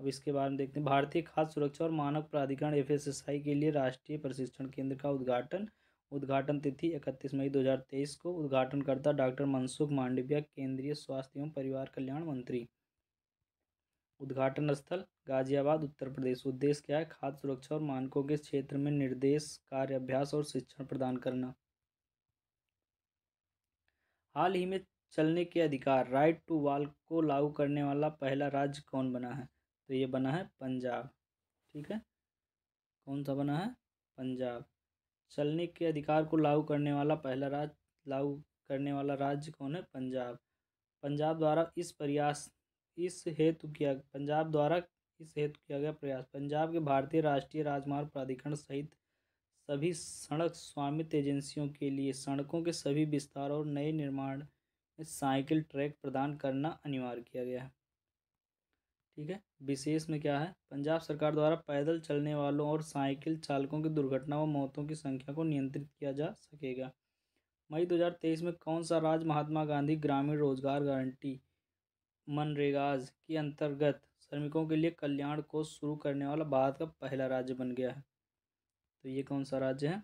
अब इसके बारे में देखते हैं भारतीय खाद्य सुरक्षा और मानक प्राधिकरण एफ के लिए राष्ट्रीय प्रशिक्षण केंद्र का उद्घाटन उद्घाटन तिथि इकतीस मई 2023 को उद्घाटनकर्ता डॉक्टर मनसुख मांडविया केंद्रीय स्वास्थ्य एवं परिवार कल्याण मंत्री उद्घाटन स्थल गाजियाबाद उत्तर प्रदेश उद्देश्य क्या है खाद्य सुरक्षा और मानकों के क्षेत्र में निर्देश कार्य अभ्यास और शिक्षण प्रदान करना हाल ही में चलने के अधिकार राइट टू वाल को लागू करने वाला पहला राज्य कौन बना है तो ये बना है पंजाब ठीक है कौन सा बना है पंजाब चलने के अधिकार को लागू करने वाला पहला राज्य लागू करने वाला राज्य कौन है पंजाब पंजाब द्वारा इस प्रयास इस हेतु किया पंजाब द्वारा इस हेतु किया गया प्रयास पंजाब के भारतीय राष्ट्रीय राजमार्ग प्राधिकरण सहित सभी सड़क स्वामित्व एजेंसियों के लिए सड़कों के सभी विस्तार और नए निर्माण में साइकिल ट्रैक प्रदान करना अनिवार्य किया गया है ठीक है विशेष में क्या है पंजाब सरकार द्वारा पैदल चलने वालों और साइकिल चालकों की दुर्घटना व मौतों की संख्या को नियंत्रित किया जा सकेगा मई 2023 में कौन सा राज्य महात्मा गांधी ग्रामीण रोजगार गारंटी मनरेगाज के अंतर्गत श्रमिकों के लिए कल्याण कोष शुरू करने वाला भारत का पहला राज्य बन गया है तो ये कौन सा राज्य है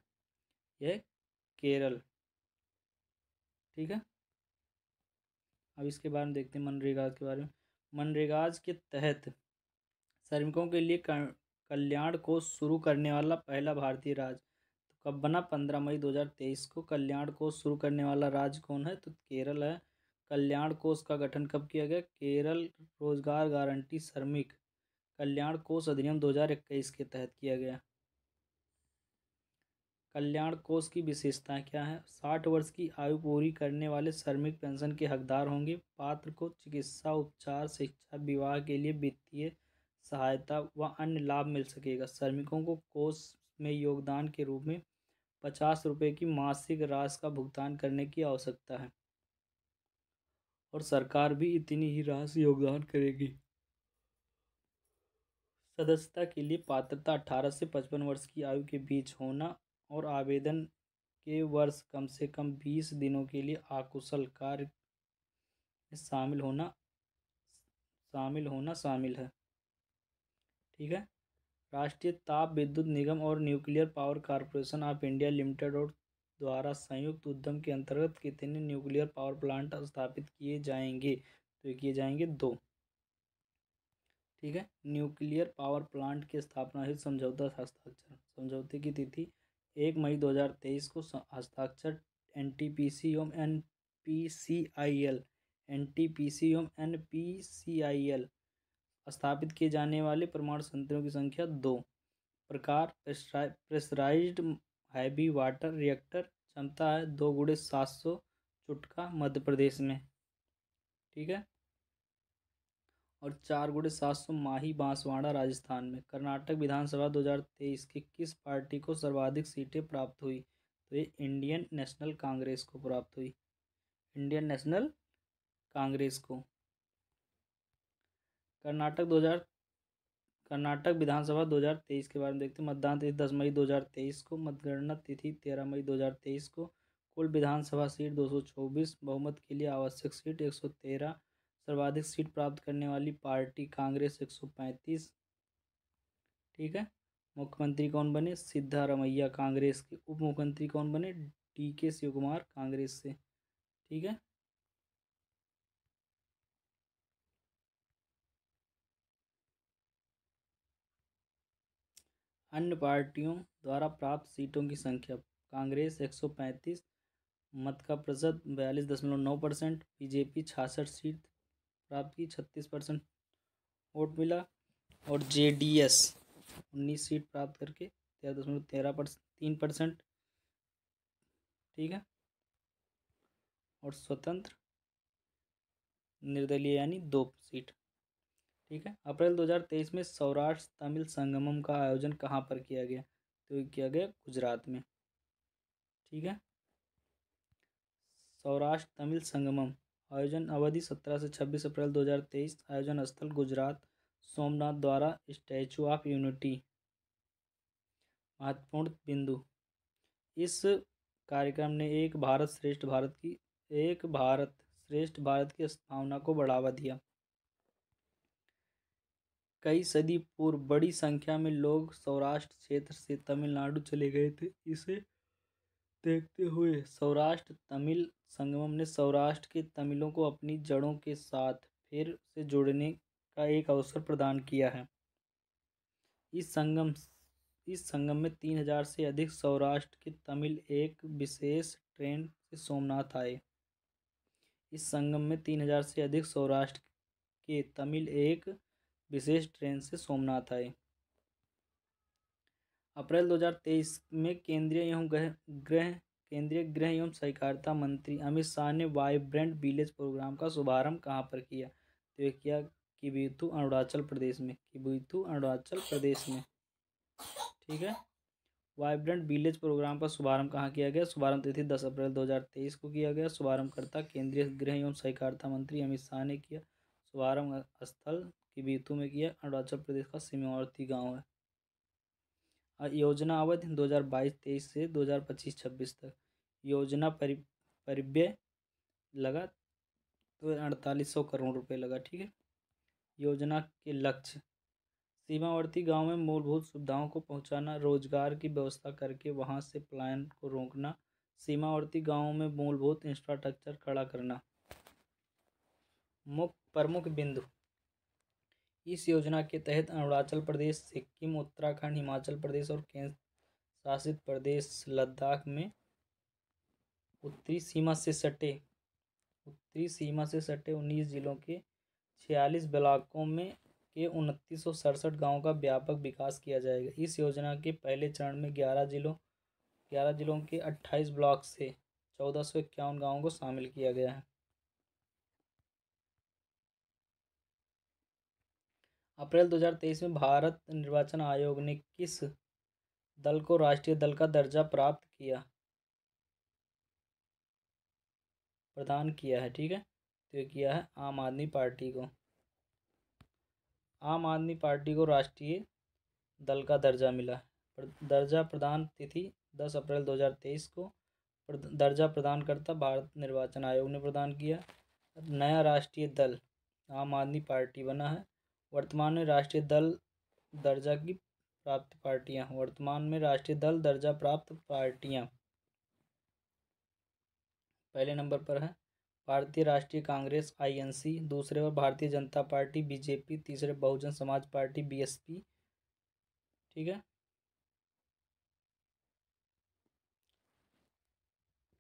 यह केरल ठीक है अब इसके बारे में देखते हैं मनरेगा के बारे में मनरेगाज के तहत श्रमिकों के लिए कल्याण को शुरू करने वाला पहला भारतीय राज्य तो कब बना पंद्रह मई दो हज़ार तेईस को कल्याण कोष शुरू करने वाला राज्य कौन है तो केरल है कल्याण कोष का गठन कब किया गया केरल रोजगार गारंटी श्रमिक कल्याण कोष अधिनियम 2021 के तहत किया गया कल्याण कोष की विशेषताएं क्या है साठ वर्ष की आयु पूरी करने वाले श्रमिक पेंशन के हकदार होंगे पात्र को चिकित्सा उपचार शिक्षा विवाह के लिए वित्तीय सहायता व अन्य लाभ मिल सकेगा श्रमिकों को कोष में योगदान के रूप में पचास रुपये की मासिक राशि का भुगतान करने की आवश्यकता है और सरकार भी इतनी ही राशि योगदान करेगी सदस्यता के लिए पात्रता अठारह से पचपन वर्ष की आयु के बीच होना और आवेदन के वर्ष कम से कम बीस दिनों के लिए आकुशल कार्य में शामिल होना शामिल होना शामिल है ठीक है राष्ट्रीय ताप विद्युत निगम और nuclear power corporation of India limited और द्वारा संयुक्त उद्यम के अंतर्गत कितने न्यूक्लियर पावर प्लांट स्थापित किए जाएंगे तो किए जाएंगे दो ठीक है न्यूक्लियर पावर प्लांट की स्थापना हेतु समझौता हस्ताक्षर समझौते की तिथि एक मई 2023 को हस्ताक्षर N T P C M N P C I L N T P C M N P C I L स्थापित किए जाने वाले प्रमाण संयंत्रों की संख्या दो प्रकार प्रेसराइज हैवी वाटर रिएक्टर क्षमता है दो गुड़े सात सौ चुटका मध्य प्रदेश में ठीक है और चार गुड़े सात सौ माही बांसवाड़ा राजस्थान में कर्नाटक विधानसभा 2023 की किस पार्टी को सर्वाधिक सीटें प्राप्त हुई तो ये इंडियन नेशनल कांग्रेस को प्राप्त हुई इंडियन नेशनल कांग्रेस को कर्नाटक 2000 कर्नाटक विधानसभा 2023 के बारे में देखते हैं मतदान तिथि दस मई 2023 को मतगणना तिथि तेरह मई 2023 को कुल विधानसभा सीट चौबीस बहुमत के लिए आवश्यक सीट तेरह सर्वाधिक सीट प्राप्त करने वाली पार्टी कांग्रेस एक सौ पैंतीस ठीक है मुख्यमंत्री कौन बने सिद्धारमैया कांग्रेस के उप मुख्यमंत्री कौन बने डी के शिव कुमार कांग्रेस से ठीक है अन्य पार्टियों द्वारा प्राप्त सीटों की संख्या कांग्रेस एक सौ पैंतीस मत का प्रतिशत बयालीस दशमलव नौ परसेंट बीजेपी छियासठ सीट प्राप्त की छत्तीस परसेंट वोट मिला और जे डी एस उन्नीस सीट प्राप्त करके तेरह दशमलव तेरह परसेंट तीन परसेंट ठीक है और स्वतंत्र निर्दलीय यानी दो सीट ठीक है अप्रैल 2023 में सौराष्ट्र तमिल संगमम का आयोजन कहाँ पर किया गया तो किया गया गुजरात में ठीक है सौराष्ट्र तमिल संगमम आयोजन अवधि सत्रह से छब्बीस अप्रैल 2023 आयोजन स्थल गुजरात सोमनाथ द्वारा स्टैचू ऑफ यूनिटी महत्वपूर्ण बिंदु इस कार्यक्रम ने एक भारत श्रेष्ठ भारत की एक भारत श्रेष्ठ भारत की स्थापना को बढ़ावा दिया कई सदी पूर्व बड़ी संख्या में लोग सौराष्ट्र क्षेत्र से तमिलनाडु चले गए थे इसे देखते हुए सौराष्ट्र तमिल संगमम ने सौराष्ट्र के तमिलों को अपनी जड़ों के साथ फिर से जोड़ने का एक अवसर प्रदान किया है इस संगम इस संगम में तीन हजार से अधिक सौराष्ट्र के तमिल एक विशेष ट्रेन से सोमनाथ आए इस संगम में तीन हजार से अधिक सौराष्ट्र के तमिल एक विशेष ट्रेन से सोमनाथ आए अप्रैल 2023 में केंद्रीय एवं गृह केंद्रीय गृह एवं सहकारिता मंत्री अमित शाह ने वाइब्रेंट विलेज प्रोग्राम का शुभारंभ कहाँ पर किया तो यह किया किबिथू अरुणाचल प्रदेश में किबिथू अरुणाचल प्रदेश में ठीक है वाइब्रेंट विलेज प्रोग्राम का शुभारंभ कहाँ किया गया शुभारंभ तिथि दस अप्रैल दो हज़ार तेईस को किया गया शुभारंभकर्ता केंद्रीय गृह एवं सहकारिता मंत्री अमित शाह ने किया शुभारंभ स्थल किबिथू में किया अरुणाचल प्रदेश का सीमावर्ती गाँव है योजना अवधि दो हज़ार बाईस तेईस से दो हज़ार पच्चीस छब्बीस तक योजना परि परिव्य लगा तो अड़तालीस सौ करोड़ रुपए लगा ठीक है योजना के लक्ष्य सीमावर्ती गांव में मूलभूत सुविधाओं को पहुंचाना रोजगार की व्यवस्था करके वहां से प्लान को रोकना सीमावर्ती गांवों में मूलभूत इंफ्रास्ट्रक्चर खड़ा करना मुख्य प्रमुख बिंदु इस योजना के तहत अरुणाचल प्रदेश सिक्किम उत्तराखंड हिमाचल प्रदेश और केंद्र शासित प्रदेश लद्दाख में उत्तरी सीमा से सटे उत्तरी सीमा से सटे उन्नीस जिलों के छियालीस ब्लाकों में के उनतीस सौ सड़सठ गाँव का व्यापक विकास किया जाएगा इस योजना के पहले चरण में ग्यारह जिलों ग्यारह जिलों के अट्ठाईस ब्लॉक से चौदह सौ इक्यावन गाँवों को शामिल किया गया है अप्रैल 2023 में भारत निर्वाचन आयोग ने किस दल को राष्ट्रीय दल का दर्जा प्राप्त किया प्रदान किया है ठीक है तो किया है आम आदमी पार्टी को आम आदमी पार्टी को राष्ट्रीय दल का दर्जा मिला दर्जा प्रदान तिथि दस अप्रैल दो हजार तेईस को दर्जा प्रदान करता भारत निर्वाचन आयोग ने प्रदान किया नया राष्ट्रीय दल आम आदमी पार्टी बना है वर्तमान में राष्ट्रीय दल दर्जा की प्राप्त पार्टियां वर्तमान में राष्ट्रीय दल दर्जा प्राप्त पार्टियां पहले नंबर पर है भारतीय राष्ट्रीय कांग्रेस आईएनसी दूसरे पर भारतीय जनता पार्टी बीजेपी तीसरे बहुजन समाज पार्टी बीएसपी ठीक है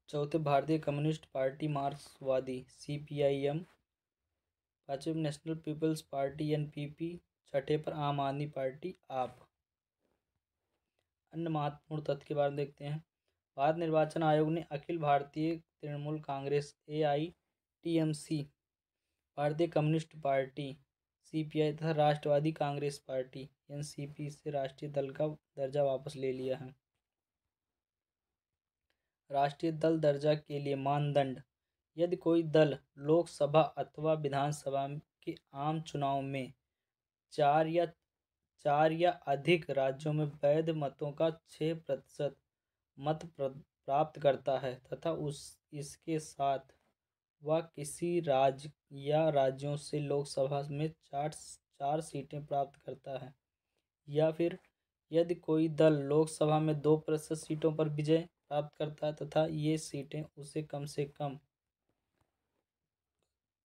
चौथे भारतीय कम्युनिस्ट पार्टी मार्क्सवादी सीपीआईएम पाँचवें national people's party N P P छठे पर आम आदमी पार्टी आप अन्य महत्वपूर्ण तथ्य के बारे में देखते हैं भारत निर्वाचन आयोग ने अखिल भारतीय Trinamool Congress A I T M C भारतीय communist party C P I तथा राष्ट्रवादी Congress party N C P से राष्ट्रीय दल का दर्जा वापस ले लिया है राष्ट्रीय दल दर्जा के लिए मानदंड यदि कोई दल लोकसभा अथवा विधानसभा के आम चुनाव में चार या चार या अधिक राज्यों में वैध मतों का छः प्रतिशत मत प्राप्त करता है तथा उस इसके साथ वह किसी राज्य या राज्यों से लोकसभा में चार चार सीटें प्राप्त करता है या फिर यदि कोई दल लोकसभा में दो प्रतिशत सीटों पर विजय प्राप्त करता है तथा ये सीटें उसे कम से कम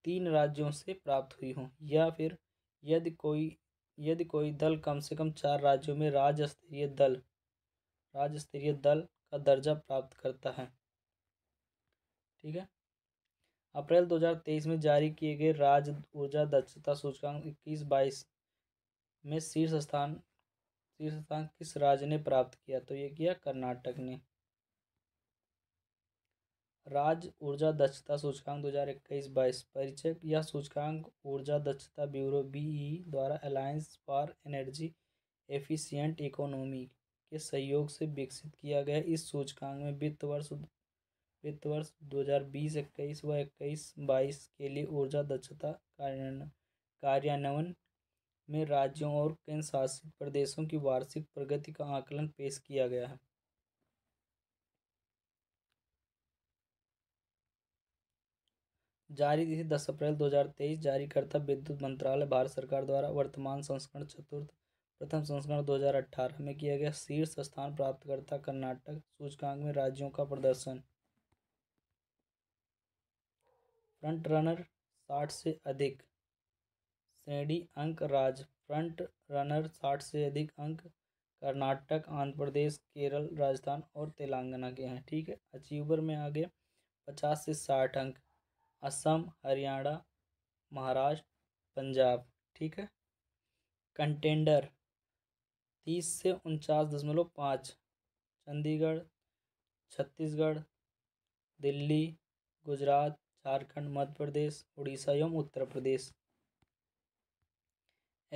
तीन राज्यों से प्राप्त हुई हों या फिर यदि कोई यदि कोई दल कम से कम चार राज्यों में राज्य स्तरीय दल राज्य स्तरीय दल का दर्जा प्राप्त करता है ठीक है अप्रैल 2023 में जारी किए गए राज्य ऊर्जा दक्षता सूचकांक इक्कीस बाईस में शीर्ष स्थान शीर्ष स्थान किस राज्य ने प्राप्त किया तो ये किया कर्नाटक ने राज्य ऊर्जा दक्षता सूचकांक दो हज़ार इक्कीस बाईस परिचय यह सूचकांक ऊर्जा दक्षता ब्यूरो बीई द्वारा alliance for energy efficient economy के सहयोग से विकसित किया गया इस सूचकांक में वित्त वर्ष वित्त वर्ष दो हज़ार बीस इक्कीस व इक्कीस बाईस के लिए ऊर्जा दक्षता कार्यान्वयन में राज्यों और केंद्र शासित प्रदेशों की वार्षिक प्रगति का आकलन पेश किया गया है जारी तिथि दस अप्रैल 2023 जारीकर्ता विद्युत मंत्रालय भारत सरकार द्वारा वर्तमान संस्करण चतुर्थ प्रथम संस्करण 2018 में किया गया शीर्ष स्थान प्राप्तकर्ता कर्नाटक सूचकांक में राज्यों का प्रदर्शन फ्रंट रनर साठ से अधिक श्रेणी अंक राज फ्रंट रनर साठ से अधिक अंक कर्नाटक आंध्र प्रदेश केरल राजस्थान और तेलंगाना के हैं ठीक है अचीवर में आगे पचास से साठ अंक असम हरियाणा महाराष्ट्र पंजाब ठीक है कंटेंडर तीस से उनचास दशमलव पाँच चंडीगढ़ छत्तीसगढ़ दिल्ली गुजरात झारखंड मध्य प्रदेश उड़ीसा एवं उत्तर प्रदेश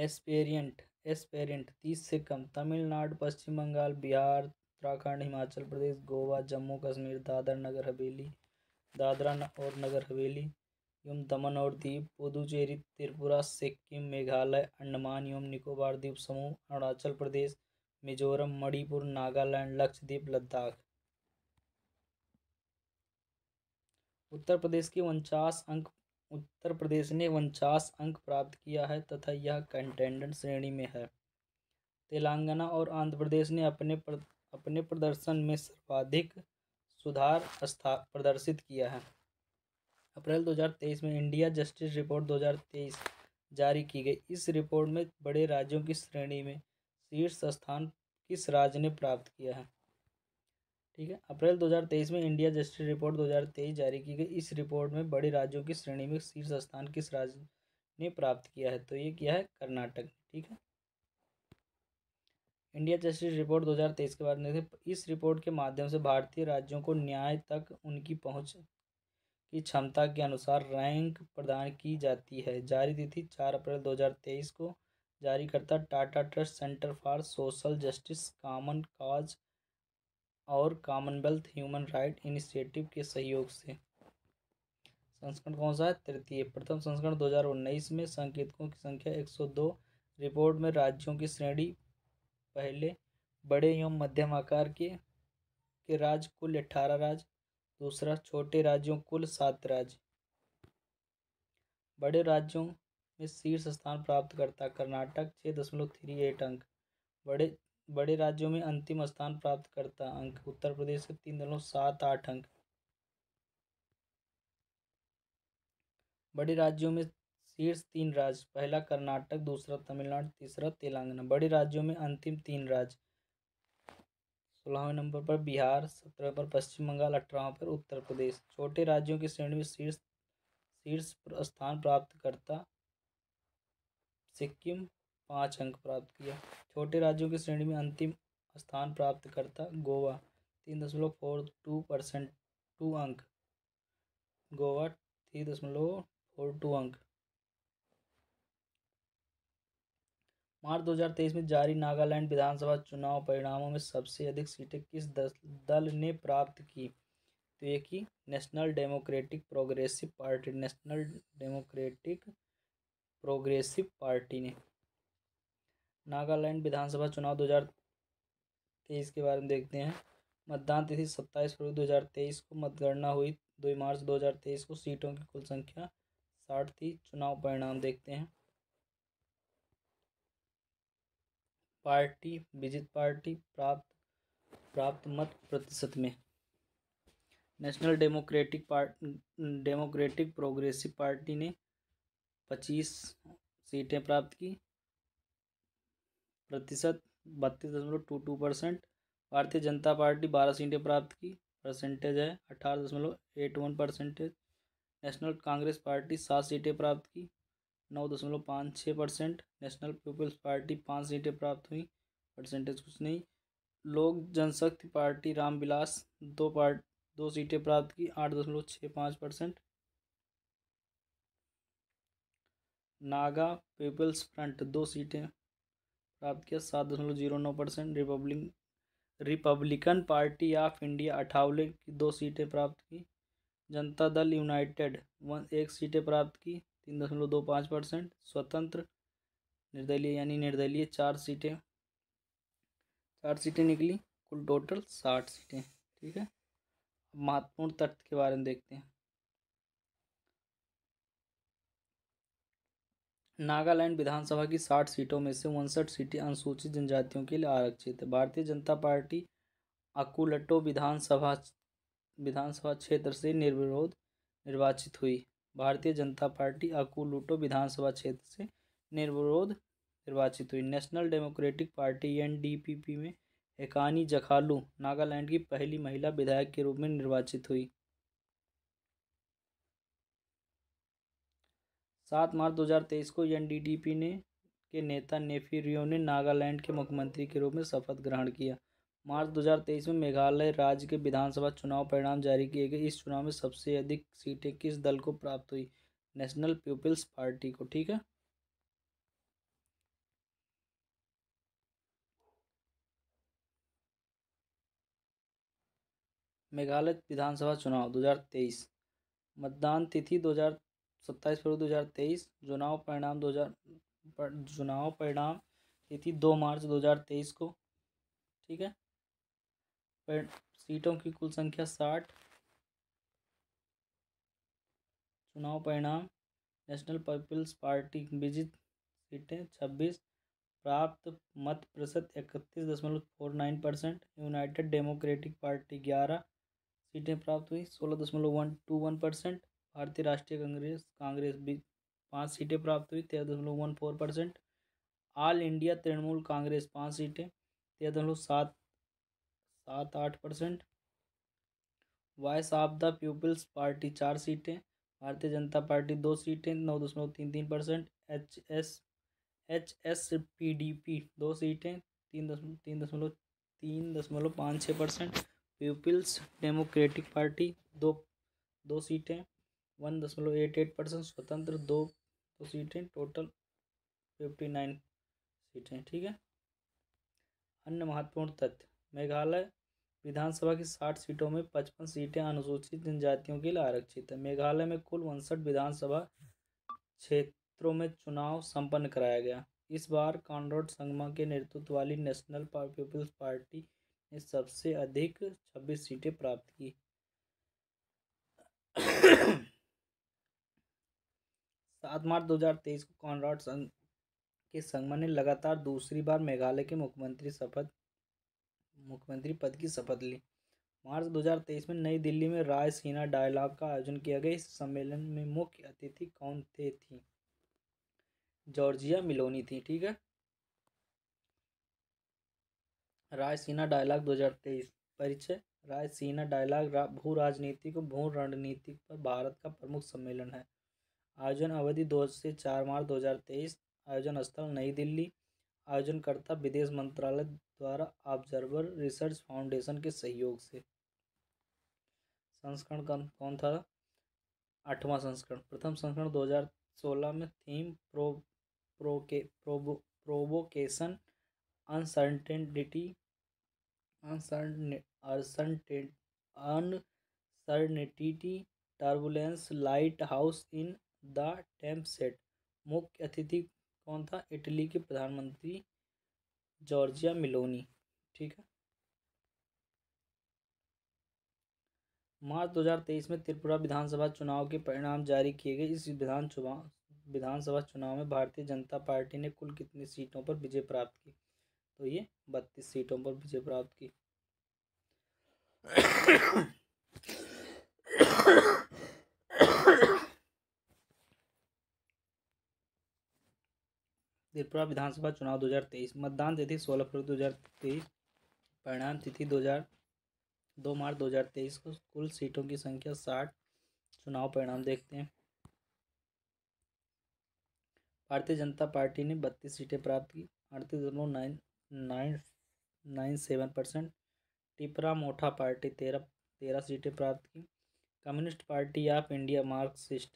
एस्पेरियंट एस्पेरियंट तीस से कम तमिलनाडु पश्चिम बंगाल बिहार उत्तराखंड हिमाचल प्रदेश गोवा जम्मू कश्मीर दादर नगर हवेली दादरा और नगर हवेली एवं दमन और दीप पुदुचेरी त्रिपुरा सिक्किम मेघालय अंडमान एवं निकोबार द्वीप समूह अरुणाचल प्रदेश मिजोरम मणिपुर नागालैंड लक्षद्वीप लद्दाख उत्तर प्रदेश के उनचास अंक उत्तर प्रदेश ने उनचास अंक प्राप्त किया है तथा यह कंटेंडेंट श्रेणी में है तेलंगाना और आंध्र प्रदेश ने अपने प्र, अपने प्रदर्शन में सर्वाधिक सुधार स्था प्रदर्शित किया है अप्रैल 2023 में इंडिया जस्टिस रिपोर्ट 2023 जारी की गई इस रिपोर्ट में बड़े राज्यों की श्रेणी में शीर्ष स्थान किस राज्य ने प्राप्त किया है ठीक है अप्रैल 2023 में इंडिया जस्टिस रिपोर्ट 2023 जारी की गई इस रिपोर्ट में बड़े राज्यों की श्रेणी में शीर्ष स्थान किस राज्य ने प्राप्त किया है तो ये किया है कर्नाटक ठीक है इंडिया जस्टिस रिपोर्ट 2023 के बाद इस रिपोर्ट के माध्यम से भारतीय राज्यों को न्याय तक उनकी पहुंच की क्षमता के अनुसार रैंक प्रदान की जाती है जारी तिथि चार अप्रैल 2023 को जारी करता Tata trust centre for social justice common cause और कॉमनवेल्थ ह्यूमन राइट इनिशिएटिव के सहयोग से संस्करण कौन सा है तृतीय प्रथम संस्करण दो में संकेतकों की संख्या एक रिपोर्ट में राज्यों की श्रेणी पहले बड़े एवं मध्यम आकार के के राज कुल अठारह राज्य दूसरा छोटे राज्यों कुल सात राज्य बड़े राज्यों में शीर्ष स्थान प्राप्त करता कर्नाटक छः दशमलव थ्री एट अंक बड़े बड़े राज्यों में अंतिम स्थान प्राप्त करता अंक उत्तर प्रदेश के तीन दशमलव सात आठ अंक बड़े राज्यों में शीर्ष तीन राज्य पहला कर्नाटक दूसरा तमिलनाडु तीसरा तेलंगाना बड़े राज्यों में अंतिम तीन राज्य सोलहवें नंबर पर बिहार सत्रह पर पश्चिम बंगाल अठारह पर उत्तर प्रदेश छोटे राज्यों की श्रेणी में शीर्ष शीर्ष स्थान प्राप्त करता सिक्किम पाँच अंक प्राप्त किया छोटे राज्यों की श्रेणी में अंतिम स्थान प्राप्त करता गोवा तीन दशमलव फोर टू परसेंट टू अंक गोवा तीन दशमलव फोर टू अंक मार्च 2023 में जारी नागालैंड विधानसभा चुनाव परिणामों में सबसे अधिक सीटें किस दल ने प्राप्त की तो ये की national democratic progressive party national democratic progressive party ने नागालैंड विधानसभा चुनाव 2023 के बारे में देखते हैं मतदान तिथि सत्ताईस फरवरी 2023 को मतगणना हुई दो मार्च 2023 को सीटों की कुल संख्या साठ थी चुनाव परिणाम देखते हैं पार्टी विजित पार्टी प्राप्त प्राप्त मत प्रतिशत में national democratic part democratic progressive party ने पच्चीस सीटें प्राप्त की प्रतिशत बत्तीस दशमलव टू टू परसेंट भारतीय जनता पार्टी बारह सीटें प्राप्त की परसेंटेज है अठारह दशमलव eight one percentage national Congress party सात सीटें प्राप्त की नौ दशमलव पाँच छः परसेंट नेशनल पीपल्स पार्टी पाँच सीटें प्राप्त हुई परसेंटेज कुछ नहीं लोक जनशक्ति पार्टी रामविलास दो पार्ट दो सीटें प्राप्त की आठ दशमलव छः पाँच परसेंट नागा पीपल्स फ्रंट दो सीटें प्राप्त किया सात दशमलव जीरो नौ percent republic republican party of India Athawale की दो सीटें प्राप्त की जनता दल यूनाइटेड वन एक सीटें प्राप्त की तीन दशमलव दो पाँच परसेंट स्वतंत्र निर्दलीय यानी निर्दलीय चार सीटें चार सीटें निकली कुल टोटल साठ सीटें ठीक है अब महत्वपूर्ण तथ्य के बारे में देखते हैं नागालैंड विधानसभा की साठ सीटों में से उनसठ सीटें अनुसूचित जनजातियों के लिए आरक्षित है भारतीय जनता पार्टी अकुलटो विधानसभा विधानसभा क्षेत्र से निर्विरोध निर्वाचित हुई भारतीय जनता पार्टी अकुलूटो विधानसभा क्षेत्र से निर्विरोध निर्वाचित हुई नेशनल डेमोक्रेटिक पार्टी एन में एकानी जखालू नागालैंड की पहली महिला विधायक के रूप में निर्वाचित हुई सात मार्च 2023 को एनडीडीपी ने के नेता नेफी रियो ने नागालैंड के मुख्यमंत्री के रूप में शपथ ग्रहण किया मार्च 2023 में मेघालय राज्य के विधानसभा चुनाव परिणाम जारी किए गए इस चुनाव में सबसे अधिक सीटें किस दल को प्राप्त हुई नेशनल पीपल्स पार्टी को ठीक है मेघालय विधानसभा चुनाव 2023 मतदान तिथि 2027 फरवरी 2023 चुनाव परिणाम 2000 चुनाव परिणाम तिथि 2 मार्च 2023 को ठीक है सीटों की कुल संख्या साठ चुनाव परिणाम नेशनल पीपल्स पार्टी विजित सीटें छब्बीस प्राप्त मत प्रतिशत इकतीस दशमलव four nine percent united democratic party ग्यारह सीटें प्राप्त हुई सोलह दशमलव वन टू वन परसेंट भारतीय राष्ट्रीय कांग्रेस कांग्रेस भी पाँच सीटें प्राप्त हुई तेरह दशमलव one four percent all India Trinamool Congress पाँच सीटें तेरह दशमलव सात सात आठ percent voice of the people's party चार सीटें भारतीय जनता पार्टी दो सीटें नौ दशमलव तीन तीन percent H S H S P D P दो सीटें तीन दशमलव तीन दशमलव तीन दशमलव पाँच छः परसेंट पीपल्स डेमोक्रेटिक पार्टी दो दो सीटें वन दशमलव एट एट परसेंट स्वतंत्र दो दो सीटें टोटल फिफ्टी नाइन सीटें ठीक है अन्य महत्वपूर्ण तथ्य मेघालय विधानसभा की साठ सीटों में पचपन सीटें अनुसूचित जनजातियों के लिए आरक्षित है मेघालय में कुल उनसठ विधानसभा क्षेत्रों में चुनाव संपन्न कराया गया इस बार कॉन्ड्रोड संगमा के नेतृत्व वाली नेशनल पीपुल्स पार्टी ने सबसे अधिक छब्बीस सीटें प्राप्त की सात मार्च 2023 को कॉन्ड्रॉड संघ के संगमा ने लगातार दूसरी बार मेघालय के मुख्यमंत्री शपथ मुख्यमंत्री पद की शपथ ली मार्च 2023 में नई दिल्ली में राय सीना डायलॉग का आयोजन किया गया इस सम्मेलन में मुख्य अतिथि कौन थे थी जॉर्जिया मिलोनी थी ठीक है राय सीना डायलॉग 2023 परिचय राय सीना डायलॉग रा, भू राजनीतिक भू रणनीति पर भारत का प्रमुख सम्मेलन है आयोजन अवधि दो से चार मार्च 2023 आयोजन स्थल नई दिल्ली आयोजनकर्ता विदेश मंत्रालय द्वारा ऑब्जर्वर रिसर्च फाउंडेशन के सहयोग से संस्करण कौन था आठवां संस्करण प्रथम संस्करण 2016 में theme pro proke provo provocation uncertainty uncertainty turbulence lighthouse in the tempest मुख्य अतिथि कौन था इटली के प्रधानमंत्री जॉर्जिया मिलोनी ठीक है मार्च 2023 में त्रिपुरा विधानसभा चुनाव के परिणाम जारी किए गए इस विधान विधानसभा चुनाव में भारतीय जनता पार्टी ने कुल कितनी सीटों पर विजय प्राप्त की तो ये बत्तीस सीटों पर विजय प्राप्त की त्रिपुरा विधानसभा चुनाव 2023 मतदान तिथि 16 फरवरी 2023 परिणाम तिथि 2002 दो मार्च 2023 को कुल सीटों की संख्या 60 चुनाव परिणाम देखते हैं भारतीय जनता पार्टी ने बत्तीस सीटें प्राप्त की अड़तीस दशमलव nine nine nine seven percent Tipra Motha party तेरह तेरह सीटें प्राप्त की communist party of India marxist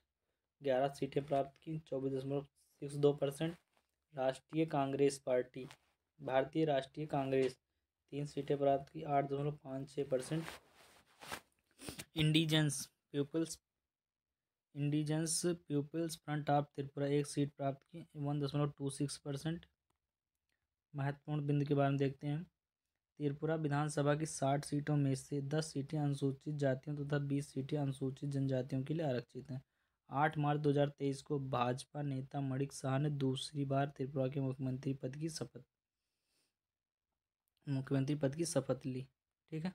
ग्यारह सीटें प्राप्त की चौबीस दशमलव सिक्स दो परसेंट राष्ट्रीय कांग्रेस पार्टी भारतीय राष्ट्रीय कांग्रेस तीन सीटें प्राप्त की आठ दशमलव पाँच छः percent indigenous people's indigenous people's front of Tripura एक सीट प्राप्त की वन दशमलव टू सिक्स परसेंट महत्वपूर्ण बिंदु के बारे में देखते हैं त्रिपुरा विधानसभा की साठ सीटों में से दस सीटें अनुसूचित जातियों तथा तो बीस सीटें अनुसूचित जनजातियों के लिए आरक्षित हैं आठ मार्च 2023 को भाजपा नेता मणिक शाह ने दूसरी बार त्रिपुरा के मुख्यमंत्री पद की शपथ मुख्यमंत्री पद की शपथ ली ठीक है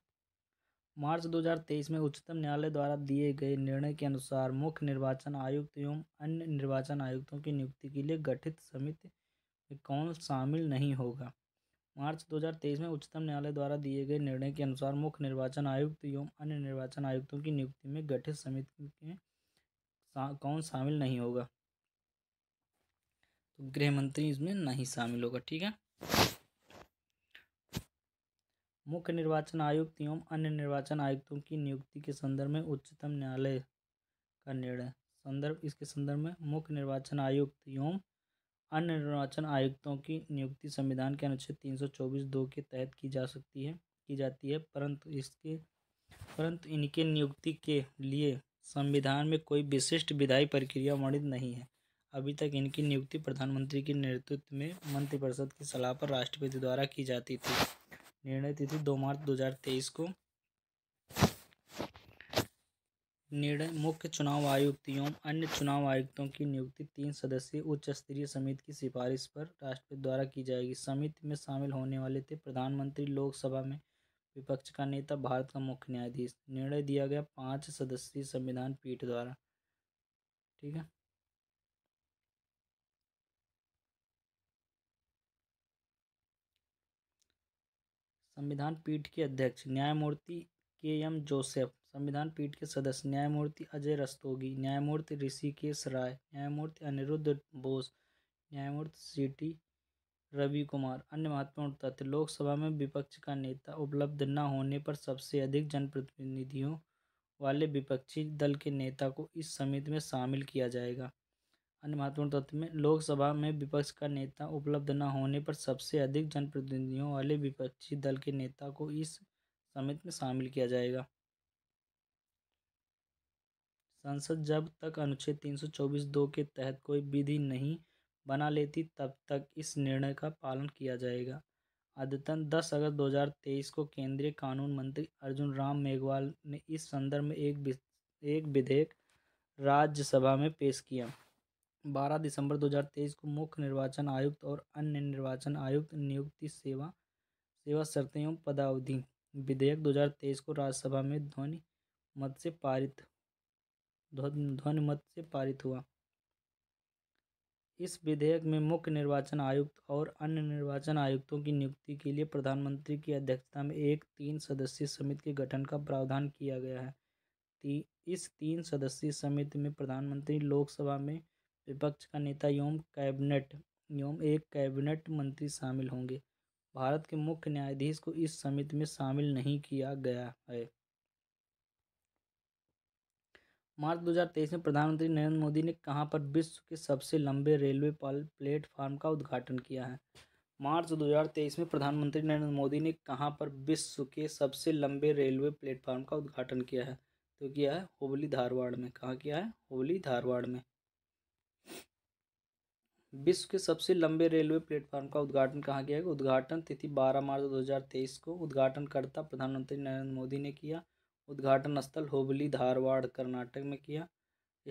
मार्च 2023 में उच्चतम न्यायालय द्वारा दिए गए निर्णय के अनुसार मुख्य निर्वाचन आयुक्त एवं अन्य निर्वाचन आयुक्तों की नियुक्ति के लिए गठित समिति में कौन शामिल नहीं होगा मार्च 2023 में उच्चतम न्यायालय द्वारा दिए गए निर्णय के अनुसार मुख्य निर्वाचन आयुक्त एवं अन्य निर्वाचन आयुक्तों की नियुक्ति में गठित समिति में कौन शामिल नहीं होगा तो गृह मंत्री इसमें नहीं शामिल होगा ठीक है मुख्य निर्वाचन आयुक्त एवं अन्य निर्वाचन आयुक्तों की नियुक्ति के संदर्भ में उच्चतम न्यायालय का निर्णय संदर्भ इसके संदर्भ में मुख्य निर्वाचन आयुक्त एवं अन्य निर्वाचन आयुक्तों की नियुक्ति संविधान के अनुच्छेद तीन सौ चौबीस दो के तहत की जा सकती है की जाती है परंतु इसके परंतु इनके नियुक्ति के लिए संविधान में कोई विशिष्ट विधायी प्रक्रिया वर्णित नहीं है अभी तक इनकी नियुक्ति प्रधानमंत्री के नेतृत्व में मंत्रिपरिषद की सलाह पर राष्ट्रपति द्वारा की जाती थी निर्णय तिथि दो मार्च दो हजार तेईस को निर्णय मुख्य चुनाव आयुक्त एवं अन्य चुनाव आयुक्तों की नियुक्ति तीन सदस्यीय उच्च स्तरीय समिति की सिफारिश पर राष्ट्रपति द्वारा की जाएगी समिति में शामिल होने वाले थे प्रधानमंत्री लोकसभा में विपक्ष का नेता भारत का मुख्य न्यायाधीश निर्णय दिया गया पांच सदस्यीय संविधान पीठ द्वारा ठीक है संविधान पीठ के अध्यक्ष न्यायमूर्ति के एम जोसेफ संविधान पीठ के सदस्य न्यायमूर्ति अजय रस्तोगी न्यायमूर्ति ऋषिकेश राय न्यायमूर्ति अनिरुद्ध बोस न्यायमूर्ति सी टी रवि कुमार अन्य महत्वपूर्ण तथ्य लोकसभा में विपक्ष का नेता उपलब्ध न होने पर सबसे अधिक जनप्रतिनिधियों वाले विपक्षी दल के नेता को इस समिति में शामिल किया जाएगा अन्य महत्वपूर्ण तथ्य में लोकसभा में विपक्ष का नेता उपलब्ध न होने पर सबसे अधिक जनप्रतिनिधियों वाले विपक्षी दल के नेता को इस समिति में शामिल किया जाएगा संसद जब तक अनुच्छेद 324 दो के तहत कोई विधि नहीं बना लेती तब तक इस निर्णय का पालन किया जाएगा अद्यतन 10 अगस्त 2023 को केंद्रीय कानून मंत्री अर्जुन राम मेघवाल ने इस संदर्भ में एक एक विधेयक राज्यसभा में पेश किया 12 दिसंबर 2023 को मुख्य निर्वाचन आयुक्त और अन्य निर्वाचन आयुक्त नियुक्ति सेवा सेवा शर्तें एवं पदावधि विधेयक 2023 को राज्यसभा में ध्वनि मत से पारित ध्वनि मत से पारित हुआ इस विधेयक में मुख्य निर्वाचन आयुक्त और अन्य निर्वाचन आयुक्तों की नियुक्ति के लिए प्रधानमंत्री की अध्यक्षता में एक तीन सदस्यीय समिति के गठन का प्रावधान किया गया है ती, इस तीन सदस्यीय समिति में प्रधानमंत्री लोकसभा में विपक्ष का नेता एवं कैबिनेट एवं एक कैबिनेट मंत्री शामिल होंगे भारत के मुख्य न्यायाधीश को इस समिति में शामिल नहीं किया गया है मार्च 2023 में प्रधानमंत्री नरेंद्र मोदी ने कहाँ पर विश्व के सबसे लंबे रेलवे प्लेटफार्म का उद्घाटन किया है मार्च 2023 में प्रधानमंत्री नरेंद्र मोदी ने कहाँ पर विश्व के सबसे लंबे रेलवे प्लेटफार्म का उद्घाटन किया है तो किया है होवली धारवाड़ में कहाँ किया है होबली धारवाड़ में विश्व के सबसे लंबे रेलवे प्लेटफार्म का उद्घाटन कहाँ किया है उद्घाटन तिथि बारह मार्च दो को उद्घाटनकर्ता प्रधानमंत्री नरेंद्र मोदी ने किया उद्घाटन स्थल होबली धारवाड़ कर्नाटक में किया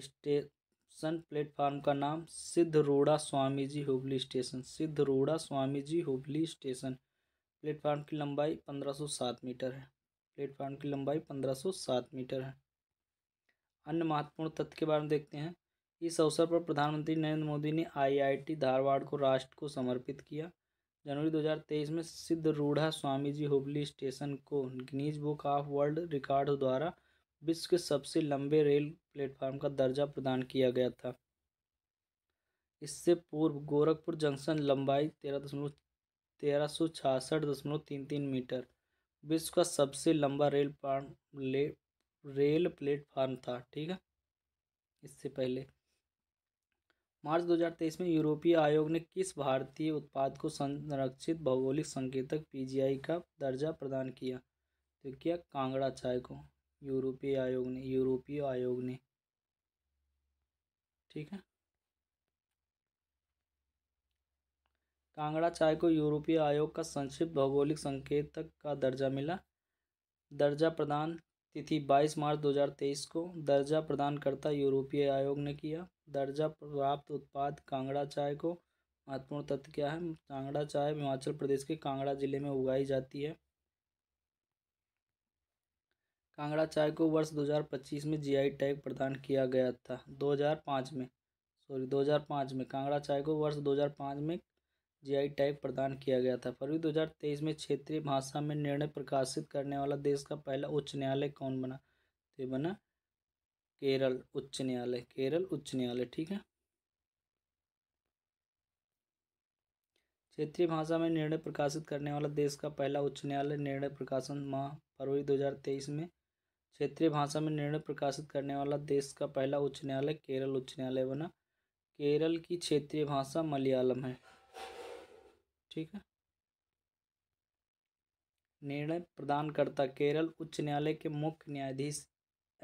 स्टेशन प्लेटफार्म का नाम सिद्ध रोड़ा स्वामी जी होबली स्टेशन सिद्ध रोड़ा स्वामी जी होबली स्टेशन प्लेटफार्म की लंबाई पंद्रह सौ सात मीटर है प्लेटफार्म की लंबाई पंद्रह सौ सात मीटर है अन्य महत्वपूर्ण तथ्य के बारे में देखते हैं इस अवसर पर प्रधानमंत्री नरेंद्र मोदी ने आईआईटी धारवाड़ को राष्ट्र को समर्पित किया जनवरी 2023 में सिद्ध रूढ़ा स्वामी जी हुबली स्टेशन को Guinness book of world record द्वारा विश्व के सबसे लंबे रेल प्लेटफॉर्म का दर्जा प्रदान किया गया था इससे पूर्व गोरखपुर जंक्शन लंबाई तेरह दशमलव तेरह सौ छियासठ दशमलव तीन तीन मीटर विश्व का सबसे लंबा रेल प्ले रेल प्लेटफार्म था ठीक है इससे पहले मार्च 2023 में यूरोपीय आयोग ने किस भारतीय उत्पाद को संरक्षित भौगोलिक संकेतक पीजीआई का दर्जा प्रदान किया तो किया कांगड़ा चाय को यूरोपीय आयोग ने यूरोपीय आयोग ने ठीक है कांगड़ा चाय को यूरोपीय आयोग का संक्षिप्त भौगोलिक संकेतक का दर्जा मिला दर्जा प्रदान तिथि 22 मार्च 2023 को दर्जा प्रदानकर्ता यूरोपीय आयोग ने किया दर्जा प्राप्त उत्पाद कांगड़ा चाय को महत्वपूर्ण तत्व क्या है कांगड़ा चाय हिमाचल प्रदेश के कांगड़ा जिले में उगाई जाती है कांगड़ा चाय को वर्ष 2025 में जीआई टैग प्रदान किया गया था 2005 में सॉरी 2005 में कांगड़ा चाय को वर्ष 2005 में जीआई टैग प्रदान किया गया था फरवरी 2023 में क्षेत्रीय भाषा में निर्णय प्रकाशित करने वाला देश का पहला उच्च न्यायालय कौन बना तो ये बना केरल उच्च न्यायालय केरल उच्च न्यायालय ठीक है क्षेत्रीय भाषा में निर्णय प्रकाशित करने वाला देश का पहला उच्च न्यायालय निर्णय प्रकाशन माह फरवरी 2023 में क्षेत्रीय भाषा में निर्णय प्रकाशित करने वाला देश का पहला उच्च न्यायालय केरल उच्च न्यायालय बना केरल की क्षेत्रीय भाषा मलयालम है ठीक है निर्णय प्रदानकर्ता केरल उच्च न्यायालय के मुख्य न्यायाधीश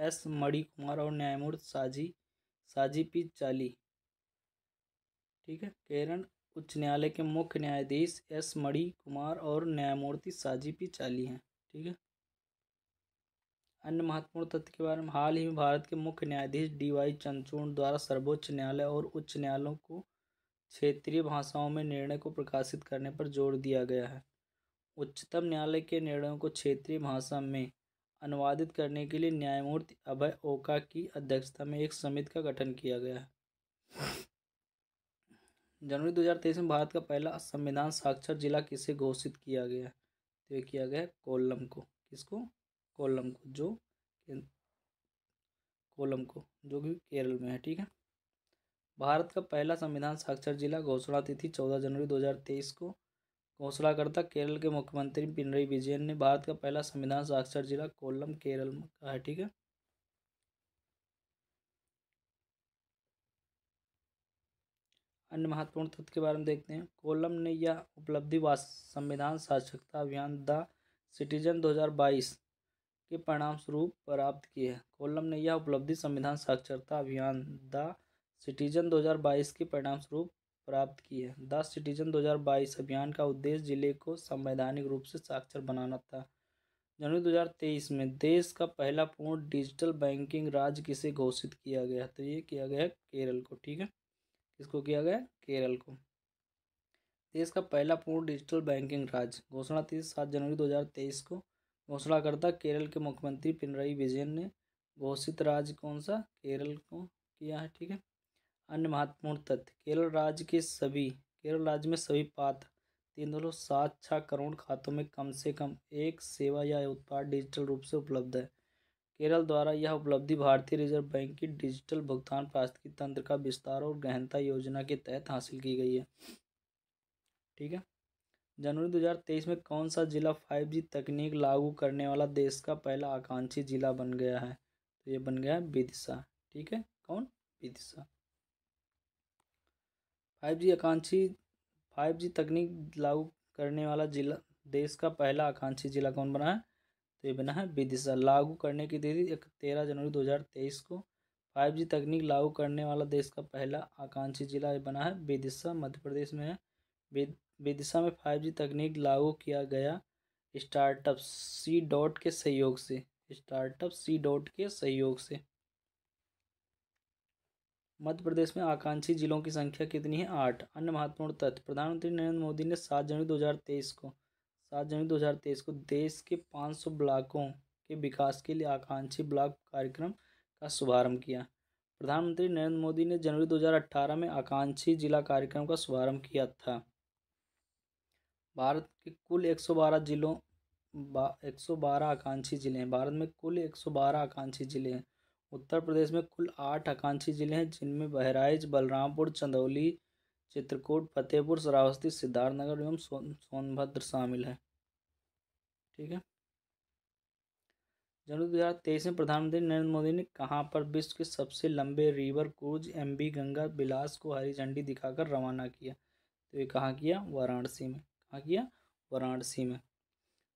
एस मणि कुमार और न्यायमूर्ति साजी साजी पी चाली ठीक है केरल उच्च न्यायालय के मुख्य न्यायाधीश एस मणि कुमार और न्यायमूर्ति साजी पी चाली हैं ठीक है अन्य महत्वपूर्ण तथ्य के बारे में हाल ही में भारत के मुख्य न्यायाधीश डी वाई चंद्रचूड़ द्वारा सर्वोच्च न्यायालय और उच्च न्यायालयों को क्षेत्रीय भाषाओं में निर्णय को प्रकाशित करने पर जोर दिया गया है उच्चतम न्यायालय के निर्णयों को क्षेत्रीय भाषा में अनुवादित करने के लिए न्यायमूर्ति अभय ओका की अध्यक्षता में एक समिति का गठन किया गया है जनवरी 2023 में भारत का पहला संविधान साक्षर जिला किसे घोषित किया गया तो ये किया गया कोल्लम को किसको कोल्लम को जो कोल्लम को जो कि केरल में है ठीक है भारत का पहला संविधान साक्षर जिला घोषणा तिथि चौदह जनवरी 2023 को घोषणा करता केरल के मुख्यमंत्री पिनरई विजयन ने भारत का पहला संविधान साक्षर जिला कोल्लम केरल का है ठीक है अन्य महत्वपूर्ण तथ्य के बारे में देखते हैं कोल्लम ने यह उपलब्धि संविधान साक्षरता अभियान द सिटीजन 2022 के परिणाम स्वरूप प्राप्त की है कोल्लम ने यह उपलब्धि संविधान साक्षरता अभियान द सिटीजन 2022 के परिणाम स्वरूप प्राप्त की है द सिटीजन 2022 अभियान का उद्देश्य जिले को संवैधानिक रूप से साक्षर बनाना था जनवरी 2023 में देश का पहला पूर्ण डिजिटल बैंकिंग राज्य किसे घोषित किया गया तो ये किया गया केरल को ठीक है किसको किया गया केरल को देश का पहला पूर्ण डिजिटल बैंकिंग राज्य घोषणा तीस सात जनवरी 2023 को घोषणाकर्ता केरल के मुख्यमंत्री पिनराई विजयन ने घोषित राज्य कौन सा केरल को किया है ठीक है अन्य महत्वपूर्ण तथ्य केरल राज्य के सभी केरल राज्य में सभी पात्र तीन दशमलव सात छः करोड़ खातों में कम से कम एक सेवा या उत्पाद डिजिटल रूप से उपलब्ध है केरल द्वारा यह उपलब्धि भारतीय रिजर्व बैंक की डिजिटल भुगतान प्रास्तिकी तंत्र का विस्तार और गहनता योजना के तहत हासिल की गई है ठीक है जनवरी 2023 में कौन सा जिला 5G तकनीक लागू करने वाला देश का पहला आकांक्षी जिला बन गया है तो ये बन गया है विदिशा ठीक है कौन विदिशा फाइव जी आकांक्षी फाइव जी तकनीक लागू करने वाला जिला देश का पहला आकांक्षी जिला कौन बना है तो ये बना है विदिशा लागू करने की तिथि तेरह जनवरी दो हज़ार तेईस को फाइव जी तकनीक लागू करने वाला देश का पहला आकांक्षी जिला बना है विदिशा मध्य प्रदेश में है विदिशा में फाइव जी तकनीक लागू किया गया स्टार्टअप सी डॉट के सहयोग से स्टार्टअप सी डॉट के सहयोग से मध्य प्रदेश में आकांक्षी जिलों की संख्या कितनी है आठ अन्य महत्वपूर्ण तथ्य प्रधानमंत्री नरेंद्र मोदी ने सात जनवरी तेईस को सात जनवरी तेईस को देश के सौ ब्लॉकों के विकास के लिए आकांक्षी ब्लॉक कार्यक्रम का शुभारंभ किया प्रधानमंत्री नरेंद्र मोदी ने जनवरी 2018 में आकांक्षी जिला कार्यक्रम का शुभारंभ किया था भारत के कुल 112 जिलों बा, 112 आकांक्षी जिले हैं भारत में कुल 112 आकांक्षी जिले हैं उत्तर प्रदेश में कुल आठ आकांक्षी जिले हैं जिनमें बहराइच बलरामपुर चंदौली चित्रकूट फतेहपुर सरावस्ती सिद्धार्थनगर एवं सोनभद्र शामिल है ठीक है जनवरी दो हज़ार तेईस में प्रधानमंत्री नरेंद्र मोदी ने कहाँ पर विश्व के सबसे लंबे river cruise M B Ganga Vilas को हरी झंडी दिखाकर रवाना किया तो ये कहाँ किया वाराणसी में कहाँ किया वाराणसी में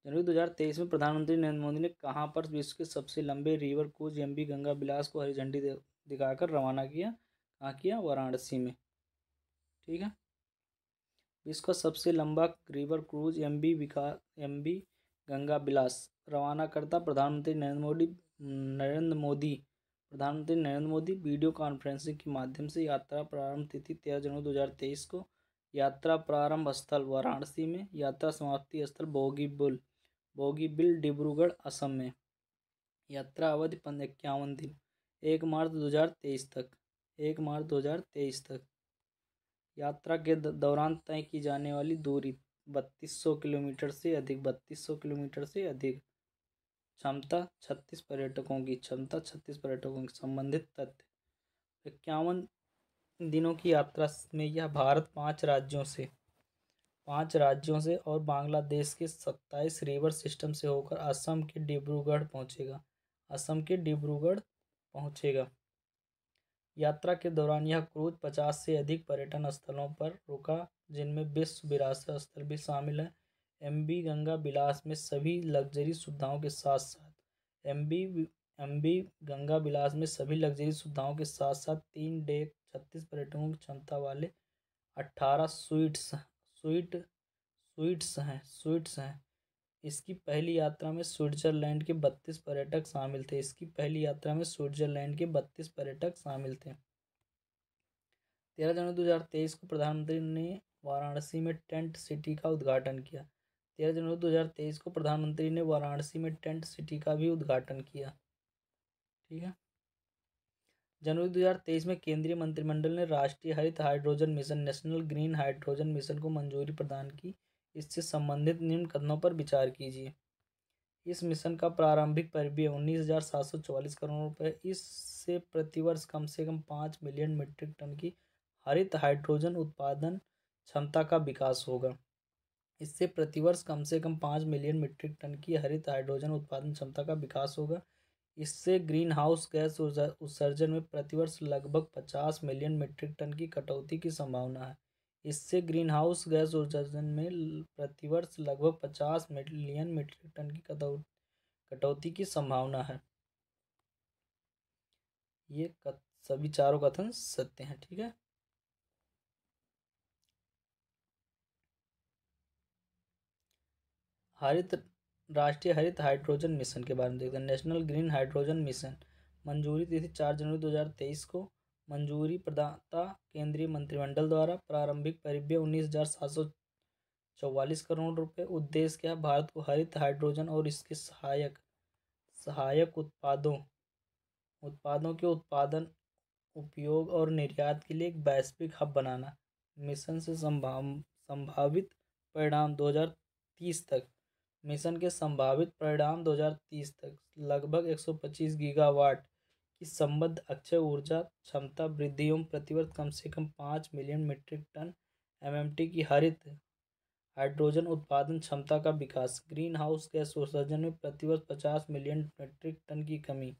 जनवरी 2023 में प्रधानमंत्री नरेंद्र मोदी ने कहाँ पर विश्व के सबसे लंबे river cruise MB Ganga Vilas को हरी झंडी दिखाकर रवाना किया कहाँ किया वाराणसी में ठीक है विश्व का सबसे लंबा रिवर क्रूज एम बी विका एम बी गंगा बिलास रवाना करता प्रधानमंत्री नरेंद्र मोदी नरेंद्र मोदी प्रधानमंत्री नरेंद्र मोदी वीडियो कॉन्फ्रेंसिंग के माध्यम से यात्रा प्रारंभ तिथि तेरह जनवरी दो हज़ार तेईस को यात्रा प्रारंभ स्थल वाराणसी में यात्रा समाप्ति स्थल बोगीबुल बोगीबिल डिब्रूगढ़ असम में यात्रा अवधि पंद्रह इक्यावन दिन एक मार्च 2023 तक एक मार्च 2023 तक यात्रा के दौरान तय की जाने वाली दूरी 3200 किलोमीटर से अधिक 3200 किलोमीटर से अधिक क्षमता छत्तीस पर्यटकों की क्षमता छत्तीस पर्यटकों की संबंधित तथ्य इक्यावन दिनों की यात्रा में यह भारत पांच राज्यों से पांच राज्यों से और बांग्लादेश के सत्ताईस रिवर सिस्टम से होकर असम के डिब्रूगढ़ पहुंचेगा असम के डिब्रूगढ़ पहुंचेगा यात्रा के दौरान यह क्रूज पचास से अधिक पर्यटन स्थलों पर रुका जिनमें विश्व विरासत स्थल भी शामिल है एम बी गंगा बिलास में सभी लग्जरी सुविधाओं के साथ साथ M B M B Ganga Vilas में सभी लग्जरी सुविधाओं के साथ साथ तीन डे छत्तीस पर्यटकों की क्षमता वाले अट्ठारह स्वीट्स स्वीट स्वीट्स हैं स्वीट्स हैं इसकी पहली यात्रा में स्विट्जरलैंड के बत्तीस पर्यटक शामिल थे इसकी पहली यात्रा में स्विट्जरलैंड के बत्तीस पर्यटक शामिल थे तेरह जनवरी दो हज़ार तेईस को प्रधानमंत्री ने वाराणसी में टेंट सिटी का उद्घाटन किया तेरह जनवरी दो हज़ार तेईस को प्रधानमंत्री ने वाराणसी में टेंट सिटी का भी उद्घाटन किया ठीक है जनवरी 2023 में केंद्रीय मंत्रिमंडल ने राष्ट्रीय हरित hydrogen mission national green hydrogen mission को मंजूरी प्रदान की इससे संबंधित निम्न कदमों पर विचार कीजिए इस मिशन का प्रारंभिक परिव्यय उन्नीस हज़ार सात सौ चौवालीस करोड़ रुपये इससे प्रतिवर्ष कम से कम पाँच मिलियन मीट्रिक टन की हरित हाइड्रोजन उत्पादन क्षमता का विकास होगा इससे प्रतिवर्ष कम से कम पाँच मिलियन मीट्रिक टन की हरित हाइड्रोजन उत्पादन क्षमता का विकास होगा इससे ग्रीन हाउस गैस उत्सर्जन में प्रतिवर्ष लगभग पचास मिलियन मीट्रिक टन की कटौती की संभावना है इससे ग्रीन हाउस गैस उत्सर्जन में प्रतिवर्ष लगभग पचास मिलियन मीट्रिक टन की कटौती की संभावना है ये सभी चारों कथन सत्य हैं ठीक है हरित राष्ट्रीय हरित हाइड्रोजन मिशन के बारे में देखते हैं नेशनल ग्रीन हाइड्रोजन मिशन मंजूरी तिथि चार जनवरी दो हज़ार तेईस को मंजूरी प्रदाता केंद्रीय मंत्रिमंडल द्वारा प्रारंभिक परिव्यय उन्नीस हज़ार सात सौ चौवालीस करोड़ रुपए उद्देश्य क्या भारत को हरित हाइड्रोजन और इसके सहायक सहायक उत्पादों उत्पादों के उत्पादन उपयोग और निर्यात के लिए एक वैश्विक हब बनाना मिशन से संभावित परिणाम 2030 तक मिशन के संभावित परिणाम 2030 तक लगभग 125 गीगावाट की संबद्ध अक्षय ऊर्जा क्षमता वृद्धि एवं प्रतिवर्ष कम से कम पाँच मिलियन मीट्रिक टन एमएमटी की हरित हाइड्रोजन उत्पादन क्षमता का विकास ग्रीन हाउस गैस उत्सर्जन में प्रतिवर्ष पचास मिलियन मीट्रिक टन की कमी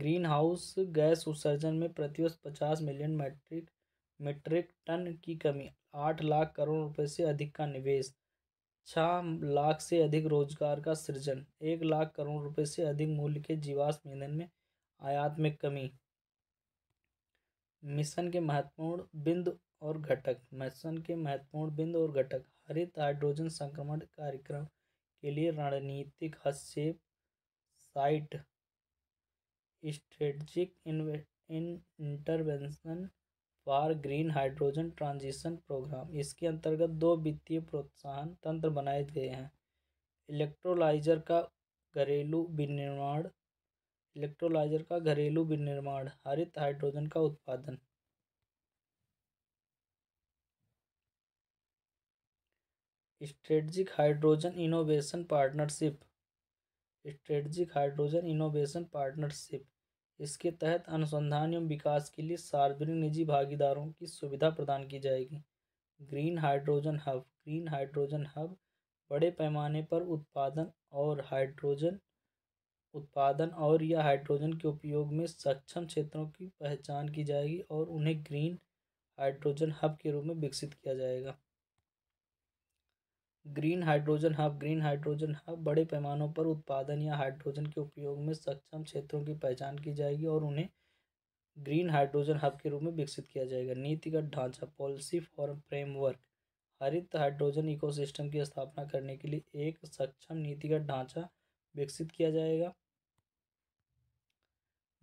ग्रीन हाउस गैस उत्सर्जन में प्रतिवर्ष पचास मिलियन मीट्रिक मीट्रिक टन की कमी आठ लाख करोड़ रुपए से अधिक का निवेश छः लाख से अधिक रोजगार का सृजन एक लाख करोड़ रुपए से अधिक मूल्य के जीवाश्म ईंधन में आयात में कमी मिशन के महत्वपूर्ण बिंदु और घटक मिशन के महत्वपूर्ण बिंदु और घटक हरित हाइड्रोजन संक्रमण कार्यक्रम के लिए रणनीतिक हस्तक्षेप sight strategic intervention for green hydrogen transition programme इसके अंतर्गत दो वित्तीय प्रोत्साहन तंत्र बनाए गए हैं इलेक्ट्रोलाइजर का घरेलू विनिर्माण इलेक्ट्रोलाइजर का घरेलू विनिर्माण हरित हाइड्रोजन का उत्पादन strategic hydrogen innovation partnership strategic hydrogen innovation partnership इसके तहत अनुसंधान एवं विकास के लिए सार्वजनिक निजी भागीदारों की सुविधा प्रदान की जाएगी green hydrogen hub green hydrogen hub बड़े पैमाने पर उत्पादन और हाइड्रोजन उत्पादन और या हाइड्रोजन के उपयोग में सक्षम क्षेत्रों की पहचान की जाएगी और उन्हें ग्रीन हाइड्रोजन हब के रूप में विकसित किया जाएगा green hydrogen hub green hydrogen hub बड़े पैमानों पर उत्पादन या हाइड्रोजन के उपयोग में सक्षम क्षेत्रों की पहचान की जाएगी और उन्हें ग्रीन हाइड्रोजन हब के रूप में विकसित किया जाएगा नीतिगत ढांचा पॉलिसी फॉर फ्रेमवर्क हरित हाइड्रोजन इकोसिस्टम की स्थापना करने के लिए एक सक्षम नीतिगत ढांचा विकसित किया जाएगा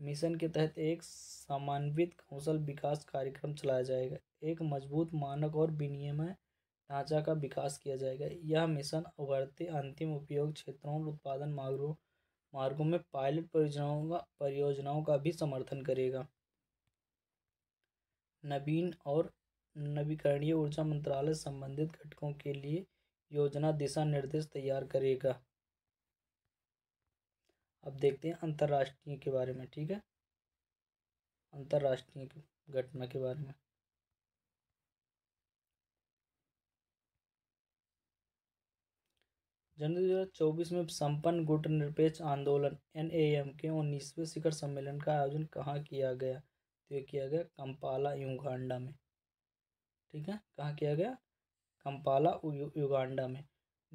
मिशन के तहत एक समन्वित कौशल विकास कार्यक्रम चलाया जाएगा एक मजबूत मानक और विनियमय ढांचा का विकास किया जाएगा यह मिशन उभरते अंतिम उपयोग क्षेत्रों और उत्पादन मार्गों मार्गों में पायलट परियोजनाओं का परियोजनाओं का भी समर्थन करेगा नवीन और नवीकरणीय ऊर्जा मंत्रालय संबंधित घटकों के लिए योजना दिशा निर्देश तैयार करेगा अब देखते हैं अंतर्राष्ट्रीय के बारे में ठीक है अंतर्राष्ट्रीय घटना के बारे में जनवरी दो हज़ार चौबीस में संपन्न गुट निरपेक्ष आंदोलन एन के उन्नीसवें शिखर सम्मेलन का आयोजन कहाँ किया गया तो ये किया गया कंपाला युगांडा में ठीक है कहाँ किया गया कंपाला युगांडा में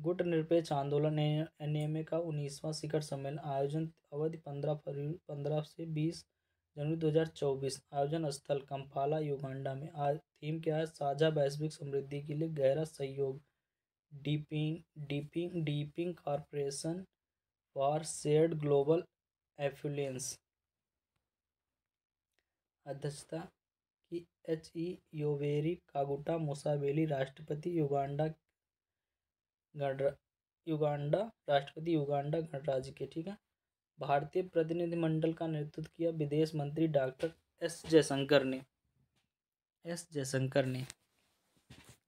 गुट निरपेक्ष आंदोलन एन का उन्नीसवां शिखर सम्मेलन आयोजन अवधि पंद्रह फरवरी पंद्रह से बीस जनवरी दो हज़ार चौबीस आयोजन स्थल कंपाला युगांडा में आज थीम क्या है साझा वैश्विक समृद्धि के लिए गहरा सहयोग deeping deeping deeping corporation for shared global affluence अध्यक्षता की H E Yoweri Kaguta Museveni राष्ट्रपति युगांडा गणरा युगांडा राष्ट्रपति युगांडा गणराज्य के ठीक है भारतीय प्रतिनिधिमंडल का नेतृत्व किया विदेश मंत्री डॉक्टर एस जयशंकर ने एस जयशंकर ने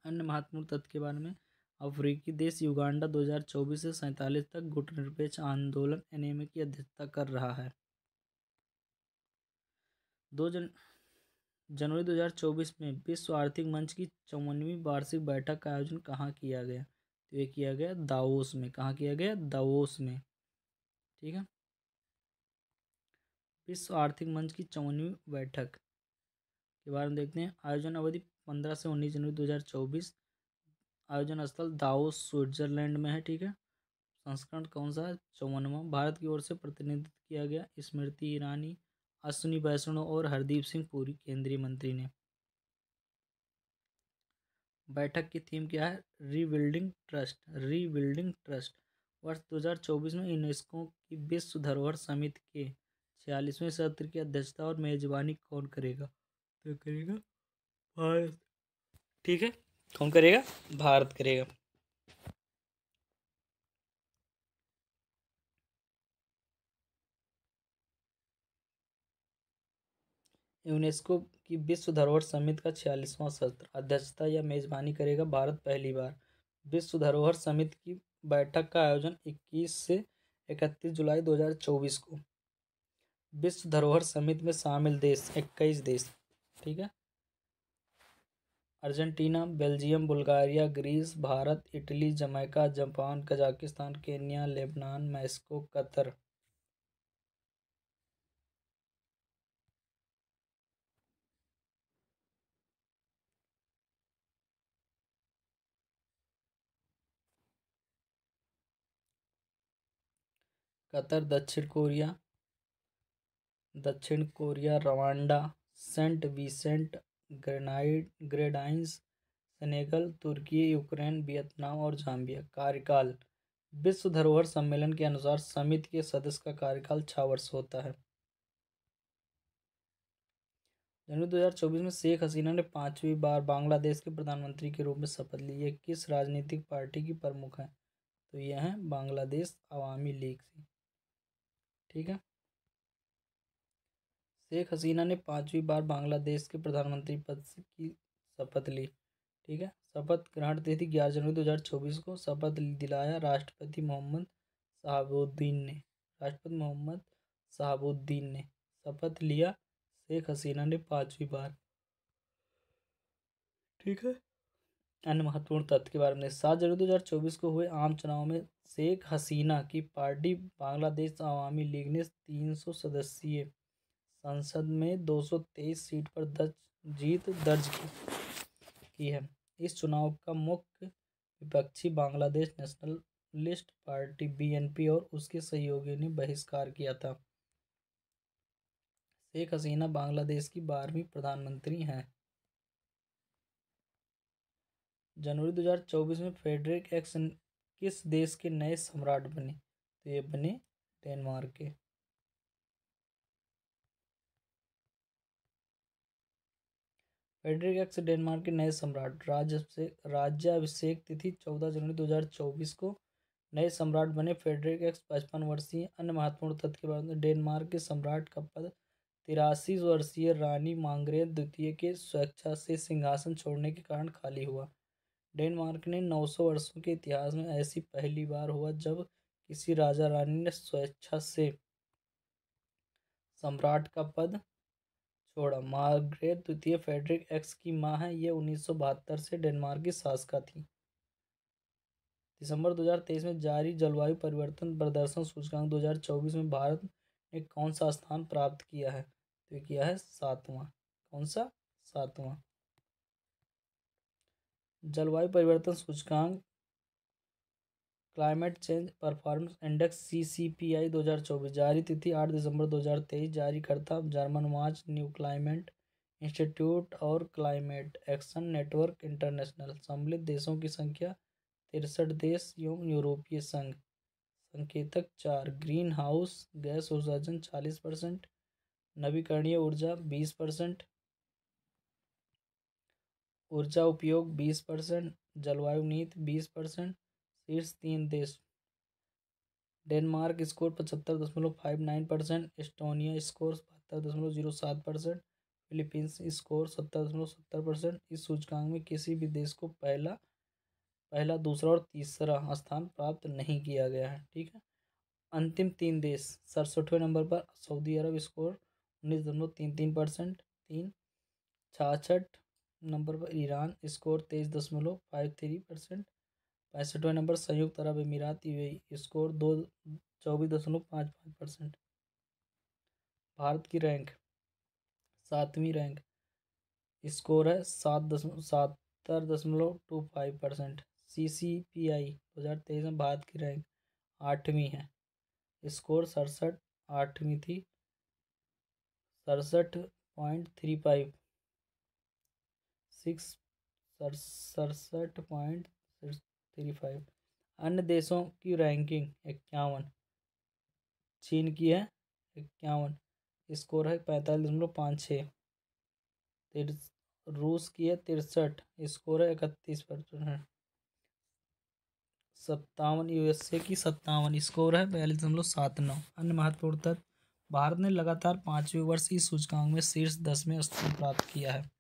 अन्य महत्वपूर्ण तत्व के बारे में अफ्रीकी देश युगांडा 2024 से सैंतालीस तक गुटनिरपेक्ष आंदोलन एनएमए की अध्यक्षता कर रहा है दो जन जनवरी 2024 में विश्व आर्थिक मंच की चौवनवीं वार्षिक बैठक का आयोजन कहाँ किया गया तो ये किया गया दावोस में कहाँ किया गया दावोस में ठीक है विश्व आर्थिक मंच की चौवनवीं बैठक के बारे में देखते हैं आयोजन अवधि पंद्रह से उन्नीस जनवरी चौबीस आयोजन स्थल दाओस स्विट्जरलैंड में है ठीक है संस्करण कौन सा है चौवनवा भारत की ओर से प्रतिनिधित्व किया गया स्मृति ईरानी अश्विनी वैष्णव और हरदीप सिंह पुरी केंद्रीय मंत्री ने बैठक की थीम क्या है रीबिल्डिंग ट्रस्ट रीबिल्डिंग ट्रस्ट वर्ष 2024 में यूनेस्को की विश्व धरोहर समिति के छियालीसवें सत्र की अध्यक्षता और मेजबानी कौन करेगा तो करेगा भारत ठीक है कौन करेगा भारत करेगा यूनेस्को की विश्व धरोहर समिति का छियालीसवां सत्र अध्यक्षता या मेजबानी करेगा भारत पहली बार विश्व धरोहर समिति की बैठक का आयोजन 21 से 31 जुलाई 2024 को विश्व धरोहर समिति में शामिल देश 21 देश ठीक है Argentina Belgium Bulgaria Greece Bharat Italy Jamaica Japan Kazakhstan Kenya Lebanon Mexico Qatar Qatar दक्षिण कोरिया दक्षिण कोरिया रवांडा सेंट विसेंट ग्रेनाइड ग्रेडाइंस सेनेगल तुर्की यूक्रेन वियतनाम और जाम्बिया कार्यकाल विश्व धरोहर सम्मेलन के अनुसार समिति के सदस्य का कार्यकाल छः वर्ष होता है जनवरी 2024 में शेख हसीना ने पांचवी बार बांग्लादेश के प्रधानमंत्री के रूप में शपथ ली है किस राजनीतिक पार्टी की प्रमुख है तो यह है बांग्लादेश आवामी लीग से ठीक है शेख हसीना ने पांचवी बार बांग्लादेश के प्रधानमंत्री पद की शपथ ली ठीक है शपथ ग्रहण तिथि ग्यारह जनवरी दो हज़ार चौबीस को शपथ दिलाया राष्ट्रपति मोहम्मद शहाबुद्दीन ने राष्ट्रपति मोहम्मद शहाबुद्दीन ने शपथ लिया शेख हसीना ने पांचवी बार ठीक है अन्य महत्वपूर्ण तथ्य के बारे में सात जनवरी दो हज़ार चौबीस को हुए आम चुनाव में शेख हसीना की पार्टी बांग्लादेश आवामी लीग ने तीन सौ सदस्यीय संसद में 223 सीट पर दर्ज जीत दर्ज की, की है इस चुनाव का मुख्य विपक्षी बांग्लादेश नेशनलिस्ट पार्टी बीएनपी और उसके सहयोगियों ने बहिष्कार किया था शेख हसीना बांग्लादेश की बारहवीं प्रधानमंत्री हैं जनवरी 2024 में फेडरिक एक्सन किस देश के नए सम्राट बने तो ये बने डेनमार्क के फेडरिक एक्स डेनमार्क के नए सम्राट राज्य राज्याभिषेक तिथि चौदह जनवरी 2024 को नए सम्राट बने फेडरिक एक्स पचपन वर्षीय अन्य महत्वपूर्ण तथ्य के बाद डेनमार्क के सम्राट का पद तिरासी वर्षीय रानी मांगरे द्वितीय के स्वेच्छा से सिंहासन छोड़ने के कारण खाली हुआ डेनमार्क ने 900 वर्षों के इतिहास में ऐसी पहली बार हुआ जब किसी राजा रानी ने स्वेच्छा से सम्राट का पद छोड़ा मार्गरेट द्वितीय फेडरिक एक्स की मां है ये उन्नीस से डेनमार्क की शासका थी दिसंबर 2023 में जारी जलवायु परिवर्तन प्रदर्शन सूचकांक 2024 में भारत ने कौन सा स्थान प्राप्त किया है तो किया है सातवां कौन सा सातवां जलवायु परिवर्तन सूचकांक climate change performance index C C P I दो हज़ार चौबीस जारी तिथि आठ दिसंबर दो हज़ार तेईस करता Germanwatch new climate institute और क्लाइमेट एक्शन नेटवर्क इंटरनेशनल सम्मिलित देशों की संख्या तिरसठ देश एवं यूरोपीय संघ संकेतक चार ग्रीन हाउस गैस उत्सर्जन चालीस परसेंट नवीकरणीय ऊर्जा बीस परसेंट ऊर्जा उपयोग बीस परसेंट जलवायु नीति बीस परसेंट शीर्ष तीन देश डेनमार्क स्कोर पचहत्तर दशमलव five nine percent Estonia score बहत्तर दशमलव जीरो सात परसेंट फिलीपींस स्कोर सत्तर दशमलव सत्तर परसेंट इस सूचकांक में किसी भी देश को पहला पहला दूसरा और तीसरा स्थान प्राप्त नहीं किया गया है ठीक है अंतिम तीन देश सड़सठवें नंबर पर सऊदी अरब स्कोर उन्नीस दशमलव तीन तीन परसेंट तीन छाछठ नंबर पर ईरान स्कोर तेईस दशमलव फाइव थ्री परसेंट पैंसठवें नंबर संयुक्त अरब अमीरात यू स्कोर दो चौबीस दशमलव पाँच पाँच परसेंट भारत की रैंक सातवीं रैंक स्कोर है सात दशमलव सत्तर दशमलव two five percent C C P I दो हज़ार तेईस में भारत की रैंक आठवीं है स्कोर सड़सठ आठवीं थी सड़सठ पॉइंट थ्री फाइव सिक्स सड़सठ पॉइंट थ्री फाइव अन्य देशों की रैंकिंग इक्यावन चीन की है इक्यावन स्कोर है पैंतालीस दशमलव पाँच छः रूस की है तिरसठ स्कोर है इकतीस परसेंट सत्तावन यूएसए की सत्तावन स्कोर है बयालीस दशमलव सात नौ अन्य महत्वपूर्ण तथ्य भारत ने लगातार पाँचवें वर्ष इस सूचकांक में शीर्ष दस में स्थान प्राप्त किया है